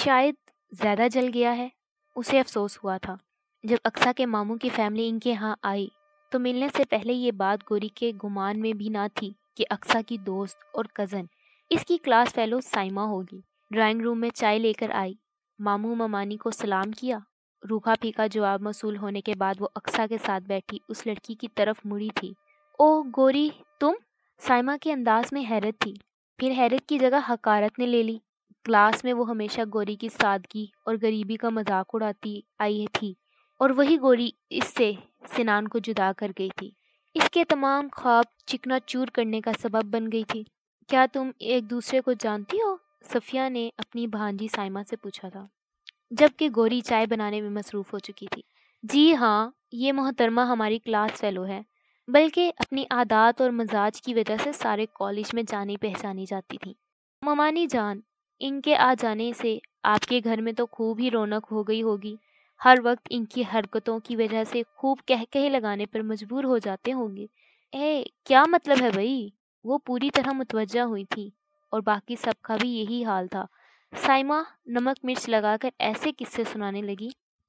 शायद ज़्यादा जल गया है उसे अफसोस हुआ था जब अक्सा के मामू की फैमिली इनके यहाँ आई तो मिलने से पहले ये बात गोरी के गुमान में भी ना थी कि अक्सा की दोस्त और कज़न इसकी क्लास फेलो साइमा होगी ड्राइंग रूम में चाय लेकर आई मामू ममानी को सलाम किया रूखा फीका जवाब मौसूल होने के बाद वो अक्सा के साथ बैठी उस लड़की की तरफ मुड़ी थी ओ गोरी तुम साइमा के अंदाज में हैरत थी फिर हैरत की जगह हकारत ने ले ली क्लास में वो हमेशा गोरी की सादगी और गरीबी का मजाक उड़ाती आई थी और वही गोरी इससे सिनान को जुदा कर गई थी इसके तमाम ख्वाब चिकना चूर करने का सबब बन गई थी क्या तुम एक दूसरे को जानती हो सफिया ने अपनी भांजी साइमा से पूछा था जबकि गोरी चाय बनाने में मसरूफ़ हो चुकी थी जी हाँ ये मोहतरमा हमारी क्लास फेलो है बल्कि अपनी आदात और मजाज की वजह से सारे कॉलेज में जानी पहचानी जाती थी ममानी जान इनके आ जाने से आपके घर में तो खूब ही रौनक हो गई होगी हर वक्त इनकी हरकतों की वजह से खूब कह कह लगाने पर मजबूर हो जाते होंगे ए क्या मतलब है भाई वो पूरी तरह मुतवजा हुई थी और बाकी सबका भी यही हाल था साइमा नमक मिर्च लगाकर ऐसे किस्से सुनाने लगी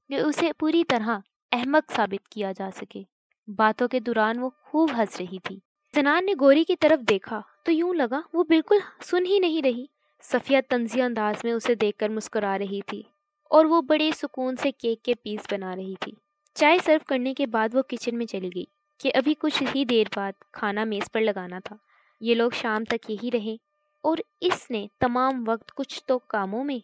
कि उसे पूरी तरह अहमक साबित किया जा सके बातों के दौरान वो खूब हंस रही थी जनान ने गोरी की तरफ देखा तो यूं लगा वो बिल्कुल सुन ही नहीं रही सफिया तंजी अंदाज में उसे देखकर मुस्कुरा रही थी और वो बड़े सुकून से केक के पीस बना रही थी चाय सर्व करने के बाद वो किचन में चली गई कि अभी कुछ ही देर बाद खाना मेज़ पर लगाना था ये लोग शाम तक यही रहे और इसने तमाम वक्त कुछ तो कामों में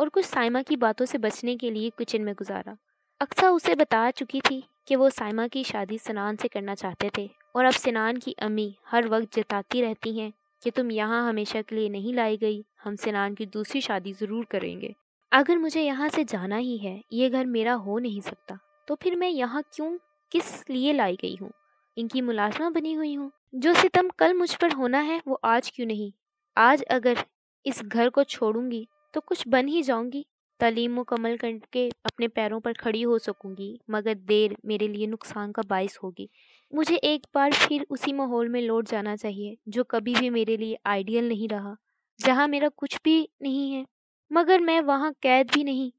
और कुछ साइमा की बातों से बचने के लिए किचन में गुजारा अक्सा उसे बता चुकी थी कि वो साइमा की शादी सनान से करना चाहते थे और अब सिनान की अम्मी हर वक्त जताती रहती हैं कि तुम यहाँ हमेशा के लिए नहीं लाई गई हम सिनान की दूसरी शादी ज़रूर करेंगे अगर मुझे यहाँ से जाना ही है ये घर मेरा हो नहीं सकता तो फिर मैं यहाँ क्यों किस लिए लाई गई हूँ इनकी मुलाजमा बनी हुई हूँ जो सितम कल मुझ पर होना है वो आज क्यों नहीं आज अगर इस घर को छोड़ूंगी तो कुछ बन ही जाऊंगी तालीम मुकम्मल करके अपने पैरों पर खड़ी हो सकूंगी मगर देर मेरे लिए नुकसान का बायस होगी मुझे एक बार फिर उसी माहौल में लौट जाना चाहिए जो कभी भी मेरे लिए आइडियल नहीं रहा जहाँ मेरा कुछ भी नहीं है मगर मैं वहाँ कैद भी नहीं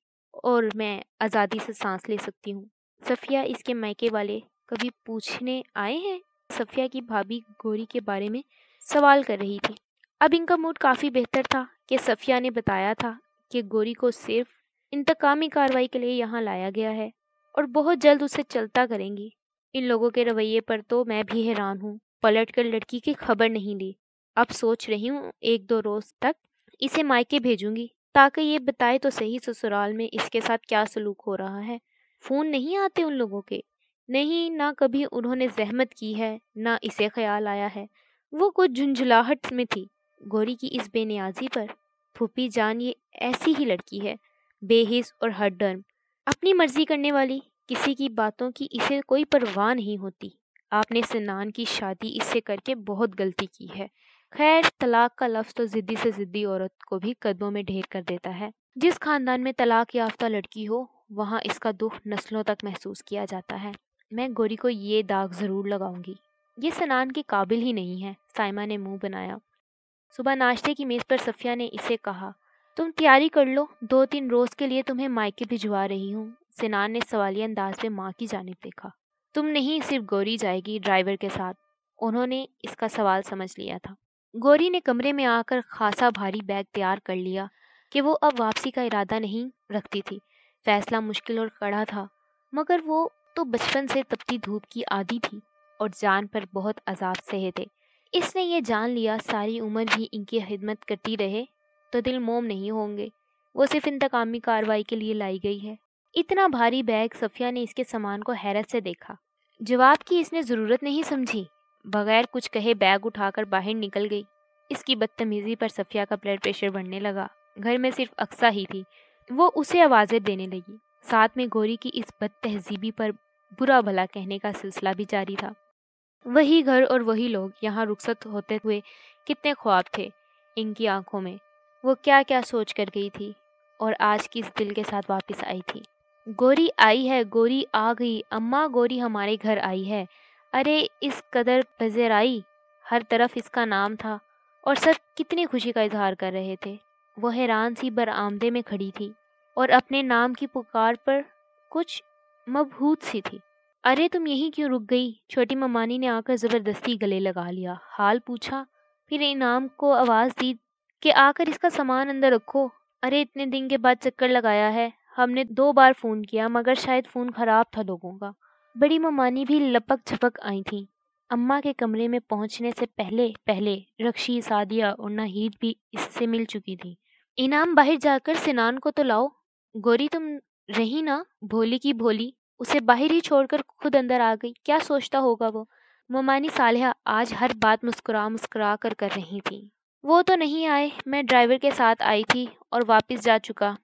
और मैं आज़ादी से सांस ले सकती हूँ सफ़िया इसके मायके वाले कभी पूछने आए हैं सफ़िया की भाभी गोरी के बारे में सवाल कर रही थी अब इनका मूड काफ़ी बेहतर था कि सफ़िया ने बताया था कि गोरी को सिर्फ इंतकामी कार्रवाई के लिए यहाँ लाया गया है और बहुत जल्द उसे चलता करेंगी इन लोगों के रवैये पर तो मैं भी हैरान हूँ पलट कर लड़की की खबर नहीं ली अब सोच रही हूँ एक दो रोज़ तक इसे मायके भेजूंगी ताकि ये बताए तो सही ससुराल में इसके साथ क्या सलूक हो रहा है फ़ोन नहीं आते उन लोगों के नहीं ना कभी उन्होंने जहमत की है ना इसे ख्याल आया है वो कुछ झुंझुलाहट में थी गौरी की इस बेनियाजी पर फूफी जान ये ऐसी ही लड़की है बेहिस और हडर्म अपनी मर्जी करने वाली किसी की बातों की इसे कोई परवाह नहीं होती आपने सनान की शादी इससे करके बहुत गलती की है खैर तलाक का लफ्ज़ तो ज़िद्दी से ज़िद्दी औरत को भी कदमों में ढेर कर देता है जिस खानदान में तलाक याफ्ता लड़की हो वहाँ इसका दुख नस्लों तक महसूस किया जाता है मैं गोरी को ये दाग ज़रूर लगाऊंगी ये सनान के काबिल ही नहीं है साइमा ने मुंह बनाया सुबह नाश्ते की मेज़ पर सफ़िया ने इसे कहा तुम तैयारी कर लो दो तीन रोज़ के लिए तुम्हें मायके भिजवा रही हूँ सिनान ने सवालिया अंदाज में माँ की जानब देखा तुम नहीं सिर्फ गौरी जाएगी ड्राइवर के साथ उन्होंने इसका सवाल समझ लिया था गौरी ने कमरे में आकर खासा भारी बैग तैयार कर लिया कि वो अब वापसी का इरादा नहीं रखती थी फैसला मुश्किल और कड़ा था मगर वो तो बचपन से तपती धूप की आदि थी और जान पर बहुत अजाब सहे थे इसने ये जान लिया सारी उम्र भी इनकी खिदमत करती रहे तो दिल मोम नहीं होंगे वो सिर्फ इंतकामी कार्रवाई के लिए लाई गई है इतना भारी बैग सफिया ने इसके सामान को हैरत से देखा जवाब की इसने ज़रूरत नहीं समझी बगैर कुछ कहे बैग उठाकर बाहर निकल गई इसकी बदतमीज़ी पर सफिया का ब्लड प्रेशर बढ़ने लगा घर में सिर्फ अक्सा ही थी वो उसे आवाज़ें देने लगी साथ में गौरी की इस बद तहजीबी पर बुरा भला कहने का सिलसिला भी जारी था वही घर और वही लोग यहाँ रुखसत होते हुए कितने ख्वाब थे इनकी आंखों में वो क्या क्या सोच कर गई थी और आज किस दिल के साथ वापस आई थी गोरी आई है गोरी आ गई अम्मा गोरी हमारे घर आई है अरे इस कदर पजर आई हर तरफ इसका नाम था और सब कितनी खुशी का इजहार कर रहे थे वह हैरान सी बरामदे में खड़ी थी और अपने नाम की पुकार पर कुछ मबहूत सी थी अरे तुम यहीं क्यों रुक गई छोटी ममानी ने आकर ज़बरदस्ती गले लगा लिया हाल पूछा फिर इनाम को आवाज़ दी कि आकर इसका सामान अंदर रखो अरे इतने दिन के बाद चक्कर लगाया है हमने दो बार फ़ोन किया मगर शायद फ़ोन ख़राब था लोगों का बड़ी ममानी भी लपक झपक आई थी अम्मा के कमरे में पहुंचने से पहले पहले रक्षी सादिया और नाहिद भी इससे मिल चुकी थी इनाम बाहर जाकर सिनान को तो लाओ गोरी तुम रही ना भोली की भोली उसे बाहर ही छोड़कर खुद अंदर आ गई क्या सोचता होगा वो ममानी सालिया आज हर बात मुस्कुरा मुस्कुरा कर कर रही थी वो तो नहीं आए मैं ड्राइवर के साथ आई थी और वापस जा चुका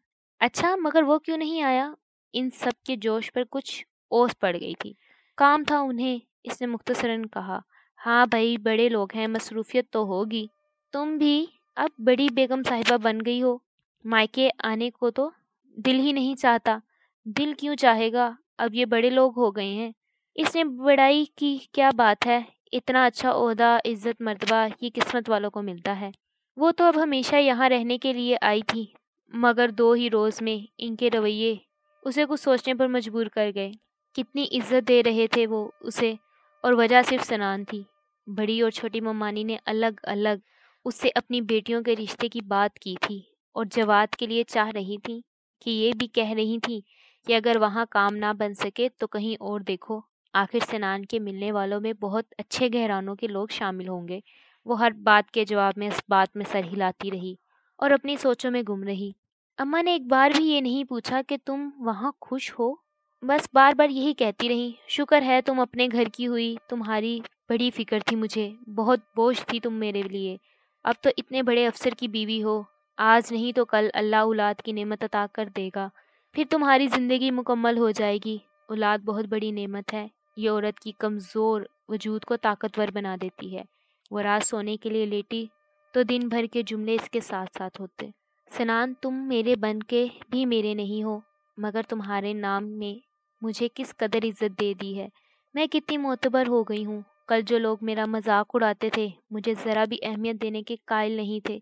अच्छा मगर वो क्यों नहीं आया इन सब के जोश पर कुछ ओस पड़ गई थी काम था उन्हें इसने मुख्तसरन कहा हाँ भाई बड़े लोग हैं मसरूफियत तो होगी तुम भी अब बड़ी बेगम साहिबा बन गई हो मायके आने को तो दिल ही नहीं चाहता दिल क्यों चाहेगा अब ये बड़े लोग हो गए हैं इसने बड़ाई की क्या बात है इतना अच्छा अहदा इज़्ज़त मरतबा ये किस्मत वालों को मिलता है वो तो अब हमेशा यहाँ रहने के लिए आई थी मगर दो ही रोज़ में इनके रवैये उसे कुछ सोचने पर मजबूर कर गए कितनी इज्जत दे रहे थे वो उसे और वजह सिर्फ सनान थी बड़ी और छोटी ममानी ने अलग अलग उससे अपनी बेटियों के रिश्ते की बात की थी और जवाब के लिए चाह रही थी कि ये भी कह रही थी कि अगर वहाँ काम ना बन सके तो कहीं और देखो आखिर सिनान के मिलने वालों में बहुत अच्छे गहरानों के लोग शामिल होंगे वो हर बात के जवाब में इस बात में सर हिलाती रही और अपनी सोचों में गुम रही अम्मा ने एक बार भी ये नहीं पूछा कि तुम वहाँ खुश हो बस बार बार यही कहती रही शुक्र है तुम अपने घर की हुई तुम्हारी बड़ी फिक्र थी मुझे बहुत बोझ थी तुम मेरे लिए अब तो इतने बड़े अफसर की बीवी हो आज नहीं तो कल अल्लाह उलाद की नेमत अता कर देगा फिर तुम्हारी ज़िंदगी मुकम्मल हो जाएगी औलाद बहुत बड़ी नेमत है ये औरत की कमज़ोर वजूद को ताकतवर बना देती है वह रात सोने के लिए लेटी तो दिन भर के जुमले इसके साथ साथ होते सनान तुम मेरे बन के भी मेरे नहीं हो मगर तुम्हारे नाम में मुझे किस कदर इज़्ज़त दे दी है मैं कितनी मोतबर हो गई हूँ कल जो लोग मेरा मजाक उड़ाते थे मुझे ज़रा भी अहमियत देने के कायल नहीं थे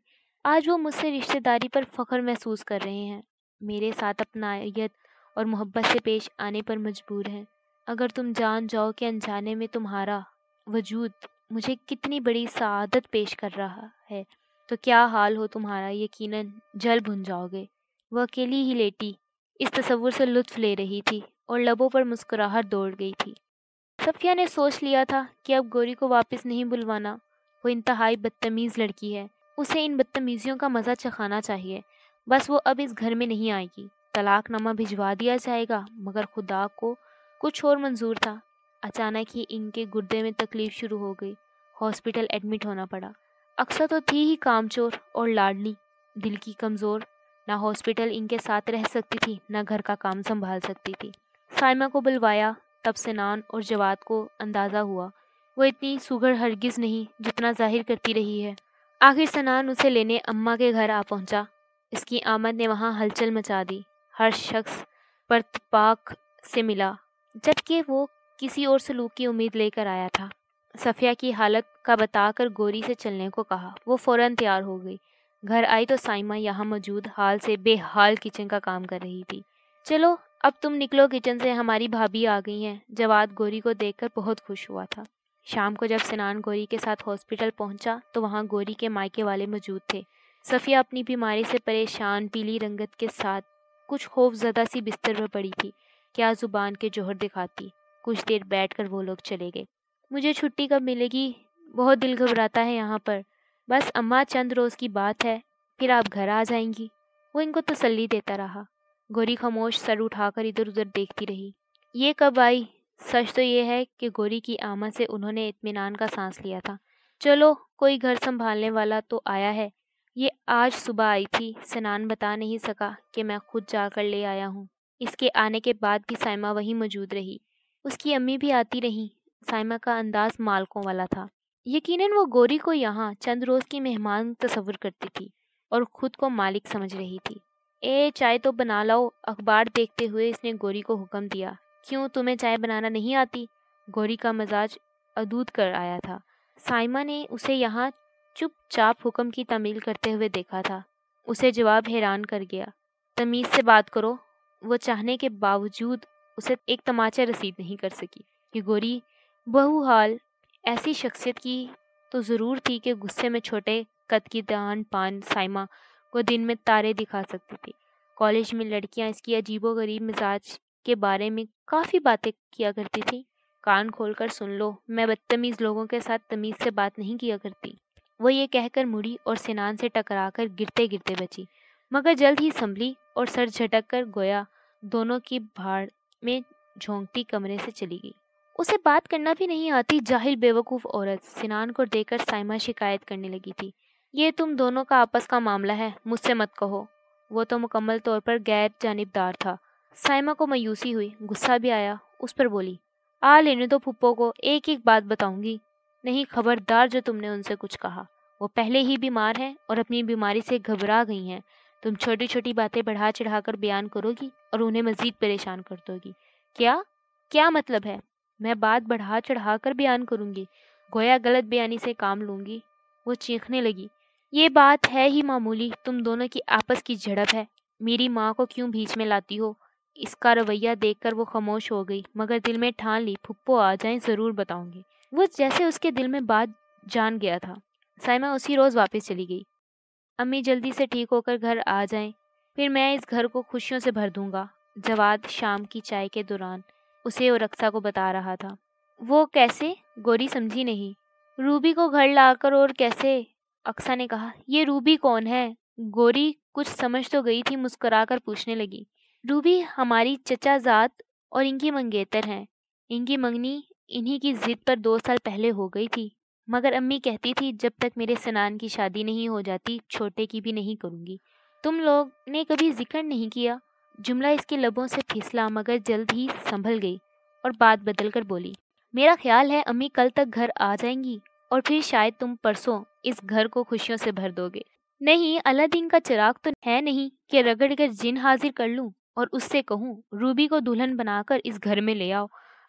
आज वो मुझसे रिश्तेदारी पर फ़ख्र महसूस कर रहे हैं मेरे साथ अपनायत और मोहब्बत से पेश आने पर मजबूर हैं अगर तुम जान जाओ कि अनजाने में तुम्हारा वजूद मुझे कितनी बड़ी सआदत पेश कर रहा है तो क्या हाल हो तुम्हारा यकीनन जल भुन जाओगे वह अकेली ही लेटी इस तस्वुर से लुत्फ़ ले रही थी और लबों पर मुस्कुराहट दौड़ गई थी सफिया ने सोच लिया था कि अब गोरी को वापस नहीं बुलवाना वो इंतहाई बदतमीज़ लड़की है उसे इन बदतमीज़ियों का मज़ा चखाना चाहिए बस वो अब इस घर में नहीं आएगी तलाकनामा भिजवा दिया जाएगा मगर खुदा को कुछ और मंजूर था अचानक ही इनके गुर्दे में तकलीफ शुरू हो गई हॉस्पिटल एडमिट होना पड़ा अक्सर तो थी ही कामचोर और लाडली दिल की कमज़ोर ना हॉस्पिटल इनके साथ रह सकती थी ना घर का काम संभाल सकती थी साइमा को बुलवाया तब सनान और जवाद को अंदाज़ा हुआ वो इतनी सुघड़ हरगिज़ नहीं जितना जाहिर करती रही है आखिर सनान उसे लेने अम्मा के घर आ पहुंचा इसकी आमद ने वहाँ हलचल मचा दी हर शख्स पाक से मिला जबकि वो किसी और सलूक की उम्मीद लेकर आया था सफ़िया की हालत का बताकर गोरी से चलने को कहा वो फ़ौर तैयार हो गई घर आई तो साइमा यहाँ मौजूद हाल से बेहाल किचन का काम कर रही थी चलो अब तुम निकलो किचन से हमारी भाभी आ गई हैं जवाद गोरी को देखकर बहुत खुश हुआ था शाम को जब सिनान गोरी के साथ हॉस्पिटल पहुंचा तो वहाँ गोरी के मायके वाले मौजूद थे सफ़िया अपनी बीमारी से परेशान पीली रंगत के साथ कुछ खौफ जदा सी बिस्तर पर पड़ी थी क्या ज़ुबान के जोहर दिखाती कुछ देर बैठ कर वो लोग चले गए मुझे छुट्टी कब मिलेगी बहुत दिल घबराता है यहाँ पर बस अम्मा चंद रोज़ की बात है फिर आप घर आ जाएंगी वो इनको तसल्ली देता रहा गोरी खामोश सर उठाकर इधर उधर देखती रही ये कब आई सच तो ये है कि गोरी की आमद से उन्होंने इत्मीनान का सांस लिया था चलो कोई घर संभालने वाला तो आया है ये आज सुबह आई थी सनान बता नहीं सका कि मैं खुद जाकर ले आया हूँ इसके आने के बाद भी साइमा वहीं मौजूद रही उसकी अम्मी भी आती रहीं साइमा का अंदाज मालकों वाला था यकीनन वो गोरी को यहाँ चंद रोज़ की मेहमान तस्वुर करती थी और ख़ुद को मालिक समझ रही थी ए चाय तो बना लाओ अखबार देखते हुए इसने गोरी को हुक्म दिया क्यों तुम्हें चाय बनाना नहीं आती गोरी का मजाज अदूद कर आया था साइमा ने उसे यहाँ चुपचाप हुक्म की तमील करते हुए देखा था उसे जवाब हैरान कर गया तमीज़ से बात करो वो चाहने के बावजूद उसे एक तमाचा रसीद नहीं कर सकी कि गोरी बहुहाल ऐसी शख्सियत की तो ज़रूर थी कि गुस्से में छोटे कद की दान पान साइमा को दिन में तारे दिखा सकती थी कॉलेज में लड़कियां इसकी अजीबो गरीब मिजाज के बारे में काफ़ी बातें किया करती थी कान खोलकर सुन लो मैं बदतमीज़ लोगों के साथ तमीज़ से बात नहीं किया करती वह ये कहकर मुड़ी और सिनान से टकराकर गिरते गिरते बची मगर जल्द ही संभली और सर झटक कर गोया दोनों की भाड़ में झोंकती कमरे से चली गई उसे बात करना भी नहीं आती जाहिल बेवकूफ़ औरत सिनान को देखकर साइमा शिकायत करने लगी थी ये तुम दोनों का आपस का मामला है मुझसे मत कहो वो तो मुकम्मल तौर पर गैर जानबदार था साइमा को मायूसी हुई गुस्सा भी आया उस पर बोली आ लेने दो फुप्पो को एक एक बात बताऊंगी नहीं खबरदार जो तुमने उनसे कुछ कहा वो पहले ही बीमार हैं और अपनी बीमारी से घबरा गई हैं तुम छोटी छोटी बातें बढ़ा चढ़ा कर बयान करोगी और उन्हें मज़ीद परेशान कर दोगी क्या क्या मतलब है मैं बात बढ़ा चढ़ा कर बयान करूँगी गोया गलत बयानी से काम लूँगी वो चीखने लगी ये बात है ही मामूली तुम दोनों की आपस की झड़प है मेरी माँ को क्यों बीच में लाती हो इसका रवैया देखकर वो खामोश हो गई मगर दिल में ठान ली फुप्पो आ जाए ज़रूर बताऊंगी वो जैसे उसके दिल में बात जान गया था साइमा उसी रोज़ वापस चली गई अम्मी जल्दी से ठीक होकर घर आ जाएं फिर मैं इस घर को खुशियों से भर दूंगा जवाद शाम की चाय के दौरान उसे और रक्सा को बता रहा था वो कैसे गोरी समझी नहीं रूबी को घर लाकर और कैसे अक्सा ने कहा ये रूबी कौन है गोरी कुछ समझ तो गई थी मुस्कुराकर पूछने लगी रूबी हमारी चचाजात और इनकी मंगेतर हैं इनकी मंगनी इन्हीं की ज़िद पर दो साल पहले हो गई थी मगर अम्मी कहती थी जब तक मेरे सनान की शादी नहीं हो जाती छोटे की भी नहीं करूँगी तुम लोग ने कभी जिक्र नहीं किया जुमला इसके लबों से फिसला मगर जल्द ही संभल गई और बात बदल कर बोली मेरा ख्याल है अम्मी कल तक घर आ जाएंगी और फिर शायद तुम परसों इस घर को खुशियों से भर दोगे नहीं अलादीन का चिराग तो है नहीं कि रगड़ कर जिन हाजिर कर लूँ और उससे कहूँ रूबी को दुल्हन बनाकर इस घर में ले आओ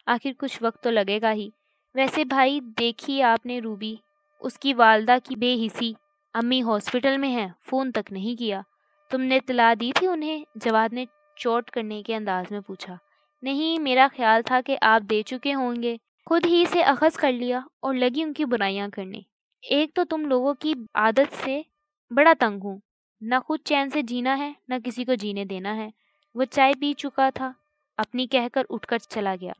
आखिर कुछ वक्त तो लगेगा ही वैसे भाई देखी आपने रूबी उसकी वालदा की बेहिसी अम्मी हॉस्पिटल में हैं फ़ोन तक नहीं किया तुमने तला दी थी उन्हें जवाब ने चोट करने के अंदाज में पूछा नहीं मेरा ख्याल था कि आप दे चुके होंगे खुद ही इसे अखज़ कर लिया और लगी उनकी बुराइयां करने एक तो तुम लोगों की आदत से बड़ा तंग हूँ न खुद चैन से जीना है न किसी को जीने देना है वो चाय पी चुका था अपनी कहकर उठकर चला गया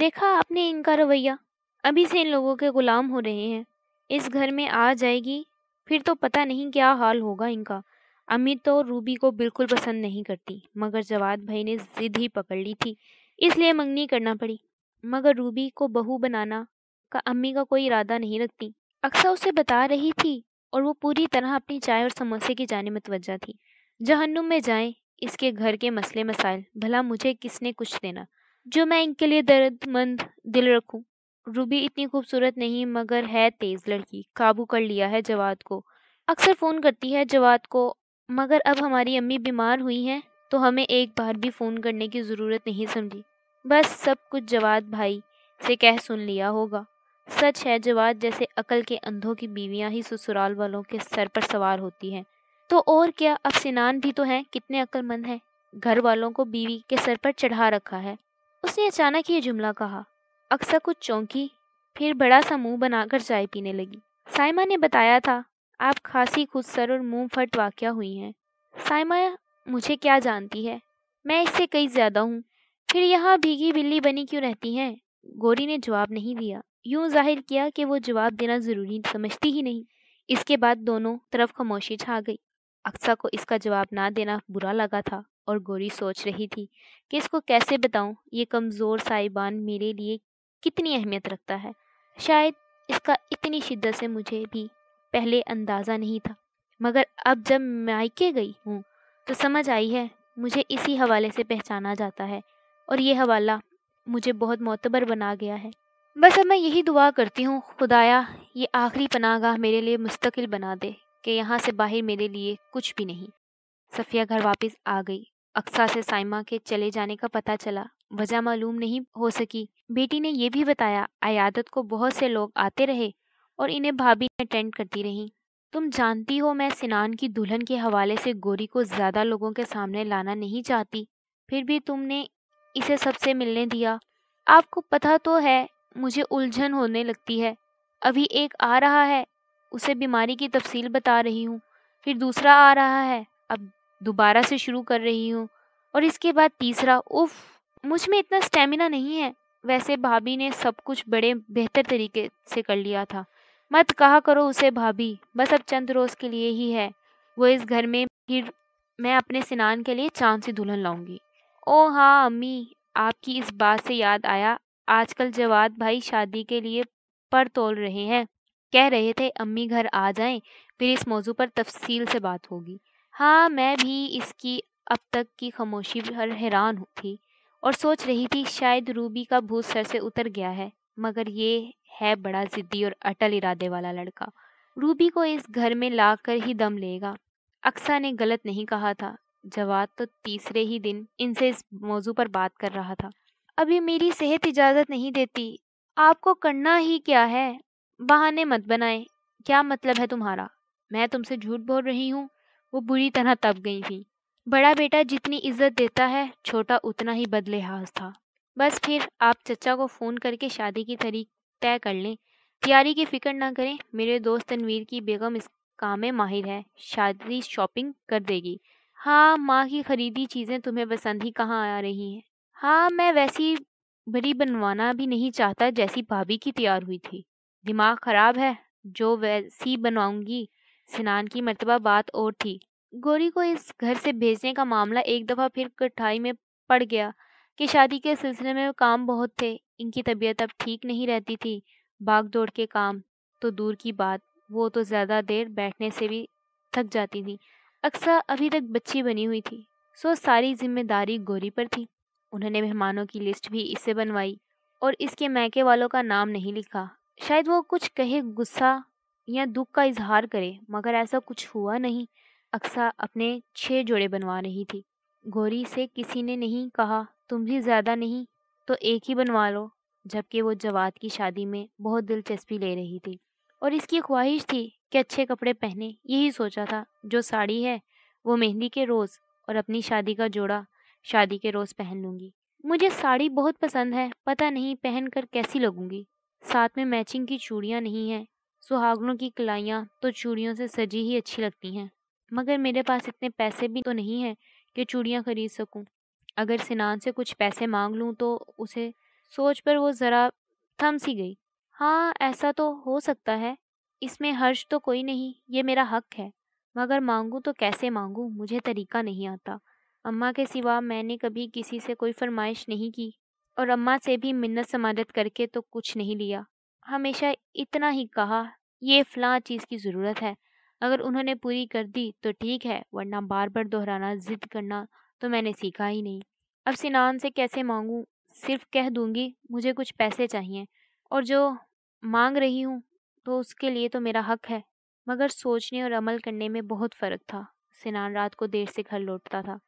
देखा आपने इनका रवैया अभी से इन लोगों के गुलाम हो रहे हैं इस घर में आ जाएगी फिर तो पता नहीं क्या हाल होगा इनका अमित तो रूबी को बिल्कुल पसंद नहीं करती मगर जवाद भाई ने जिद ही पकड़ ली थी इसलिए मंगनी करना पड़ी मगर रूबी को बहू बनाना का अम्मी का कोई इरादा नहीं रखती अक्सर उसे बता रही थी और वो पूरी तरह अपनी चाय और समोसे की जाने मतवजा थी जहन्नुम में जाएं इसके घर के मसले मसाइल भला मुझे किसने कुछ देना जो मैं इनके लिए दर्दमंद दिल रखूं रूबी इतनी खूबसूरत नहीं मगर है तेज़ लड़की काबू कर लिया है जवाद को अक्सर फ़ोन करती है जवाद को मगर अब हमारी अम्मी बीमार हुई हैं तो हमें एक बार भी फ़ोन करने की ज़रूरत नहीं समझी बस सब कुछ जवाद भाई से कह सुन लिया होगा सच है जवाद जैसे अकल के अंधों की बीवियां ही ससुराल वालों के सर पर सवार होती हैं तो और क्या अब सिनान भी तो हैं कितने अक्लमंद हैं घर वालों को बीवी के सर पर चढ़ा रखा है उसने अचानक ये जुमला कहा अक्सर कुछ चौंकी फिर बड़ा सा मुंह बनाकर चाय पीने लगी साइमा ने बताया था आप खासी खुद सर और मुंह फट वाक्य हुई हैं साइमा मुझे क्या जानती है मैं इससे कई ज़्यादा हूँ फिर यहाँ भीगी बिल्ली बनी क्यों रहती हैं गोरी ने जवाब नहीं दिया यूं जाहिर किया कि वो जवाब देना ज़रूरी समझती ही नहीं इसके बाद दोनों तरफ खामोशी छा गई अक्सा को इसका जवाब ना देना बुरा लगा था और गोरी सोच रही थी कि इसको कैसे बताऊं ये कमज़ोर साहिबान मेरे लिए कितनी अहमियत रखता है शायद इसका इतनी शिद्दत से मुझे भी पहले अंदाज़ा नहीं था मगर अब जब मायके गई हूँ तो समझ आई है मुझे इसी हवाले से पहचाना जाता है और ये हवाला मुझे बहुत मोतबर बना गया है बस अब मैं यही दुआ करती हूँ खुदाया ये आखिरी पनागाह मेरे लिए मुस्तकिल बना दे कि यहाँ से बाहर मेरे लिए कुछ भी नहीं सफ़िया घर वापस आ गई अक्सा से साइमा के चले जाने का पता चला वजह मालूम नहीं हो सकी बेटी ने यह भी बताया अयादत को बहुत से लोग आते रहे और इन्हें भाभी अटेंड करती रहीं तुम जानती हो मैं सिनान की दुल्हन के हवाले से गोरी को ज़्यादा लोगों के सामने लाना नहीं चाहती फिर भी तुमने इसे सबसे मिलने दिया आपको पता तो है मुझे उलझन होने लगती है अभी एक आ रहा है उसे बीमारी की तफसील बता रही हूँ फिर दूसरा आ रहा है अब दोबारा से शुरू कर रही हूँ और इसके बाद तीसरा उफ मुझ में इतना स्टेमिना नहीं है वैसे भाभी ने सब कुछ बड़े बेहतर तरीके से कर लिया था मत कहा करो उसे भाभी बस अब चंद रोज़ के लिए ही है वो इस घर में फिर मैं अपने स्नान के लिए चांद से दुल्हन लाऊंगी ओ हाँ अम्मी आपकी इस बात से याद आया आजकल जवाद भाई शादी के लिए पर तोल रहे हैं कह रहे थे अम्मी घर आ जाएं फिर इस मौजू पर तफसील से बात होगी हाँ मैं भी इसकी अब तक की खामोशी पर हैरान थी और सोच रही थी शायद रूबी का भूत सर से उतर गया है मगर ये है बड़ा ज़िद्दी और अटल इरादे वाला लड़का रूबी को इस घर में ला कर ही दम लेगा अक्सा ने गलत नहीं कहा था जवाब तो तीसरे ही दिन इनसे इस मौजू पर बात कर रहा था अभी मेरी सेहत इजाज़त नहीं देती आपको करना ही क्या है बहाने मत बनाए क्या मतलब है तुम्हारा मैं तुमसे झूठ बोल रही हूँ वो बुरी तरह तप गई थी बड़ा बेटा जितनी इज्जत देता है छोटा उतना ही बदलेहाज था बस फिर आप चचा को फ़ोन करके शादी की तरीक तय कर लें तैयारी की फ़िक्र ना करें मेरे दोस्त तनवीर की बेगम इस काम में माहिर है शादी शॉपिंग कर देगी हाँ माँ की ख़रीदी चीज़ें तुम्हें पसंद ही कहाँ आ रही हैं हाँ मैं वैसी बड़ी बनवाना भी नहीं चाहता जैसी भाभी की तैयार हुई थी दिमाग ख़राब है जो वैसी बनवाऊंगी स्नान की मरतबा बात और थी गौरी को इस घर से भेजने का मामला एक दफ़ा फिर कठाई में पड़ गया कि शादी के सिलसिले में काम बहुत थे इनकी तबीयत अब ठीक नहीं रहती थी भाग दौड़ के काम तो दूर की बात वो तो ज़्यादा देर बैठने से भी थक जाती थी अक्सर अभी तक बच्ची बनी हुई थी सो सारी जिम्मेदारी गौरी पर थी उन्होंने मेहमानों की लिस्ट भी इससे बनवाई और इसके मैके वालों का नाम नहीं लिखा शायद वो कुछ कहे गुस्सा या दुख का इजहार करे मगर ऐसा कुछ हुआ नहीं अक्सा अपने छः जोड़े बनवा रही थी गौरी से किसी ने नहीं कहा तुम भी ज़्यादा नहीं तो एक ही बनवा लो जबकि वो जवाद की शादी में बहुत दिलचस्पी ले रही थी और इसकी ख्वाहिश थी कि अच्छे कपड़े पहने यही सोचा था जो साड़ी है वो मेहंदी के रोज़ और अपनी शादी का जोड़ा शादी के रोज़ पहन लूँगी मुझे साड़ी बहुत पसंद है पता नहीं पहन कर कैसी लगूंगी साथ में मैचिंग की चूड़ियाँ नहीं हैं सुहागनों की कलाइयाँ तो चूड़ियों से सजी ही अच्छी लगती हैं मगर मेरे पास इतने पैसे भी तो नहीं हैं कि चूड़ियाँ खरीद सकूँ अगर सिनान से कुछ पैसे मांग लूँ तो उसे सोच पर वो ज़रा थम सी गई हाँ ऐसा तो हो सकता है इसमें हर्ष तो कोई नहीं ये मेरा हक है मगर मांगूँ तो कैसे मांगूँ मुझे तरीका नहीं आता अम्मा के सिवा मैंने कभी किसी से कोई फरमाइश नहीं की और अम्मा से भी मिन्नत समादत करके तो कुछ नहीं लिया हमेशा इतना ही कहा ये फ़लाँ चीज़ की ज़रूरत है अगर उन्होंने पूरी कर दी तो ठीक है वरना बार बार दोहराना ज़िद करना तो मैंने सीखा ही नहीं अब सिनान से कैसे मांगूँ सिर्फ कह दूँगी मुझे कुछ पैसे चाहिए और जो मांग रही हूँ तो उसके लिए तो मेरा हक है मगर सोचने और अमल करने में बहुत फ़र्क था सिनान रात को देर से घर लौटता था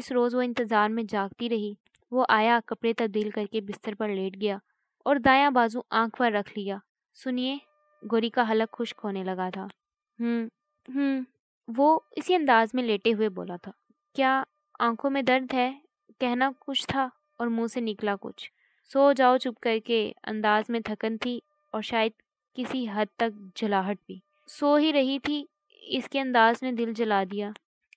इस रोज़ वो इंतज़ार में जागती रही वो आया कपड़े तब्दील करके बिस्तर पर लेट गया और दाया बाजू आंख पर रख लिया सुनिए गोरी का हलक खुश्क होने लगा था हम्म हम्म वो इसी अंदाज में लेटे हुए बोला था क्या आंखों में दर्द है कहना कुछ था और मुंह से निकला कुछ सो जाओ चुप करके अंदाज में थकन थी और शायद किसी हद तक जलाहट भी सो ही रही थी इसके अंदाज ने दिल जला दिया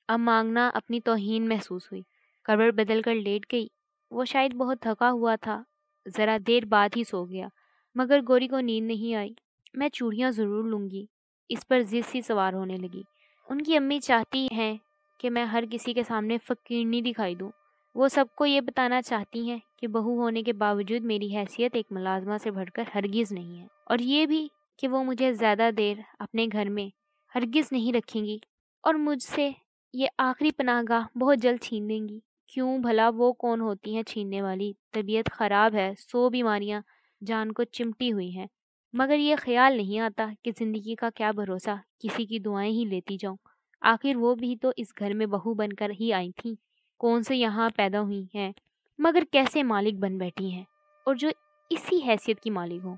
अब मांगना अपनी तोहीन महसूस हुई करवट बदल कर लेट गई वो शायद बहुत थका हुआ था ज़रा देर बाद ही सो गया मगर गौरी को नींद नहीं आई मैं चूड़ियाँ ज़रूर लूँगी इस पर जिद सी सवार होने लगी उनकी अम्मी चाहती हैं कि मैं हर किसी के सामने फ़कीरनी दिखाई दूँ वो सबको ये बताना चाहती हैं कि बहू होने के बावजूद मेरी हैसियत एक मुलाजमा से बढ़कर हरगिज़ नहीं है और ये भी कि वो मुझे ज़्यादा देर अपने घर में हरगिज़ नहीं रखेंगी और मुझसे ये आखिरी गाह बहुत जल्द छीन देंगी क्यों भला वो कौन होती हैं छीनने वाली तबीयत ख़राब है सो बीमारियाँ जान को चिमटी हुई हैं मगर ये ख्याल नहीं आता कि ज़िंदगी का क्या भरोसा किसी की दुआएं ही लेती जाऊं आखिर वो भी तो इस घर में बहू बनकर ही आई थी कौन से यहाँ पैदा हुई हैं मगर कैसे मालिक बन बैठी हैं और जो इसी हैसियत की मालिक हों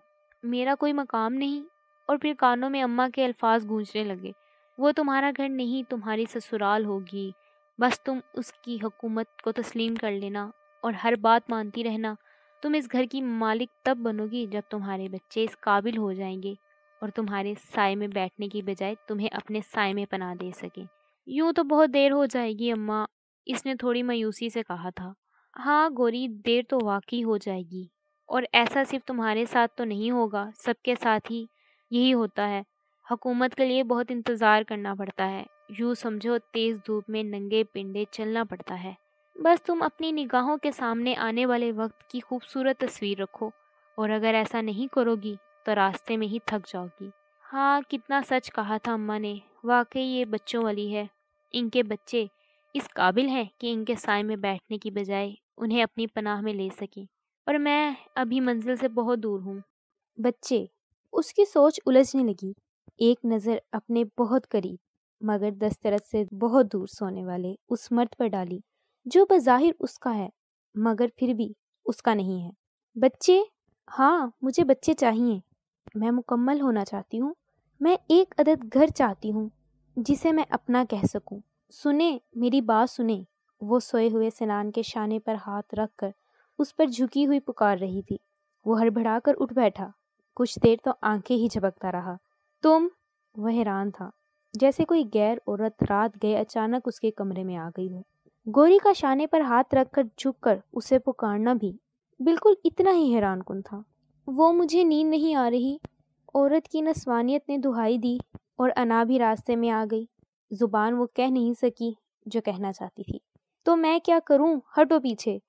मेरा कोई मकाम नहीं और फिर कानों में अम्मा के अल्फाज गूंजने लगे वो तुम्हारा घर नहीं तुम्हारी ससुराल होगी बस तुम उसकी हुकूमत को तस्लीम कर लेना और हर बात मानती रहना तुम इस घर की मालिक तब बनोगी जब तुम्हारे बच्चे इस काबिल हो जाएंगे और तुम्हारे साय में बैठने की बजाय तुम्हें अपने साय में पना दे सके यूँ तो बहुत देर हो जाएगी अम्मा इसने थोड़ी मायूसी से कहा था हाँ गोरी देर तो वाकई हो जाएगी और ऐसा सिर्फ तुम्हारे साथ तो नहीं होगा सबके साथ ही यही होता है हुकूमत के लिए बहुत इंतज़ार करना पड़ता है यूं समझो तेज धूप में नंगे पिंडे चलना पड़ता है बस तुम अपनी निगाहों के सामने आने वाले वक्त की खूबसूरत तस्वीर रखो और अगर ऐसा नहीं करोगी तो रास्ते में ही थक जाओगी हाँ कितना सच कहा था अम्मा ने वाकई ये बच्चों वाली है इनके बच्चे इस काबिल हैं कि इनके साय में बैठने की बजाय उन्हें अपनी पनाह में ले सकें और मैं अभी मंजिल से बहुत दूर हूँ बच्चे उसकी सोच उलझने लगी एक नज़र अपने बहुत करीब मगर दस्तरत से बहुत दूर सोने वाले उस मर्द पर डाली जो बज़ाहिर उसका है मगर फिर भी उसका नहीं है बच्चे हाँ मुझे बच्चे चाहिए मैं मुकम्मल होना चाहती हूँ मैं एक अदद घर चाहती हूँ जिसे मैं अपना कह सकूँ सुने मेरी बात सुने वो सोए हुए सनान के शाने पर हाथ रख कर उस पर झुकी हुई पुकार रही थी वो हड़बड़ा कर उठ बैठा कुछ देर तो आंखें ही झपकता रहा तुम वह हैरान था जैसे कोई गैर औरत रात गए अचानक उसके कमरे में आ गई हो गौरी का शाने पर हाथ रखकर झुक कर उसे पुकारना भी बिल्कुल इतना ही हैरान कन था वो मुझे नींद नहीं आ रही औरत की नस्वानियत ने दुहाई दी और अना भी रास्ते में आ गई जुबान वो कह नहीं सकी जो कहना चाहती थी तो मैं क्या करूं हटो पीछे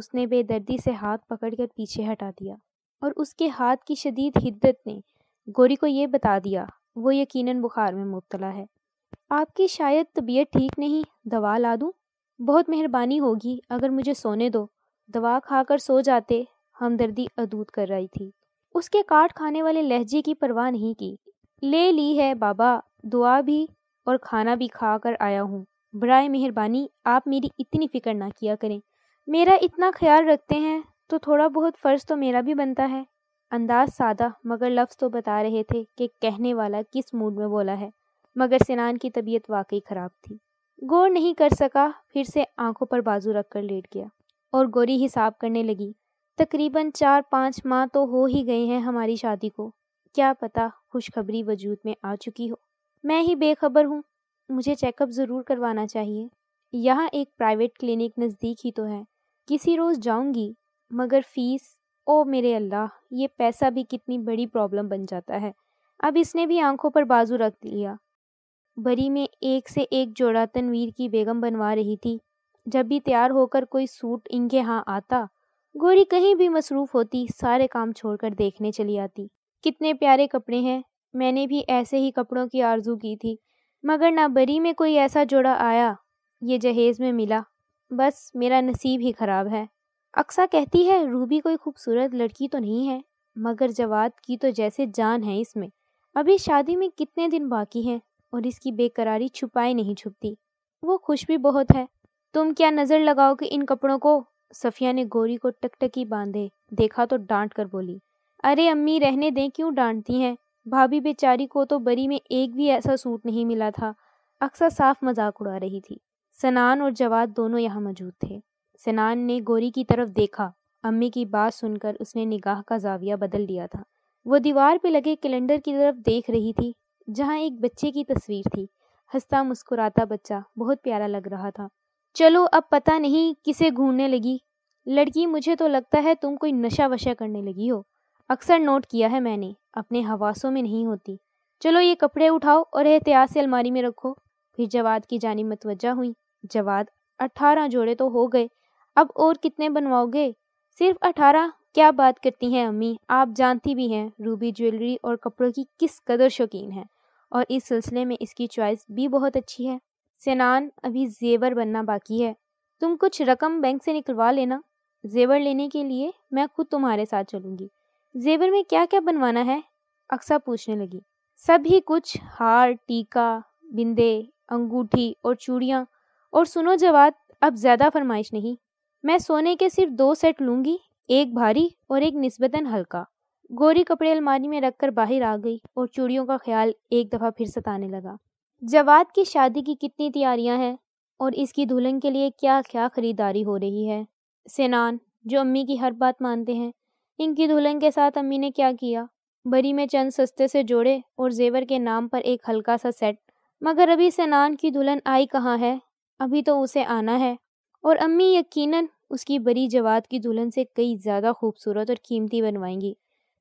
उसने बेदर्दी से हाथ पकड़कर पीछे हटा दिया और उसके हाथ की शदीद हिद्दत ने गोरी को ये बता दिया वो यकीनन बुखार में मुबतला है आपकी शायद तबीयत ठीक नहीं दवा ला दूँ बहुत मेहरबानी होगी अगर मुझे सोने दो दवा खाकर सो जाते हमदर्दी अदूत कर रही थी उसके काट खाने वाले लहजे की परवाह नहीं की ले ली है बाबा दुआ भी और खाना भी खा कर आया हूँ बरए मेहरबानी आप मेरी इतनी फ़िक्र ना किया करें मेरा इतना ख्याल रखते हैं तो थोड़ा बहुत फ़र्ज़ तो मेरा भी बनता है अंदाज सादा मगर लफ्ज़ तो बता रहे थे कि कहने वाला किस मूड में बोला है मगर सिनान की तबीयत वाकई ख़राब थी गौर नहीं कर सका फिर से आंखों पर बाजू रख कर लेट गया और गोरी हिसाब करने लगी तकरीबन चार पाँच माह तो हो ही गए हैं हमारी शादी को क्या पता खुशखबरी वजूद में आ चुकी हो मैं ही बेखबर हूँ मुझे चेकअप ज़रूर करवाना चाहिए यहाँ एक प्राइवेट क्लिनिक नज़दीक ही तो है किसी रोज़ जाऊँगी मगर फीस ओ मेरे अल्लाह ये पैसा भी कितनी बड़ी प्रॉब्लम बन जाता है अब इसने भी आंखों पर बाजू रख लिया बरी में एक से एक जोड़ा तनवीर की बेगम बनवा रही थी जब भी तैयार होकर कोई सूट इनके यहाँ आता गोरी कहीं भी मसरूफ होती सारे काम छोड़कर देखने चली आती कितने प्यारे कपड़े हैं मैंने भी ऐसे ही कपड़ों की आरजू की थी मगर ना बरी में कोई ऐसा जोड़ा आया ये जहेज में मिला बस मेरा नसीब ही ख़राब है अक्सा कहती है रूबी कोई खूबसूरत लड़की तो नहीं है मगर जवाद की तो जैसे जान है इसमें अभी शादी में कितने दिन बाकी हैं और इसकी बेकरारी छुपाई नहीं छुपती वो खुश भी बहुत है तुम क्या नज़र लगाओगे इन कपड़ों को सफिया ने गोरी को टकटकी बांधे देखा तो डांट कर बोली अरे अम्मी रहने दें क्यों डांटती हैं भाभी बेचारी को तो बरी में एक भी ऐसा सूट नहीं मिला था अक्सर साफ मजाक उड़ा रही थी सनान और जवाद दोनों यहाँ मौजूद थे सिनान ने गोरी की तरफ देखा अम्मी की बात सुनकर उसने निगाह का जाविया बदल लिया था वो दीवार पे लगे कैलेंडर की तरफ देख रही थी जहाँ एक बच्चे की तस्वीर थी हंसता मुस्कुराता बच्चा बहुत प्यारा लग रहा था चलो अब पता नहीं किसे घूमने लगी लड़की मुझे तो लगता है तुम कोई नशा वशा करने लगी हो अक्सर नोट किया है मैंने अपने हवासों में नहीं होती चलो ये कपड़े उठाओ और एहतियात से अलमारी में रखो फिर जवाद की जानी मतवजा हुई जवाद अट्ठारह जोड़े तो हो गए अब और कितने बनवाओगे सिर्फ अठारह क्या बात करती हैं अम्मी आप जानती भी हैं रूबी ज्वेलरी और कपड़ों की किस कदर शौकीन है और इस सिलसिले में इसकी चॉइस भी बहुत अच्छी है सेनान अभी जेवर बनना बाकी है तुम कुछ रकम बैंक से निकलवा लेना जेवर लेने के लिए मैं खुद तुम्हारे साथ चलूँगी जेवर में क्या क्या बनवाना है अक्सा पूछने लगी सभी कुछ हार टीका बिंदे अंगूठी और चूड़ियाँ और सुनो जवाब अब ज़्यादा फरमाइश नहीं मैं सोने के सिर्फ दो सेट लूंगी एक भारी और एक निस्बतन हल्का गोरी कपड़े अलमारी में रखकर बाहर आ गई और चूड़ियों का ख्याल एक दफ़ा फिर सताने लगा जवाद की शादी की कितनी तैयारियां हैं और इसकी दुल्हन के लिए क्या क्या खरीदारी हो रही है सेनान जो अम्मी की हर बात मानते हैं इनकी दुल्हन के साथ अम्मी ने क्या किया बरी में चंद सस्ते से जोड़े और जेवर के नाम पर एक हल्का सा सेट मगर अभी सेनान की दुल्हन आई कहाँ है अभी तो उसे आना है और अम्मी यकीनन उसकी बड़ी जवाद की दुल्हन से कई ज़्यादा खूबसूरत और कीमती बनवाएंगी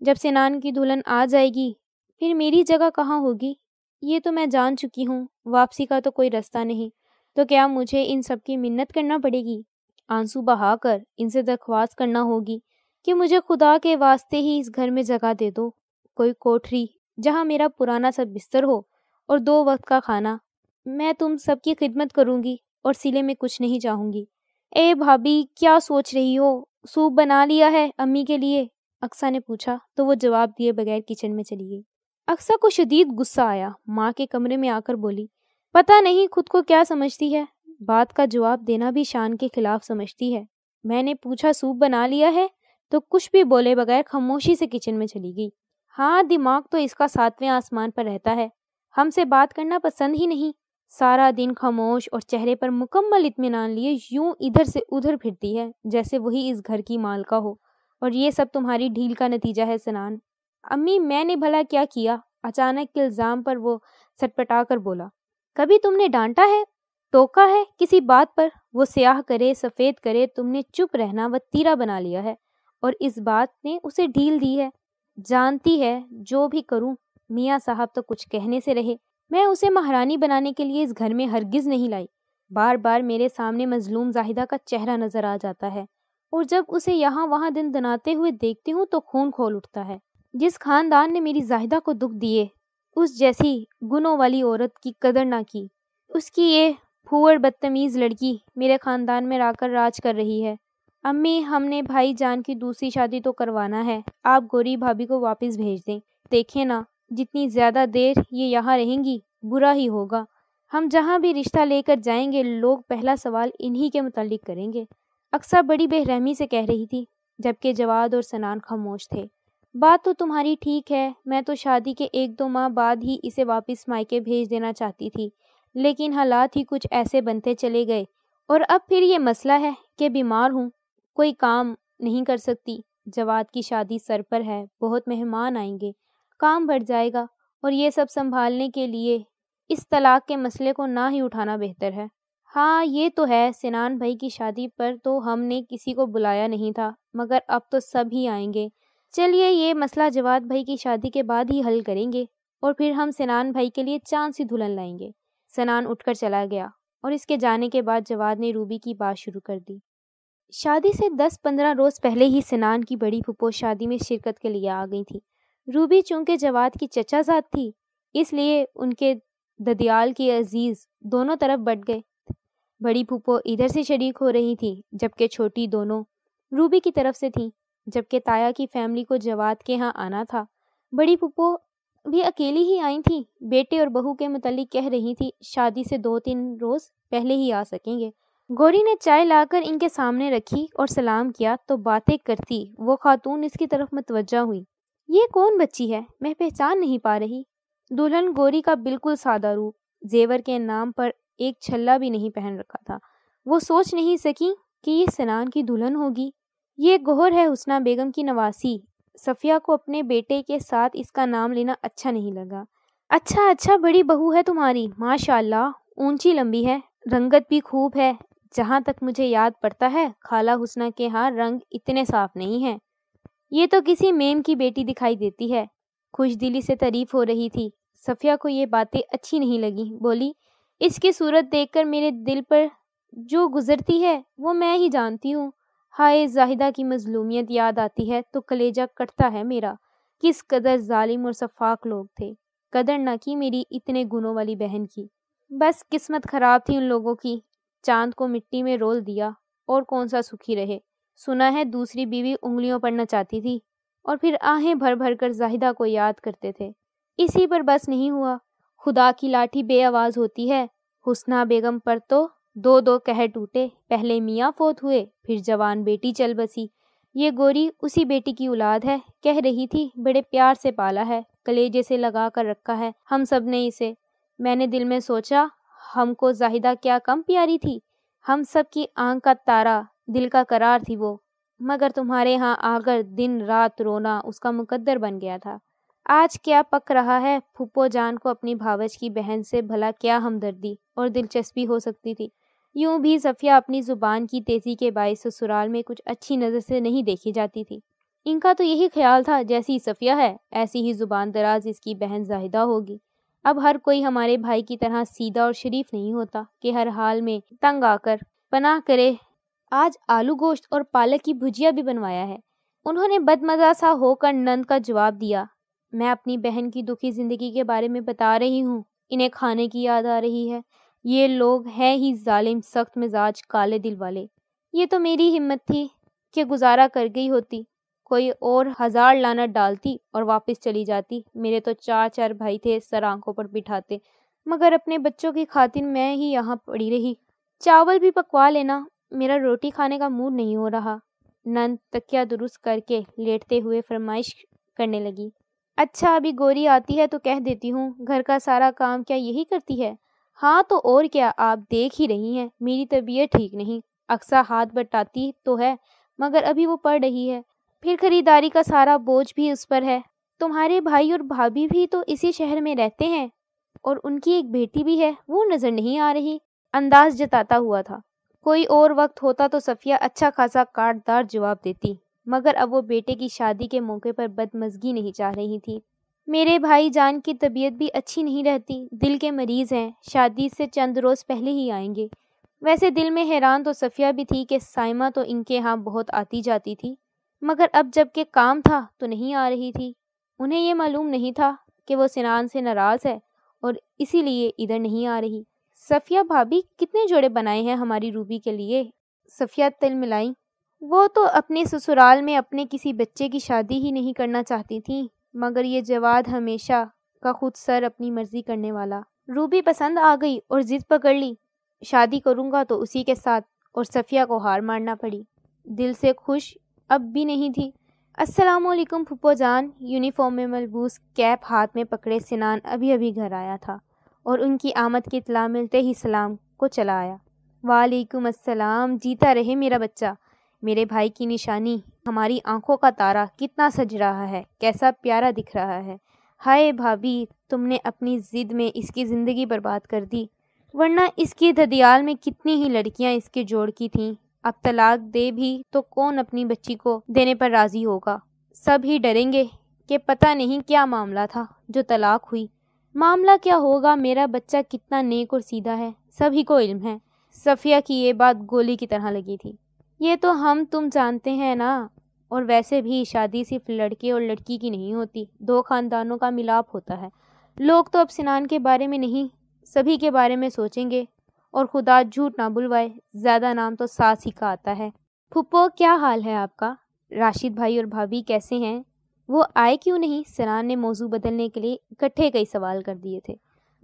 जब सिनान की दुल्हन आ जाएगी फिर मेरी जगह कहाँ होगी ये तो मैं जान चुकी हूँ वापसी का तो कोई रास्ता नहीं तो क्या मुझे इन सब की मिन्नत करना पड़ेगी आंसू बहाकर इनसे दरख्वास्त करना होगी कि मुझे खुदा के वास्ते ही इस घर में जगह दे दो कोई कोठरी जहाँ मेरा पुराना सा बिस्तर हो और दो वक्त का खाना मैं तुम सबकी खिदमत करूँगी और सिले में कुछ नहीं चाहूंगी ए भाभी क्या सोच रही हो सूप बना लिया है अम्मी के लिए अक्सा ने पूछा तो वो जवाब दिए बगैर किचन में चली गई अक्सा को शदीद गुस्सा आया माँ के कमरे में आकर बोली पता नहीं खुद को क्या समझती है बात का जवाब देना भी शान के खिलाफ समझती है मैंने पूछा सूप बना लिया है तो कुछ भी बोले बगैर खामोशी से किचन में चली गई हाँ दिमाग तो इसका सातवें आसमान पर रहता है हमसे बात करना पसंद ही नहीं सारा दिन खामोश और चेहरे पर मुकम्मल इतमान लिए यूं इधर से उधर फिरती है जैसे वही इस घर की मालका हो और ये सब तुम्हारी ढील का नतीजा है सनान अम्मी मैंने भला क्या किया अचानक के इल्ज़ाम पर वो सटपटा कर बोला कभी तुमने डांटा है टोका है किसी बात पर वो स्याह करे सफ़ेद करे तुमने चुप रहना व तीरा बना लिया है और इस बात ने उसे ढील दी है जानती है जो भी करूं मियाँ साहब तो कुछ कहने से रहे मैं उसे महारानी बनाने के लिए इस घर में हरगिज़ नहीं लाई बार बार मेरे सामने मजलूम जाहिदा का चेहरा नज़र आ जाता है और जब उसे यहाँ वहाँ दिन दनाते हुए देखती हूँ तो खून खोल उठता है जिस खानदान ने मेरी जाहिदा को दुख दिए उस जैसी गुनों वाली औरत की कदर ना की उसकी ये फूअर बदतमीज़ लड़की मेरे ख़ानदान में आकर राज कर रही है अम्मी हमने भाई जान की दूसरी शादी तो करवाना है आप गोरी भाभी को वापस भेज दें देखें ना जितनी ज़्यादा देर ये यहाँ रहेंगी बुरा ही होगा हम जहाँ भी रिश्ता लेकर जाएंगे लोग पहला सवाल इन्हीं के मतलब करेंगे अक्सर बड़ी बेरहमी से कह रही थी जबकि जवाद और सनान खामोश थे बात तो तुम्हारी ठीक है मैं तो शादी के एक दो माह बाद ही इसे वापस मायके भेज देना चाहती थी लेकिन हालात ही कुछ ऐसे बनते चले गए और अब फिर ये मसला है कि बीमार हूँ कोई काम नहीं कर सकती जवाद की शादी सर पर है बहुत मेहमान आएंगे काम बढ़ जाएगा और ये सब संभालने के लिए इस तलाक के मसले को ना ही उठाना बेहतर है हाँ ये तो है सिनान भाई की शादी पर तो हमने किसी को बुलाया नहीं था मगर अब तो सब ही आएंगे चलिए ये मसला जवाद भाई की शादी के बाद ही हल करेंगे और फिर हम सिनान भाई के लिए चांद सी धुलन लाएंगे सनान उठकर चला गया और इसके जाने के बाद जवाद ने रूबी की बात शुरू कर दी शादी से दस पंद्रह रोज़ पहले ही सिनान की बड़ी फुप्पो शादी में शिरकत के लिए आ गई थी रूबी चूंकि जवाद की चचाजाद थी इसलिए उनके ददियाल के अजीज दोनों तरफ बट गए बड़ी फूफो इधर से शरीक हो रही थी जबकि छोटी दोनों रूबी की तरफ से थी जबकि ताया की फैमिली को जवाद के यहाँ आना था बड़ी फूफो भी अकेली ही आई थी बेटे और बहू के मतलब कह रही थी शादी से दो तीन रोज पहले ही आ सकेंगे गौरी ने चाय लाकर इनके सामने रखी और सलाम किया तो बातें करती वो खातून इसकी तरफ मतवजा हुई ये कौन बच्ची है मैं पहचान नहीं पा रही दुल्हन गोरी का बिल्कुल सादा रूप जेवर के नाम पर एक छल्ला भी नहीं पहन रखा था वो सोच नहीं सकी कि ये सनान की दुल्हन होगी ये गोहर है हुसना बेगम की नवासी सफ़िया को अपने बेटे के साथ इसका नाम लेना अच्छा नहीं लगा अच्छा अच्छा बड़ी बहू है तुम्हारी माशाल्लाह ऊंची लंबी है रंगत भी खूब है जहाँ तक मुझे याद पड़ता है खाला हुसना के यहाँ रंग इतने साफ नहीं है ये तो किसी मेम की बेटी दिखाई देती है खुश दिली से तारीफ हो रही थी सफ़िया को ये बातें अच्छी नहीं लगी बोली इसकी सूरत देखकर मेरे दिल पर जो गुजरती है वो मैं ही जानती हूँ हाय जाहिदा की मजलूमियत याद आती है तो कलेजा कटता है मेरा किस कदर जालिम और शफाक लोग थे कदर ना की मेरी इतने गुनों वाली बहन की बस किस्मत ख़राब थी उन लोगों की चांद को मिट्टी में रोल दिया और कौन सा सुखी रहे सुना है दूसरी बीवी उंगलियों पर नचाती थी और फिर आहें भर भर कर जाहिदा को याद करते थे इसी पर बस नहीं हुआ खुदा की लाठी बे आवाज़ होती है हुसना बेगम पर तो दो दो कहर टूटे पहले मियाँ फोत हुए फिर जवान बेटी चल बसी ये गोरी उसी बेटी की औलाद है कह रही थी बड़े प्यार से पाला है कलेजे से लगा कर रखा है हम सब ने इसे मैंने दिल में सोचा हमको जाहिदा क्या कम प्यारी थी हम सब की आंख का तारा दिल का करार थी वो मगर तुम्हारे यहाँ आकर दिन रात रोना उसका मुकद्दर बन गया था आज क्या पक रहा है फुप्पो जान को अपनी भावच की बहन से भला क्या हमदर्दी और दिलचस्पी हो सकती थी यूं भी सफ़िया अपनी ज़ुबान की तेज़ी के बायस ससुराल में कुछ अच्छी नज़र से नहीं देखी जाती थी इनका तो यही ख्याल था जैसी सफ़िया है ऐसी ही ज़ुबान दराज इसकी बहन जाहिदा होगी अब हर कोई हमारे भाई की तरह सीधा और शरीफ नहीं होता कि हर हाल में तंग आकर पनाह करे आज आलू गोश्त और पालक की भुजिया भी बनवाया है उन्होंने बदमजा सा होकर नंद का जवाब दिया मैं अपनी बहन की दुखी ज़िंदगी के बारे में बता रही हूँ इन्हें खाने की याद आ रही है ये लोग हैं ही जालिम सख्त मिजाज काले दिल वाले ये तो मेरी हिम्मत थी कि गुजारा कर गई होती कोई और हज़ार लानत डालती और वापस चली जाती मेरे तो चार चार भाई थे सर आंखों पर बिठाते मगर अपने बच्चों की खातिर मैं ही यहाँ पड़ी रही चावल भी पकवा लेना मेरा रोटी खाने का मूड नहीं हो रहा नंद तकिया दुरुस्त करके लेटते हुए फरमाइश करने लगी अच्छा अभी गोरी आती है तो कह देती हूँ घर का सारा काम क्या यही करती है हाँ तो और क्या आप देख ही रही हैं मेरी तबीयत ठीक नहीं अक्सर हाथ बटाती तो है मगर अभी वो पढ़ रही है फिर खरीदारी का सारा बोझ भी उस पर है तुम्हारे भाई और भाभी भी तो इसी शहर में रहते हैं और उनकी एक बेटी भी है वो नज़र नहीं आ रही अंदाज जताता हुआ था कोई और वक्त होता तो सफ़िया अच्छा खासा काटदार जवाब देती मगर अब वो बेटे की शादी के मौके पर बदमजगी नहीं चाह रही थी मेरे भाई जान की तबीयत भी अच्छी नहीं रहती दिल के मरीज़ हैं शादी से चंद रोज़ पहले ही आएंगे वैसे दिल में हैरान तो सफ़िया भी थी कि साइमा तो इनके यहाँ बहुत आती जाती थी मगर अब जबकि काम था तो नहीं आ रही थी उन्हें यह मालूम नहीं था कि वो सिनान से नाराज़ है और इसीलिए इधर नहीं आ रही सफ़िया भाभी कितने जोड़े बनाए हैं हमारी रूबी के लिए सफ़िया तिल मिलाई वो तो अपने ससुराल में अपने किसी बच्चे की शादी ही नहीं करना चाहती थी मगर ये जवाद हमेशा का खुद सर अपनी मर्जी करने वाला रूबी पसंद आ गई और जिद पकड़ ली शादी करूँगा तो उसी के साथ और सफ़िया को हार मारना पड़ी दिल से खुश अब भी नहीं थी वालेकुम फुप्पो जान यूनिफॉर्म में मलबूस कैप हाथ में पकड़े सिनान अभी अभी घर आया था और उनकी आमद की इतला मिलते ही सलाम को चला आया वालेकुम अस्सलाम जीता रहे मेरा बच्चा मेरे भाई की निशानी हमारी आंखों का तारा कितना सज रहा है कैसा प्यारा दिख रहा है हाय भाभी तुमने अपनी ज़िद में इसकी ज़िंदगी बर्बाद कर दी वरना इसकी ददियाल में कितनी ही लड़कियां इसके जोड़ की थीं अब तलाक दे भी तो कौन अपनी बच्ची को देने पर राज़ी होगा सब ही डरेंगे कि पता नहीं क्या मामला था जो तलाक हुई मामला क्या होगा मेरा बच्चा कितना नेक और सीधा है सभी को इल्म है सफ़िया की ये बात गोली की तरह लगी थी ये तो हम तुम जानते हैं ना और वैसे भी शादी सिर्फ लड़के और लड़की की नहीं होती दो खानदानों का मिलाप होता है लोग तो अब सिनान के बारे में नहीं सभी के बारे में सोचेंगे और खुदा झूठ ना बुलवाए ज़्यादा नाम तो सास ही का आता है फुप्पो क्या हाल है आपका राशिद भाई और भाभी कैसे हैं वो आए क्यों नहीं सरान ने मौजू बदलने के लिए इकट्ठे कई सवाल कर दिए थे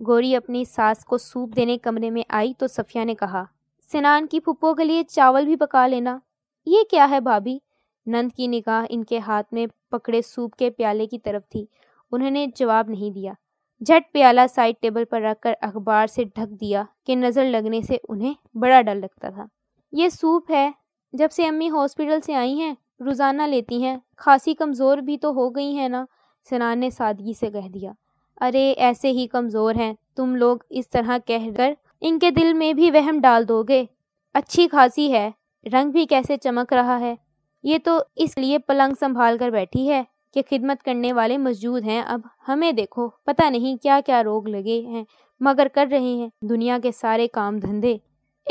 गौरी अपनी सास को सूप देने कमरे में आई तो सफिया ने कहा सिनान की फुप्पो के लिए चावल भी पका लेना ये क्या है भाभी नंद की निगाह इनके हाथ में पकड़े सूप के प्याले की तरफ थी उन्होंने जवाब नहीं दिया झट प्याला साइड टेबल पर रखकर अखबार से ढक दिया कि नज़र लगने से उन्हें बड़ा डर लगता था ये सूप है जब से अम्मी हॉस्पिटल से आई हैं रोज़ाना लेती हैं खासी कमज़ोर भी तो हो गई हैं ना सनान ने सादगी से कह दिया अरे ऐसे ही कमज़ोर हैं तुम लोग इस तरह कह कर इनके दिल में भी वहम डाल दोगे अच्छी खासी है रंग भी कैसे चमक रहा है ये तो इसलिए पलंग संभाल कर बैठी है कि खिदमत करने वाले मौजूद हैं अब हमें देखो पता नहीं क्या क्या रोग लगे हैं मगर कर रहे हैं दुनिया के सारे काम धंधे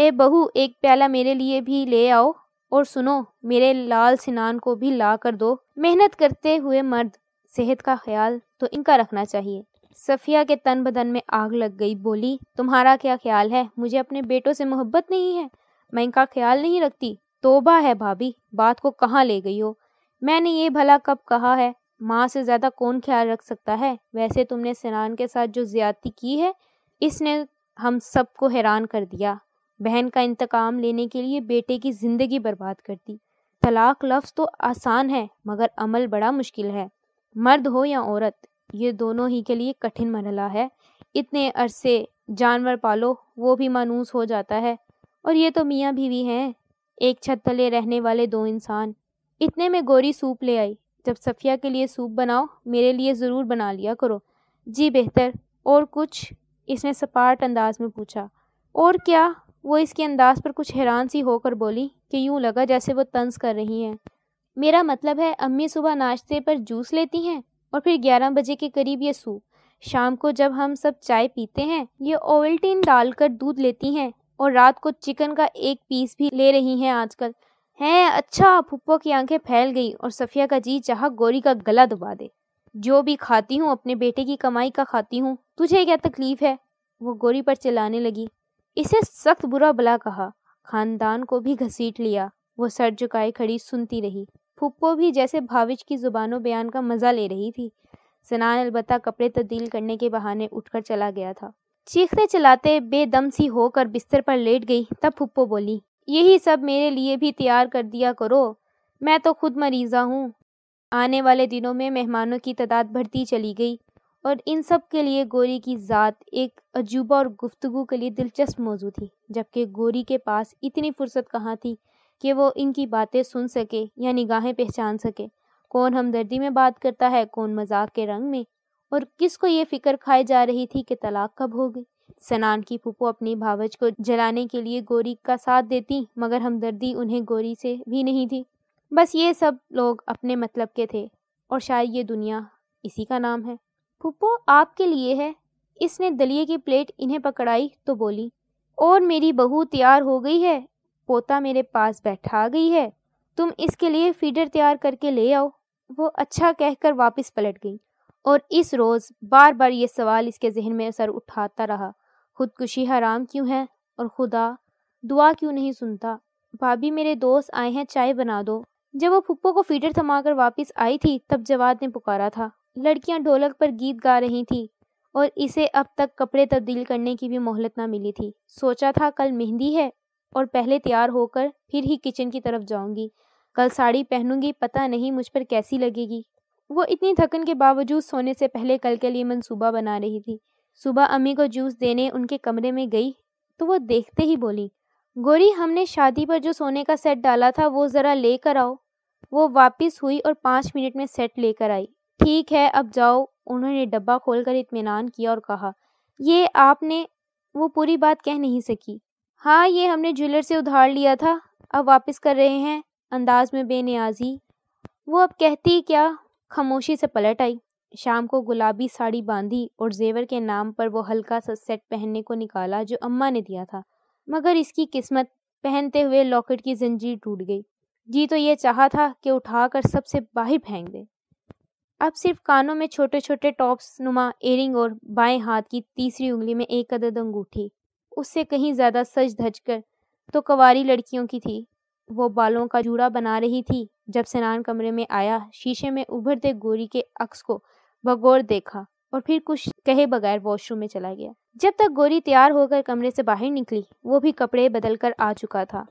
ए बहू एक प्याला मेरे लिए भी ले आओ और सुनो मेरे लाल सिनान को भी ला कर दो मेहनत करते हुए मर्द सेहत का ख्याल तो इनका रखना चाहिए सफिया के तन बदन में आग लग गई बोली तुम्हारा क्या ख्याल है मुझे अपने बेटों से मोहब्बत नहीं है मैं इनका ख्याल नहीं रखती तोबा है भाभी बात को कहाँ ले गई हो मैंने ये भला कब कहा है माँ से ज़्यादा कौन ख्याल रख सकता है वैसे तुमने सिनान के साथ जो ज्यादती की है इसने हम सबको हैरान कर दिया बहन का इंतकाम लेने के लिए बेटे की जिंदगी बर्बाद कर दी तलाक लफ्ज़ तो आसान है मगर अमल बड़ा मुश्किल है मर्द हो या औरत ये दोनों ही के लिए कठिन मरहला है इतने अरसे जानवर पालो वो भी मानूस हो जाता है और ये तो मियाँ बीवी हैं एक छत तले रहने वाले दो इंसान इतने में गोरी सूप ले आई जब सफ़िया के लिए सूप बनाओ मेरे लिए ज़रूर बना लिया करो जी बेहतर और कुछ इसने सपाट अंदाज में पूछा और क्या वो इसके अंदाज पर कुछ हैरान सी होकर बोली कि यूं लगा जैसे वो तंज कर रही हैं मेरा मतलब है अम्मी सुबह नाश्ते पर जूस लेती हैं और फिर ग्यारह बजे के करीब ये सूप शाम को जब हम सब चाय पीते हैं ये ओवल्टीन डालकर दूध लेती हैं और रात को चिकन का एक पीस भी ले रही हैं आजकल हैं अच्छा फुप्पो की आंखें फैल गई और सफिया का जी चाह गोरी का गला दबा दे जो भी खाती हूँ अपने बेटे की कमाई का खाती हूँ तुझे क्या तकलीफ है वो गोरी पर चिल्लाने लगी इसे सख्त बुरा भला कहा खानदान को भी घसीट लिया वो सर झुकाए खड़ी सुनती रही फुप्पो भी जैसे भाविच की जुबानों बयान का मजा ले रही थी सनान अलबत्ता कपड़े तब्दील करने के बहाने उठकर चला गया था चीखते चलाते बेदम सी होकर बिस्तर पर लेट गई तब फुप्पो बोली यही सब मेरे लिए भी तैयार कर दिया करो मैं तो खुद मरीजा हूँ आने वाले दिनों में मेहमानों की तादाद बढ़ती चली गई और इन सब के लिए गोरी की ज़ात एक अजूबा और गुफ्तगु के लिए दिलचस्प मौजू थी जबकि गोरी के पास इतनी फुर्सत कहाँ थी कि वो इनकी बातें सुन सके या निगाहें पहचान सके कौन हमदर्दी में बात करता है कौन मजाक के रंग में और किसको ये फिक्र खाई जा रही थी कि तलाक कब होगी सनान की फूपो अपनी भावच को जलाने के लिए गोरी का साथ देती मगर हमदर्दी उन्हें गोरी से भी नहीं थी बस ये सब लोग अपने मतलब के थे और शायद ये दुनिया इसी का नाम है फूपो आपके लिए है इसने दलिए की प्लेट इन्हें पकड़ाई तो बोली और मेरी बहू तैयार हो गई है पोता मेरे पास बैठा गई है तुम इसके लिए फीडर तैयार करके ले आओ वो अच्छा कहकर वापस पलट गई और इस रोज़ बार बार ये सवाल इसके जहन में असर उठाता रहा खुदकुशी हराम क्यों है और खुदा दुआ क्यों नहीं सुनता भाभी मेरे दोस्त आए हैं चाय बना दो जब वो फूपो को फीडर थमाकर वापस आई थी तब जवाद ने पुकारा था लड़कियां ढोलक पर गीत गा रही थीं और इसे अब तक कपड़े तब्दील करने की भी मोहलत ना मिली थी सोचा था कल मेहंदी है और पहले तैयार होकर फिर ही किचन की तरफ जाऊंगी कल साड़ी पहनूंगी पता नहीं मुझ पर कैसी लगेगी वो इतनी थकन के बावजूद सोने से पहले कल के लिए मनसूबा बना रही थी सुबह अम्मी को जूस देने उनके कमरे में गई तो वो देखते ही बोली गोरी हमने शादी पर जो सोने का सेट डाला था वो ज़रा लेकर आओ वो वापस हुई और पाँच मिनट में सेट लेकर आई ठीक है अब जाओ उन्होंने डब्बा खोलकर इतमान किया और कहा ये आपने वो पूरी बात कह नहीं सकी हाँ ये हमने ज्वेलर से उधार लिया था अब वापस कर रहे हैं अंदाज में बेनियाजी वो अब कहती क्या खामोशी से पलट आई शाम को गुलाबी साड़ी बांधी और जेवर के नाम पर वो हल्का सा सेट पहनने को निकाला जो अम्मा ने दिया था मगर इसकी किस्मत पहनते हुए लॉकेट की जंजीर टूट गई जी तो ये चाहा था कि उठाकर सबसे बाहर फेंक दे अब सिर्फ कानों में छोटे छोटे टॉप्स नुमा एयरिंग और बाएं हाथ की तीसरी उंगली में एक अदद अंगूठी उससे कहीं ज़्यादा सज धज कर तो कवारी लड़कियों की थी वो बालों का जूड़ा बना रही थी जब स्नान कमरे में आया शीशे में उभरते गोरी के अक्स को बगौर देखा और फिर कुछ कहे बगैर वॉशरूम में चला गया जब तक गोरी तैयार होकर कमरे से बाहर निकली वो भी कपड़े बदल कर आ चुका था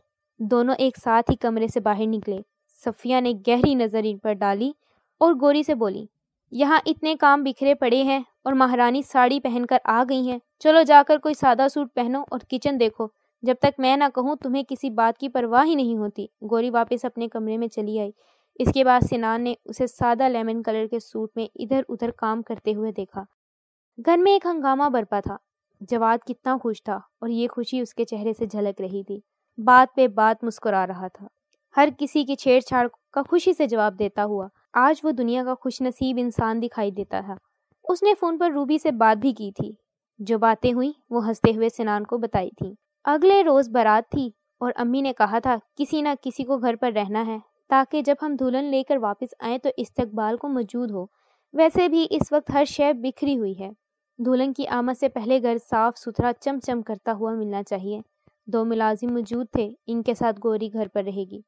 दोनों एक साथ ही कमरे से बाहर निकले सफिया ने गहरी नज़र इन पर डाली और गोरी से बोली यहाँ इतने काम बिखरे पड़े हैं और महारानी साड़ी पहनकर आ गई हैं चलो जाकर कोई सादा सूट पहनो और किचन देखो जब तक मैं ना कहूँ तुम्हें किसी बात की परवाह ही नहीं होती गोरी वापस अपने कमरे में चली आई इसके बाद सिनान ने उसे सादा लेमन कलर के सूट में इधर उधर काम करते हुए देखा घर में एक हंगामा बरपा था जवाद कितना खुश था और ये खुशी उसके चेहरे से झलक रही थी बात पे बात मुस्कुरा रहा था हर किसी की छेड़छाड़ का खुशी से जवाब देता हुआ आज वो दुनिया का खुशनसीब इंसान दिखाई देता था उसने फ़ोन पर रूबी से बात भी की थी जो बातें हुई वो हंसते हुए सिनान को बताई थी अगले रोज़ बारात थी और अम्मी ने कहा था किसी ना किसी को घर पर रहना है ताकि जब हम दुल्हन लेकर वापस आए तो इस्तकबाल को मौजूद हो वैसे भी इस वक्त हर शय बिखरी हुई है दुल्हन की आमद से पहले घर साफ सुथरा चमचम करता हुआ मिलना चाहिए दो मुलाजिम मौजूद थे इनके साथ गोरी घर पर रहेगी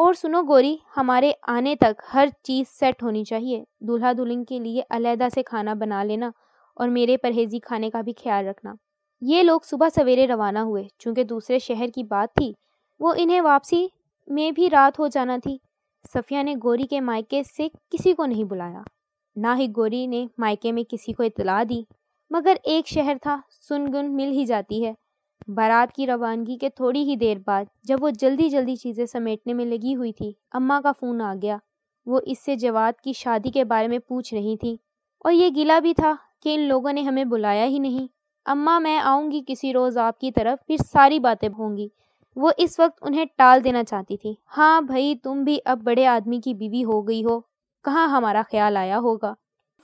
और सुनो गोरी हमारे आने तक हर चीज़ सेट होनी चाहिए दूल्हा दुल्हन के लिए अलहदा से खाना बना लेना और मेरे परहेजी खाने का भी ख्याल रखना ये लोग सुबह सवेरे रवाना हुए चूँकि दूसरे शहर की बात थी वो इन्हें वापसी में भी रात हो जाना थी सफ़िया ने गोरी के मायके से किसी को नहीं बुलाया ना ही गोरी ने मायके में किसी को इतला दी मगर एक शहर था सुनगुन मिल ही जाती है बारात की रवानगी के थोड़ी ही देर बाद जब वो जल्दी जल्दी चीज़ें समेटने में लगी हुई थी अम्मा का फ़ोन आ गया वो इससे जवाद की शादी के बारे में पूछ रही थी और ये गिला भी था कि इन लोगों ने हमें बुलाया ही नहीं अम्मा मैं आऊँगी किसी रोज़ आपकी तरफ फिर सारी बातें होंगी वो इस वक्त उन्हें टाल देना चाहती थी हाँ भाई तुम भी अब बड़े आदमी की बीवी हो गई हो कहाँ हमारा ख्याल आया होगा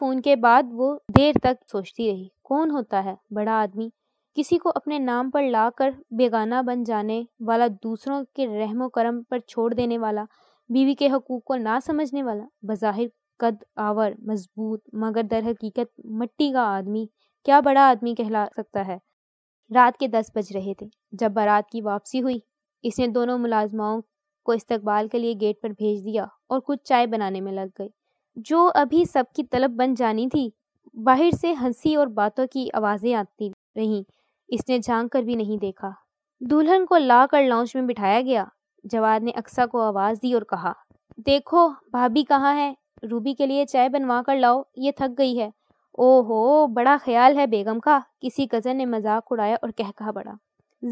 फ़ोन के बाद वो देर तक सोचती रही कौन होता है बड़ा आदमी किसी को अपने नाम पर लाकर बेगाना बन जाने वाला दूसरों के रहमो करम पर छोड़ देने वाला बीवी के हकूक़ को ना समझने वाला बज़ाहिर कद आवर मजबूत मगर दर हकीकत मट्टी का आदमी क्या बड़ा आदमी कहला सकता है रात के दस बज रहे थे जब बारात की वापसी हुई इसने दोनों मुलाजमाओं को इस्तकबाल के लिए गेट पर भेज दिया और कुछ चाय बनाने में लग गई जो अभी सबकी तलब बन जानी थी बाहर से हंसी और बातों की आवाज़ें आती रहीं इसने झांक कर भी नहीं देखा दुल्हन को ला कर लॉन्च में बिठाया गया जवाद ने अक्सा को आवाज दी और कहा देखो भाभी कहाँ है रूबी के लिए चाय बनवा कर लाओ ये थक गई है ओहो बड़ा ख्याल है बेगम का किसी कज़न ने मजाक उड़ाया और कह कहा बड़ा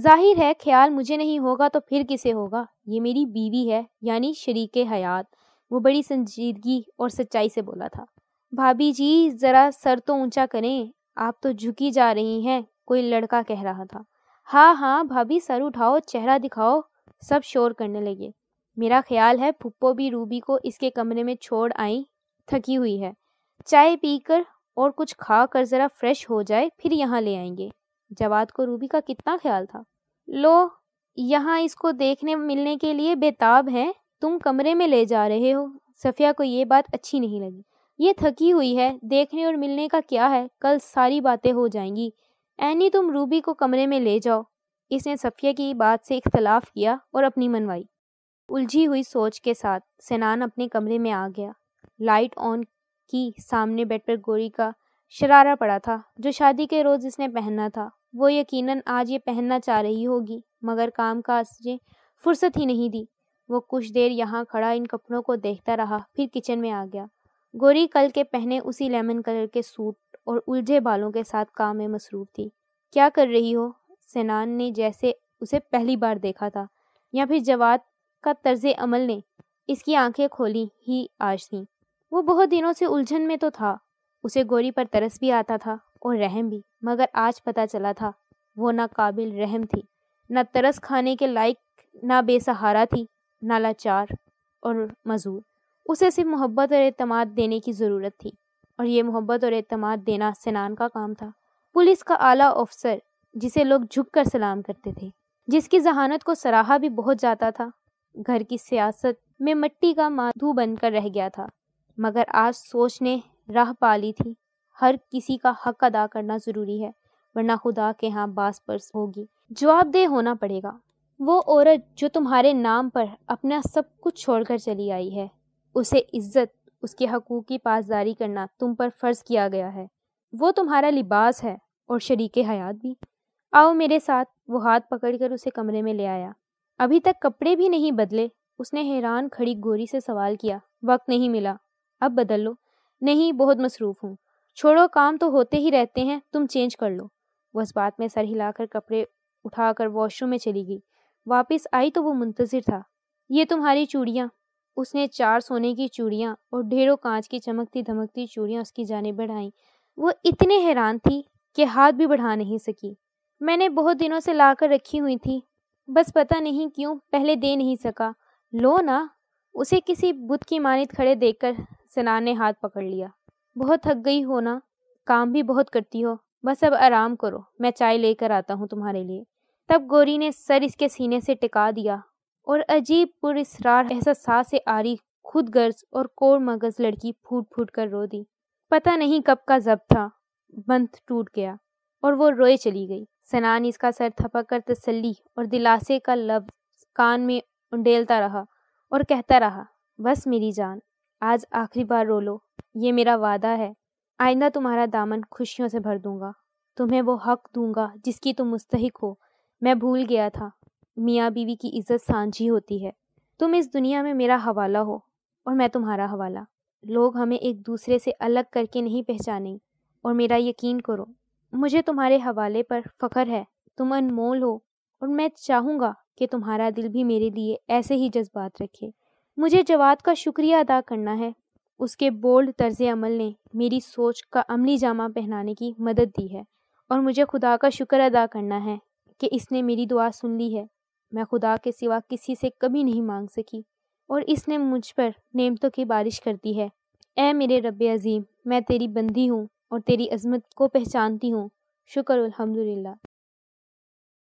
जाहिर है ख्याल मुझे नहीं होगा तो फिर किसे होगा ये मेरी बीवी है यानी शरीक हयात वो बड़ी संजीदगी और सच्चाई से बोला था भाभी जी ज़रा सर तो ऊंचा करें आप तो झुकी जा रही हैं कोई लड़का कह रहा था हाँ हाँ भाभी सर उठाओ चेहरा दिखाओ सब शोर करने लगे मेरा ख्याल है फुप्पो भी रूबी को इसके कमरे में छोड़ आई थकी हुई है चाय पीकर और कुछ खा कर ज़रा फ्रेश हो जाए फिर यहाँ ले आएंगे जवाद को रूबी का कितना ख्याल था लो यहाँ इसको देखने मिलने के लिए बेताब हैं तुम कमरे में ले जा रहे हो सफ़िया को ये बात अच्छी नहीं लगी ये थकी हुई है देखने और मिलने का क्या है कल सारी बातें हो जाएंगी ऐनी तुम रूबी को कमरे में ले जाओ इसने सफ़िया की बात से इख्तलाफ किया और अपनी मनवाई उलझी हुई सोच के साथ सेनान अपने कमरे में आ गया लाइट ऑन की सामने बेड पर गोरी का शरारा पड़ा था जो शादी के रोज़ इसने पहनना था वो यकीनन आज ये पहनना चाह रही होगी मगर काम काज ने फुर्सत ही नहीं दी वो कुछ देर यहाँ खड़ा इन कपड़ों को देखता रहा फिर किचन में आ गया गोरी कल के पहने उसी लेमन कलर के सूट और उलझे बालों के साथ काम में मसरूफ थी क्या कर रही हो सेनान ने जैसे उसे पहली बार देखा था या फिर जवाब का तर्ज अमल ने इसकी आंखें खोली ही आज थी वो बहुत दिनों से उलझन में तो था उसे गोरी पर तरस भी आता था और रहम भी मगर आज पता चला था वो ना काबिल रहम थी ना तरस खाने के लायक ना बेसहारा थी ना लाचार और मजूर उसे सिर्फ मोहब्बत और अतमाद देने की ज़रूरत थी और ये मोहब्बत और अतमाद देना सिनान का काम था पुलिस का आला ऑफिसर जिसे लोग झुक कर सलाम करते थे जिसकी जहानत को सराहा भी बहुत जाता था घर की सियासत में मट्टी का माधू बनकर रह गया था मगर आज सोच ने राह पा ली थी हर किसी का हक अदा करना ज़रूरी है वरना खुदा के यहाँ बास पर होगी जवाबदेह होना पड़ेगा वो औरत जो तुम्हारे नाम पर अपना सब कुछ छोड़कर चली आई है उसे इज्जत उसके हकूक़ की पासदारी करना तुम पर फ़र्ज़ किया गया है वो तुम्हारा लिबास है और शरीक हयात भी आओ मेरे साथ वो हाथ पकड़कर उसे कमरे में ले आया अभी तक कपड़े भी नहीं बदले उसने हैरान खड़ी गोरी से सवाल किया वक्त नहीं मिला अब बदल लो नहीं बहुत मसरूफ़ हूँ छोड़ो काम तो होते ही रहते हैं तुम चेंज कर लो वह इस बात में सर हिलाकर कपड़े उठाकर वॉशरूम में चली गई वापस आई तो वो मुंतज़र था ये तुम्हारी चूड़ियाँ उसने चार सोने की चूड़ियाँ और ढेरों कांच की चमकती धमकती चूड़ियाँ उसकी जाने बढ़ाईं वो इतने हैरान थी कि हाथ भी बढ़ा नहीं सकी मैंने बहुत दिनों से ला कर रखी हुई थी बस पता नहीं क्यों पहले दे नहीं सका लो ना उसे किसी बुत की मानित खड़े देखकर सना ने हाथ पकड़ लिया बहुत थक गई हो ना काम भी बहुत करती हो बस अब आराम करो मैं चाय लेकर आता हूँ तुम्हारे लिए तब गौरी ने सर इसके सीने से टिका दिया और अजीब पुरसरार एहसास से आ रही खुद गर्ज और कोर मगज लड़की फूट फूट कर रो दी पता नहीं कब का जब था बंध टूट गया और वो रोए चली गई सनान इसका सर थपक कर तसली और दिलासे का लफ्ज कान में उंडेलता रहा और कहता रहा बस मेरी जान आज आखिरी बार रो लो ये मेरा वादा है आइंदा तुम्हारा दामन खुशियों से भर दूंगा तुम्हें वो हक दूंगा जिसकी तुम मुस्तहक हो मैं भूल गया था मियाँ बीवी की इज्जत सांझी होती है तुम इस दुनिया में मेरा हवाला हो और मैं तुम्हारा हवाला लोग हमें एक दूसरे से अलग करके नहीं पहचाने और मेरा यकीन करो मुझे तुम्हारे हवाले पर फ़ख्र है तुम अनमोल हो और मैं चाहूँगा कि तुम्हारा दिल भी मेरे लिए ऐसे ही जज्बात रखे मुझे जवाब का शुक्रिया अदा करना है उसके बोल्ड तर्ज अमल ने मेरी सोच का अमली जामा पहनाने की मदद दी है और मुझे खुदा का शुक्र अदा करना है कि इसने मेरी दुआ सुन ली है मैं खुदा के सिवा किसी से कभी नहीं मांग सकी और इसने मुझ पर नेमतों की बारिश कर दी है ए मेरे रब अज़ीम मैं तेरी बंदी हूँ और तेरी अजमत को पहचानती हूँ शुक्र अलहमदिल्ला